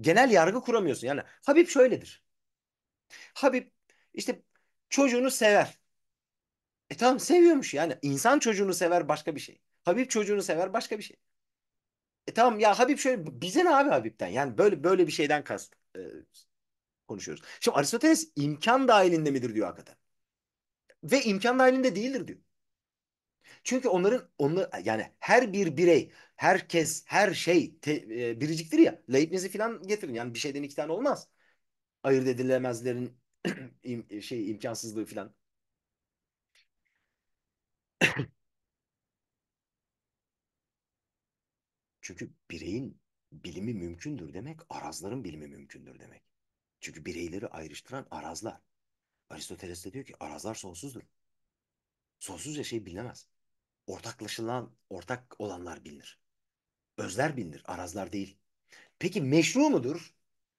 genel yargı kuramıyorsun. Yani Habib şöyledir. Habib işte çocuğunu sever. E tamam seviyormuş yani. insan çocuğunu sever başka bir şey. Habib çocuğunu sever başka bir şey. E tamam ya Habib şöyle bize ne abi Habibten Yani böyle böyle bir şeyden kast e, konuşuyoruz. Şimdi Aristoteles imkan dahilinde midir diyor hakikaten. Ve imkan dahilinde değildir diyor. Çünkü onların onlar yani her bir birey herkes, her şey te, e, biriciktir ya. Leibniz'i falan getirin. Yani bir şeyden iki tane olmaz. Ayırt edilemezlerin im, e, şey imkansızlığı falan. Çünkü bireyin bilimi mümkündür demek, arazların bilimi mümkündür demek. Çünkü bireyleri ayrıştıran arazlar. Aristoteles de diyor ki arazlar sonsuzdur. Sonsuzca şey bilinemez. Ortaklaşılan, ortak olanlar bilinir. Özler bindir, arazlar değil. Peki meşru mudur?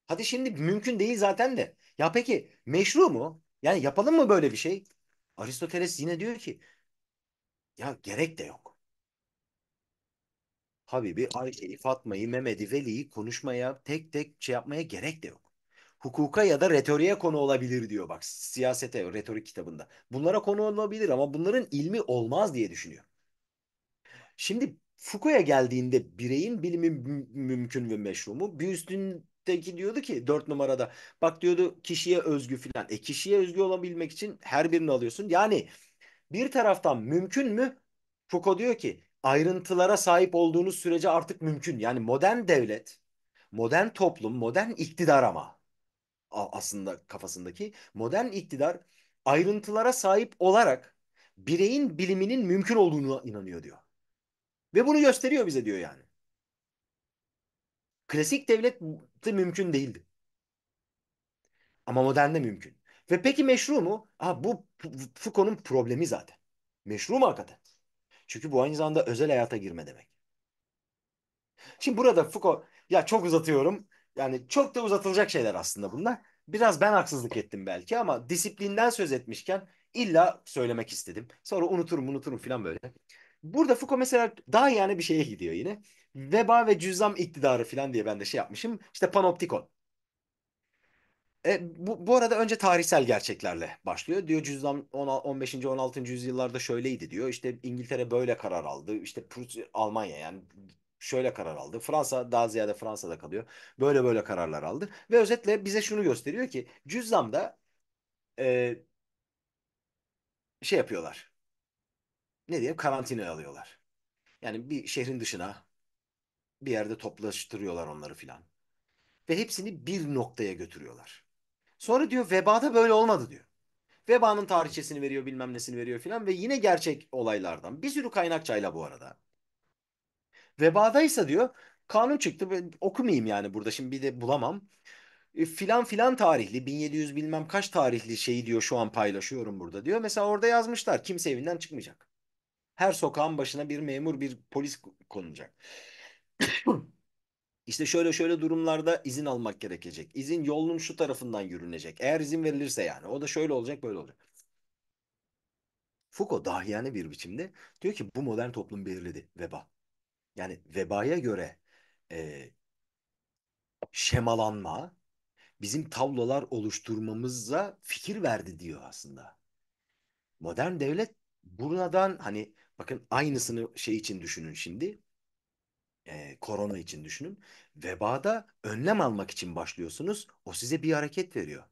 Hadi şimdi mümkün değil zaten de. Ya peki meşru mu? Yani yapalım mı böyle bir şey? Aristoteles yine diyor ki ya gerek de yok. Habibi, Ayşe'yi, Fatma'yı, Mehmet'i, Veli'yi konuşmaya, tek tek şey yapmaya gerek de yok. Hukuka ya da retoriğe konu olabilir diyor bak siyasete, retorik kitabında. Bunlara konu olabilir ama bunların ilmi olmaz diye düşünüyor. Şimdi Foucault'a geldiğinde bireyin bilimin mümkün ve meşru mu? Bir üstündeki diyordu ki dört numarada bak diyordu kişiye özgü filan. E kişiye özgü olabilmek için her birini alıyorsun. Yani bir taraftan mümkün mü? Foucault diyor ki ayrıntılara sahip olduğunuz sürece artık mümkün. Yani modern devlet, modern toplum, modern iktidar ama aslında kafasındaki modern iktidar ayrıntılara sahip olarak bireyin biliminin mümkün olduğunu inanıyor diyor. Ve bunu gösteriyor bize diyor yani. Klasik devlet mümkün değildi. Ama modernde mümkün. Ve peki meşru mu? Ha, bu Foucault'un problemi zaten. Meşru mu hakikaten? Çünkü bu aynı zamanda özel hayata girme demek. Şimdi burada Foucault, ya çok uzatıyorum. Yani çok da uzatılacak şeyler aslında bunlar. Biraz ben haksızlık ettim belki ama disiplinden söz etmişken illa söylemek istedim. Sonra unuturum unuturum falan böyle. Burada Foucault mesela daha yani bir şeye gidiyor yine. Veba ve cüzam iktidarı falan diye ben de şey yapmışım. İşte panoptikon. E, bu, bu arada önce tarihsel gerçeklerle başlıyor. Diyor cüzdan 15. 16. yüzyıllarda şöyleydi diyor. İşte İngiltere böyle karar aldı. İşte Prusya, Almanya yani şöyle karar aldı. Fransa daha ziyade Fransa'da kalıyor. Böyle böyle kararlar aldı. Ve özetle bize şunu gösteriyor ki cüzdamda e, şey yapıyorlar ne diye karantinaya alıyorlar. Yani bir şehrin dışına bir yerde toplaştırıyorlar onları filan. Ve hepsini bir noktaya götürüyorlar. Sonra diyor vebada böyle olmadı diyor. Vebanın tarihçesini veriyor bilmem nesini veriyor filan ve yine gerçek olaylardan bir sürü kaynakçayla bu arada. Vebadaysa diyor kanun çıktı ben okumayayım yani burada şimdi bir de bulamam. E, filan filan tarihli 1700 bilmem kaç tarihli şeyi diyor şu an paylaşıyorum burada diyor. Mesela orada yazmışlar kimse evinden çıkmayacak. Her sokağın başına bir memur, bir polis konulacak. İşte şöyle şöyle durumlarda izin almak gerekecek. İzin yolun şu tarafından yürünecek. Eğer izin verilirse yani. O da şöyle olacak böyle olacak. Foucault dahiyane bir biçimde diyor ki bu modern toplum belirledi veba. Yani vebaya göre e, şemalanma bizim tavlolar oluşturmamıza fikir verdi diyor aslında. Modern devlet buradan hani Bakın aynısını şey için düşünün şimdi. Ee, korona için düşünün. Vebada önlem almak için başlıyorsunuz. O size bir hareket veriyor.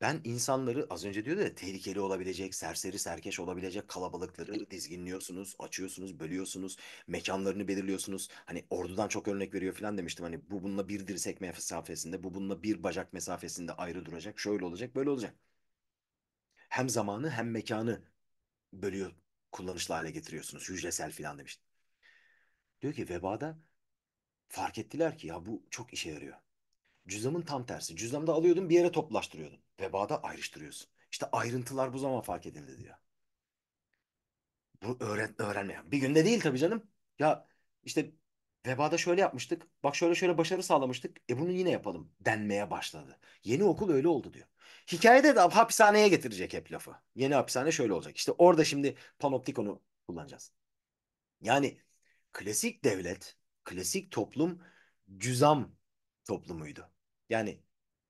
Ben insanları az önce diyordu ya tehlikeli olabilecek, serseri serkeş olabilecek kalabalıkları dizginliyorsunuz, açıyorsunuz, bölüyorsunuz, mekanlarını belirliyorsunuz. Hani ordudan çok örnek veriyor falan demiştim. Hani bu bununla bir dirsek mesafesinde, bu bununla bir bacak mesafesinde ayrı duracak, şöyle olacak, böyle olacak. Hem zamanı hem mekanı bölüyor, kullanışlı hale getiriyorsunuz. Hücresel filan demiştim. Diyor ki vebada fark ettiler ki ya bu çok işe yarıyor. Cüzdanın tam tersi. Cüzdanı alıyordun bir yere toplaştırıyordun. Vebada ayrıştırıyorsun. İşte ayrıntılar bu zaman fark edildi diyor. Bu öğren öğrenme. Bir günde değil tabii canım. Ya işte Vebada şöyle yapmıştık. Bak şöyle şöyle başarı sağlamıştık. E bunu yine yapalım denmeye başladı. Yeni okul öyle oldu diyor. Hikayede de hapishaneye getirecek hep lafı. Yeni hapishane şöyle olacak. İşte orada şimdi panoptikonu kullanacağız. Yani klasik devlet, klasik toplum cüzam toplumuydu. Yani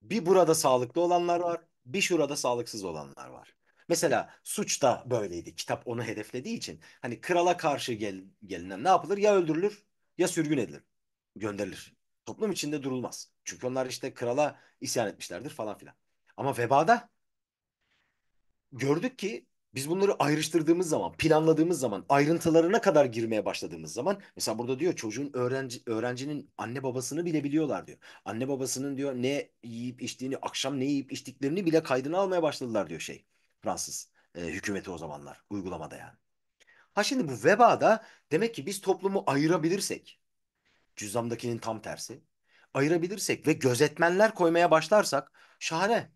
bir burada sağlıklı olanlar var, bir şurada sağlıksız olanlar var. Mesela suç da böyleydi. Kitap onu hedeflediği için. Hani krala karşı gel, gelinen ne yapılır? Ya öldürülür ya sürgün edilir, gönderilir. Toplum içinde durulmaz. Çünkü onlar işte krala isyan etmişlerdir falan filan. Ama vebada gördük ki biz bunları ayrıştırdığımız zaman, planladığımız zaman, ayrıntılarına kadar girmeye başladığımız zaman mesela burada diyor çocuğun öğrenci öğrencinin anne babasını bile biliyorlar diyor. Anne babasının diyor ne yiyip içtiğini, akşam ne yiyip içtiklerini bile kaydını almaya başladılar diyor şey. Fransız e, hükümeti o zamanlar uygulamada yani. Ha şimdi bu veba da demek ki biz toplumu ayırabilirsek, cüzdamdakinin tam tersi, ayırabilirsek ve gözetmenler koymaya başlarsak şahane.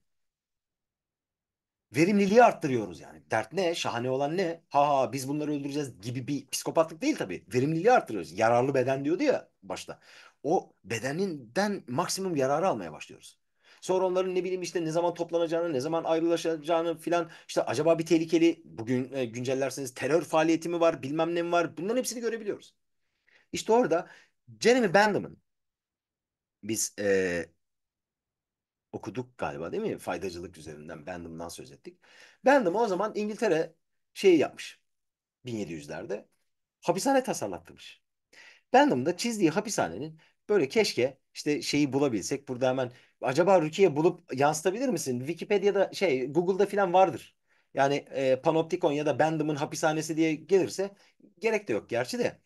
Verimliliği arttırıyoruz yani. Dert ne? Şahane olan ne? Ha ha biz bunları öldüreceğiz gibi bir psikopatlık değil tabii. Verimliliği arttırıyoruz. Yararlı beden diyordu ya başta. O bedeninden maksimum yararı almaya başlıyoruz. Sonra onların ne bileyim işte ne zaman toplanacağını, ne zaman ayrılaşacağını filan işte acaba bir tehlikeli bugün e, güncellerseniz terör faaliyeti mi var, bilmem ne mi var? Bunların hepsini görebiliyoruz. İşte orada Jeremy Bentham'ın biz e, okuduk galiba değil mi? Faydacılık üzerinden Bentham'dan söz ettik. Bentham o zaman İngiltere şeyi yapmış. 1700'lerde hapishane tasarlattırmış. Bentham da çizdiği hapishanenin Böyle keşke işte şeyi bulabilsek. Burada hemen acaba Rukiye bulup yansıtabilir misin? Wikipedia'da şey Google'da falan vardır. Yani e, Panoptikon ya da Bandham'ın hapishanesi diye gelirse gerek de yok gerçi de.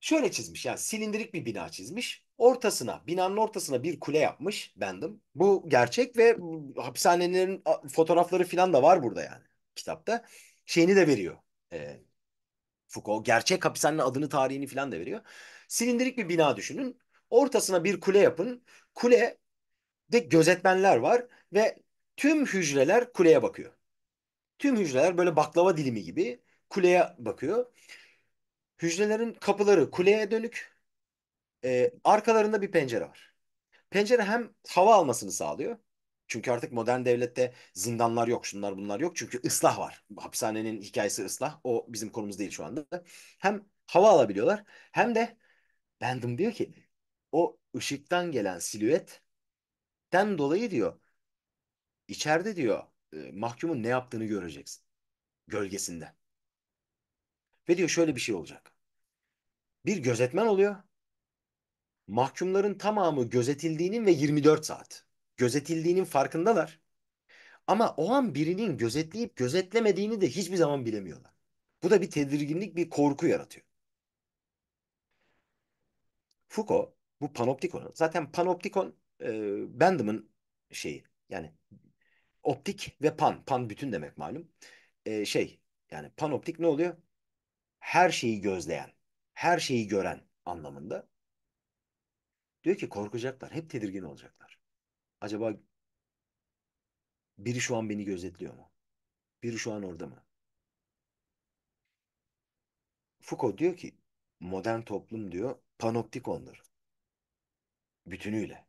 Şöyle çizmiş yani silindirik bir bina çizmiş. Ortasına, binanın ortasına bir kule yapmış Bendim. Bu gerçek ve hapishanelerin fotoğrafları falan da var burada yani kitapta. Şeyini de veriyor. E, Foucault gerçek hapishanenin adını tarihini falan da veriyor. Silindirik bir bina düşünün. Ortasına bir kule yapın. Kule de gözetmenler var ve tüm hücreler kuleye bakıyor. Tüm hücreler böyle baklava dilimi gibi kuleye bakıyor. Hücrelerin kapıları kuleye dönük. E, arkalarında bir pencere var. Pencere hem hava almasını sağlıyor. Çünkü artık modern devlette zindanlar yok, şunlar bunlar yok. Çünkü ıslah var. Hapishanenin hikayesi ıslah. O bizim konumuz değil şu anda. Hem hava alabiliyorlar hem de Bendim diyor ki o ışıktan gelen silüetten dolayı diyor içeride diyor e, mahkumun ne yaptığını göreceksin gölgesinde. Ve diyor şöyle bir şey olacak. Bir gözetmen oluyor. Mahkumların tamamı gözetildiğinin ve 24 saat gözetildiğinin farkındalar. Ama o an birinin gözetleyip gözetlemediğini de hiçbir zaman bilemiyorlar. Bu da bir tedirginlik, bir korku yaratıyor. Foucault bu panoptikonu zaten panoptikon e, Bentham'ın şeyi yani optik ve pan pan bütün demek malum e, şey yani panoptik ne oluyor? Her şeyi gözleyen, her şeyi gören anlamında. Diyor ki korkacaklar, hep tedirgin olacaklar. Acaba biri şu an beni gözetliyor mu? Biri şu an orada mı? Foucault diyor ki modern toplum diyor panoptikondur. Bütünüyle.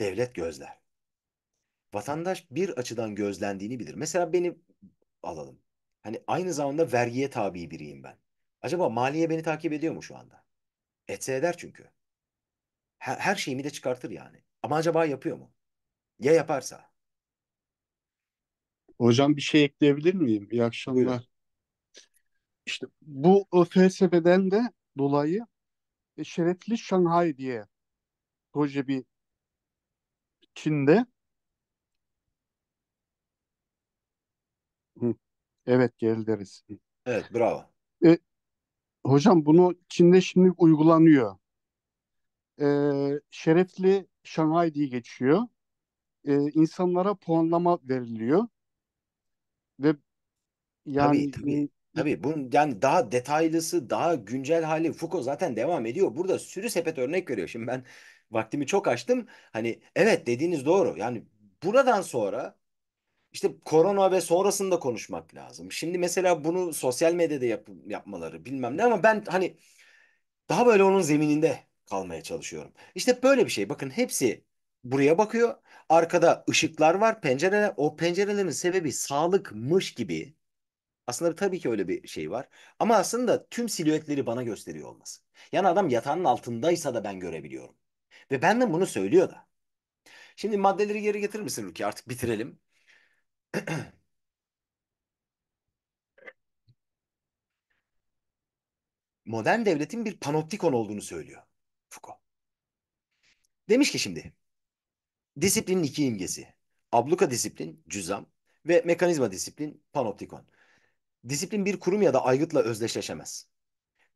Devlet gözler. Vatandaş bir açıdan gözlendiğini bilir. Mesela beni alalım. Hani aynı zamanda vergiye tabi biriyim ben. Acaba maliye beni takip ediyor mu şu anda? Etse eder çünkü. Her, her şeyimi de çıkartır yani. Ama acaba yapıyor mu? Ya yaparsa? Hocam bir şey ekleyebilir miyim? İyi akşamlar. Buyurun. İşte bu FSB'den de dolayı e, şerefli Şanghay diye proje bir Çin'de. Evet geri deriz. Evet bravo. E, hocam bunu Çin'de şimdi uygulanıyor. E, Şerefli Şanghay diye geçiyor. E, insanlara puanlama veriliyor. Ve yani tabii, tabii. Tabii bunun yani daha detaylısı, daha güncel hali Foucault zaten devam ediyor. Burada sürü sepet örnek veriyor. Şimdi ben vaktimi çok açtım. Hani evet dediğiniz doğru. Yani buradan sonra işte korona ve sonrasında konuşmak lazım. Şimdi mesela bunu sosyal medyada yap yapmaları bilmem ne ama ben hani daha böyle onun zemininde kalmaya çalışıyorum. İşte böyle bir şey. Bakın hepsi buraya bakıyor. Arkada ışıklar var, pencereler. O pencerelerin sebebi sağlıkmış gibi aslında tabii ki öyle bir şey var. Ama aslında tüm silüetleri bana gösteriyor olması. Yani adam yatağının altındaysa da ben görebiliyorum. Ve benden bunu söylüyor da. Şimdi maddeleri geri getirir misin Ruki? Artık bitirelim. Modern devletin bir panoptikon olduğunu söylüyor Foucault. Demiş ki şimdi, disiplinin iki imgesi. Abluka disiplin, cüzam ve mekanizma disiplin, panoptikon. Disiplin bir kurum ya da aygıtla özdeşleşemez.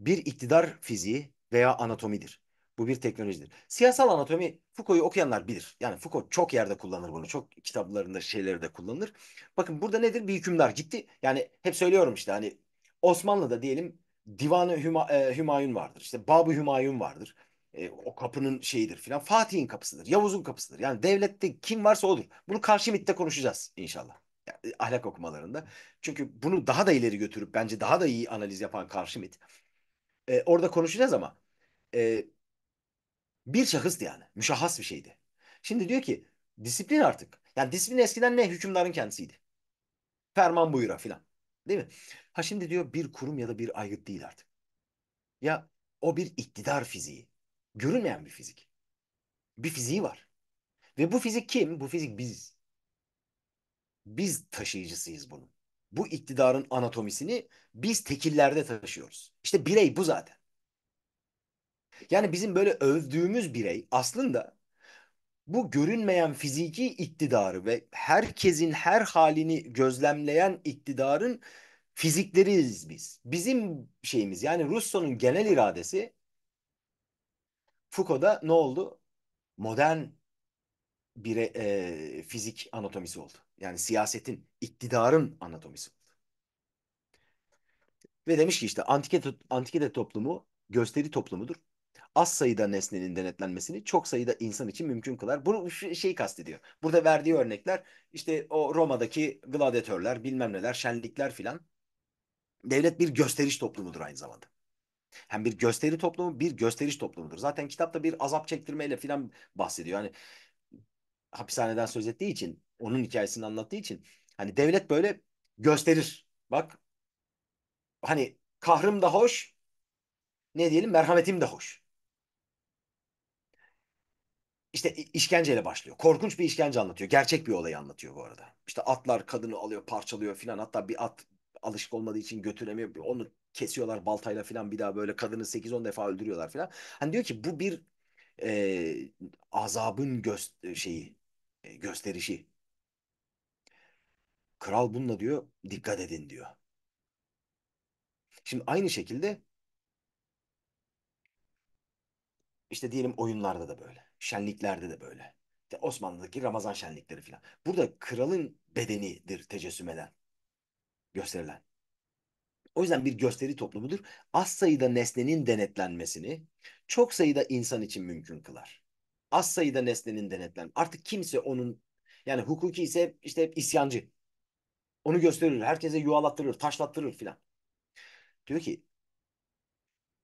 Bir iktidar fiziği veya anatomidir. Bu bir teknolojidir. Siyasal anatomi Foucault'u okuyanlar bilir. Yani Foucault çok yerde kullanır bunu. Çok kitaplarında şeyleri de kullanır. Bakın burada nedir? Bir hükümdar gitti. Yani hep söylüyorum işte hani Osmanlı'da diyelim Divanı Hüma, e, Hümayun vardır. İşte babu Hümayun vardır. E, o kapının şeyidir filan. Fatih'in kapısıdır. Yavuz'un kapısıdır. Yani devlette kim varsa odur. Bunu karşı mitte konuşacağız inşallah yani e, ahlak okumalarında. Çünkü bunu daha da ileri götürüp bence daha da iyi analiz yapan karşımit. E, orada konuşacağız ama e, bir şahıstı yani. Müşahhas bir şeydi. Şimdi diyor ki disiplin artık. Yani disiplin eskiden ne? Hükümdarın kendisiydi. Ferman buyura filan. Değil mi? Ha şimdi diyor bir kurum ya da bir aygıt değil artık. Ya o bir iktidar fiziği. Görünmeyen bir fizik. Bir fiziği var. Ve bu fizik kim? Bu fizik biziz. Biz taşıyıcısıyız bunun. Bu iktidarın anatomisini biz tekillerde taşıyoruz. İşte birey bu zaten. Yani bizim böyle övdüğümüz birey aslında bu görünmeyen fiziki iktidarı ve herkesin her halini gözlemleyen iktidarın fizikleriyiz biz. Bizim şeyimiz yani Russon'un genel iradesi Foucault'da ne oldu? Modern bir e, fizik anatomisi oldu. Yani siyasetin, iktidarın anatomisi Ve demiş ki işte antike, antikede toplumu gösteri toplumudur. Az sayıda nesnenin denetlenmesini çok sayıda insan için mümkün kılar. Bunu şeyi kastediyor. Burada verdiği örnekler işte o Roma'daki gladyatörler bilmem neler şenlikler filan. Devlet bir gösteriş toplumudur aynı zamanda. Hem bir gösteri toplumu bir gösteriş toplumudur. Zaten kitapta bir azap çektirmeyle filan bahsediyor. Hani hapishaneden söz ettiği için onun hikayesini anlattığı için hani devlet böyle gösterir. Bak hani kahrım da hoş ne diyelim merhametim de hoş. İşte işkenceyle başlıyor. Korkunç bir işkence anlatıyor. Gerçek bir olayı anlatıyor bu arada. İşte atlar kadını alıyor, parçalıyor filan. Hatta bir at alışık olmadığı için götüremiyor. Onu kesiyorlar baltayla filan bir daha böyle kadını 8-10 defa öldürüyorlar filan. Hani diyor ki bu bir e, azabın göz şeyi gösterişi Kral bununla diyor dikkat edin diyor. Şimdi aynı şekilde işte diyelim oyunlarda da böyle. Şenliklerde de böyle. İşte Osmanlı'daki Ramazan şenlikleri falan. Burada kralın bedenidir tecessüm eden. Gösterilen. O yüzden bir gösteri toplumudur. Az sayıda nesnenin denetlenmesini çok sayıda insan için mümkün kılar. Az sayıda nesnenin denetlen. Artık kimse onun yani hukuki ise işte isyancı onu gösterir. Herkese yuvalattırır, taşlattırır filan. Diyor ki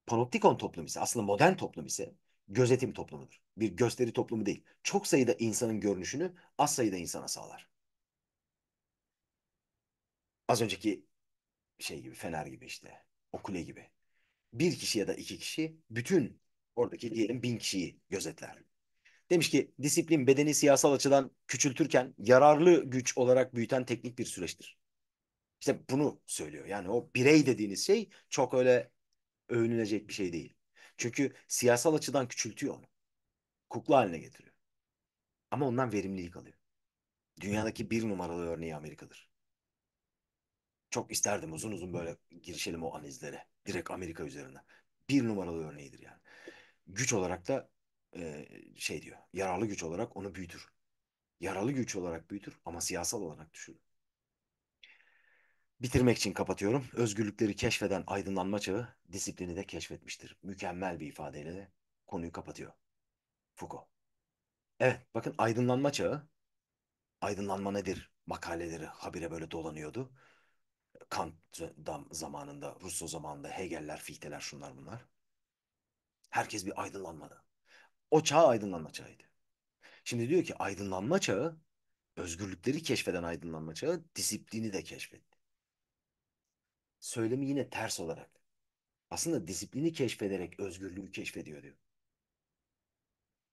panoptikon toplum ise aslında modern toplum ise gözetim toplumudur. Bir gösteri toplumu değil. Çok sayıda insanın görünüşünü az sayıda insana sağlar. Az önceki şey gibi, Fener gibi işte, okule gibi. Bir kişi ya da iki kişi bütün oradaki diyelim bin kişiyi gözetler. Demiş ki disiplin bedeni siyasal açıdan küçültürken yararlı güç olarak büyüten teknik bir süreçtir. İşte bunu söylüyor. Yani o birey dediğiniz şey çok öyle övünülecek bir şey değil. Çünkü siyasal açıdan küçültüyor onu. Kukla haline getiriyor. Ama ondan verimlilik alıyor. Dünyadaki bir numaralı örneği Amerika'dır. Çok isterdim uzun uzun böyle girişelim o analizlere. Direkt Amerika üzerinden. Bir numaralı örneğidir yani. Güç olarak da e, şey diyor. yaralı güç olarak onu büyütür. Yaralı güç olarak büyütür ama siyasal olarak düşürür. Bitirmek için kapatıyorum. Özgürlükleri keşfeden aydınlanma çağı disiplini de keşfetmiştir. Mükemmel bir ifadeyle de konuyu kapatıyor. Foucault. Evet bakın aydınlanma çağı aydınlanma nedir makaleleri habire böyle dolanıyordu. Kant zamanında, Russo zamanında, Hegeller, Fichteler şunlar bunlar. Herkes bir aydınlanmadı. O çağ aydınlanma çağıydı. Şimdi diyor ki aydınlanma çağı, özgürlükleri keşfeden aydınlanma çağı disiplini de keşfetti. Söylemi yine ters olarak. Aslında disiplini keşfederek özgürlüğü keşfediyor diyor.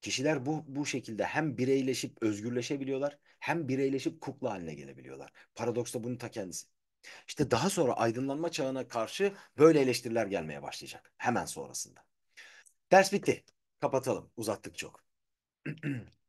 Kişiler bu, bu şekilde hem bireyleşip özgürleşebiliyorlar hem bireyleşip kukla haline gelebiliyorlar. Paradoks da bunun ta kendisi. İşte daha sonra aydınlanma çağına karşı böyle eleştiriler gelmeye başlayacak. Hemen sonrasında. Ders bitti. Kapatalım. Uzattık çok.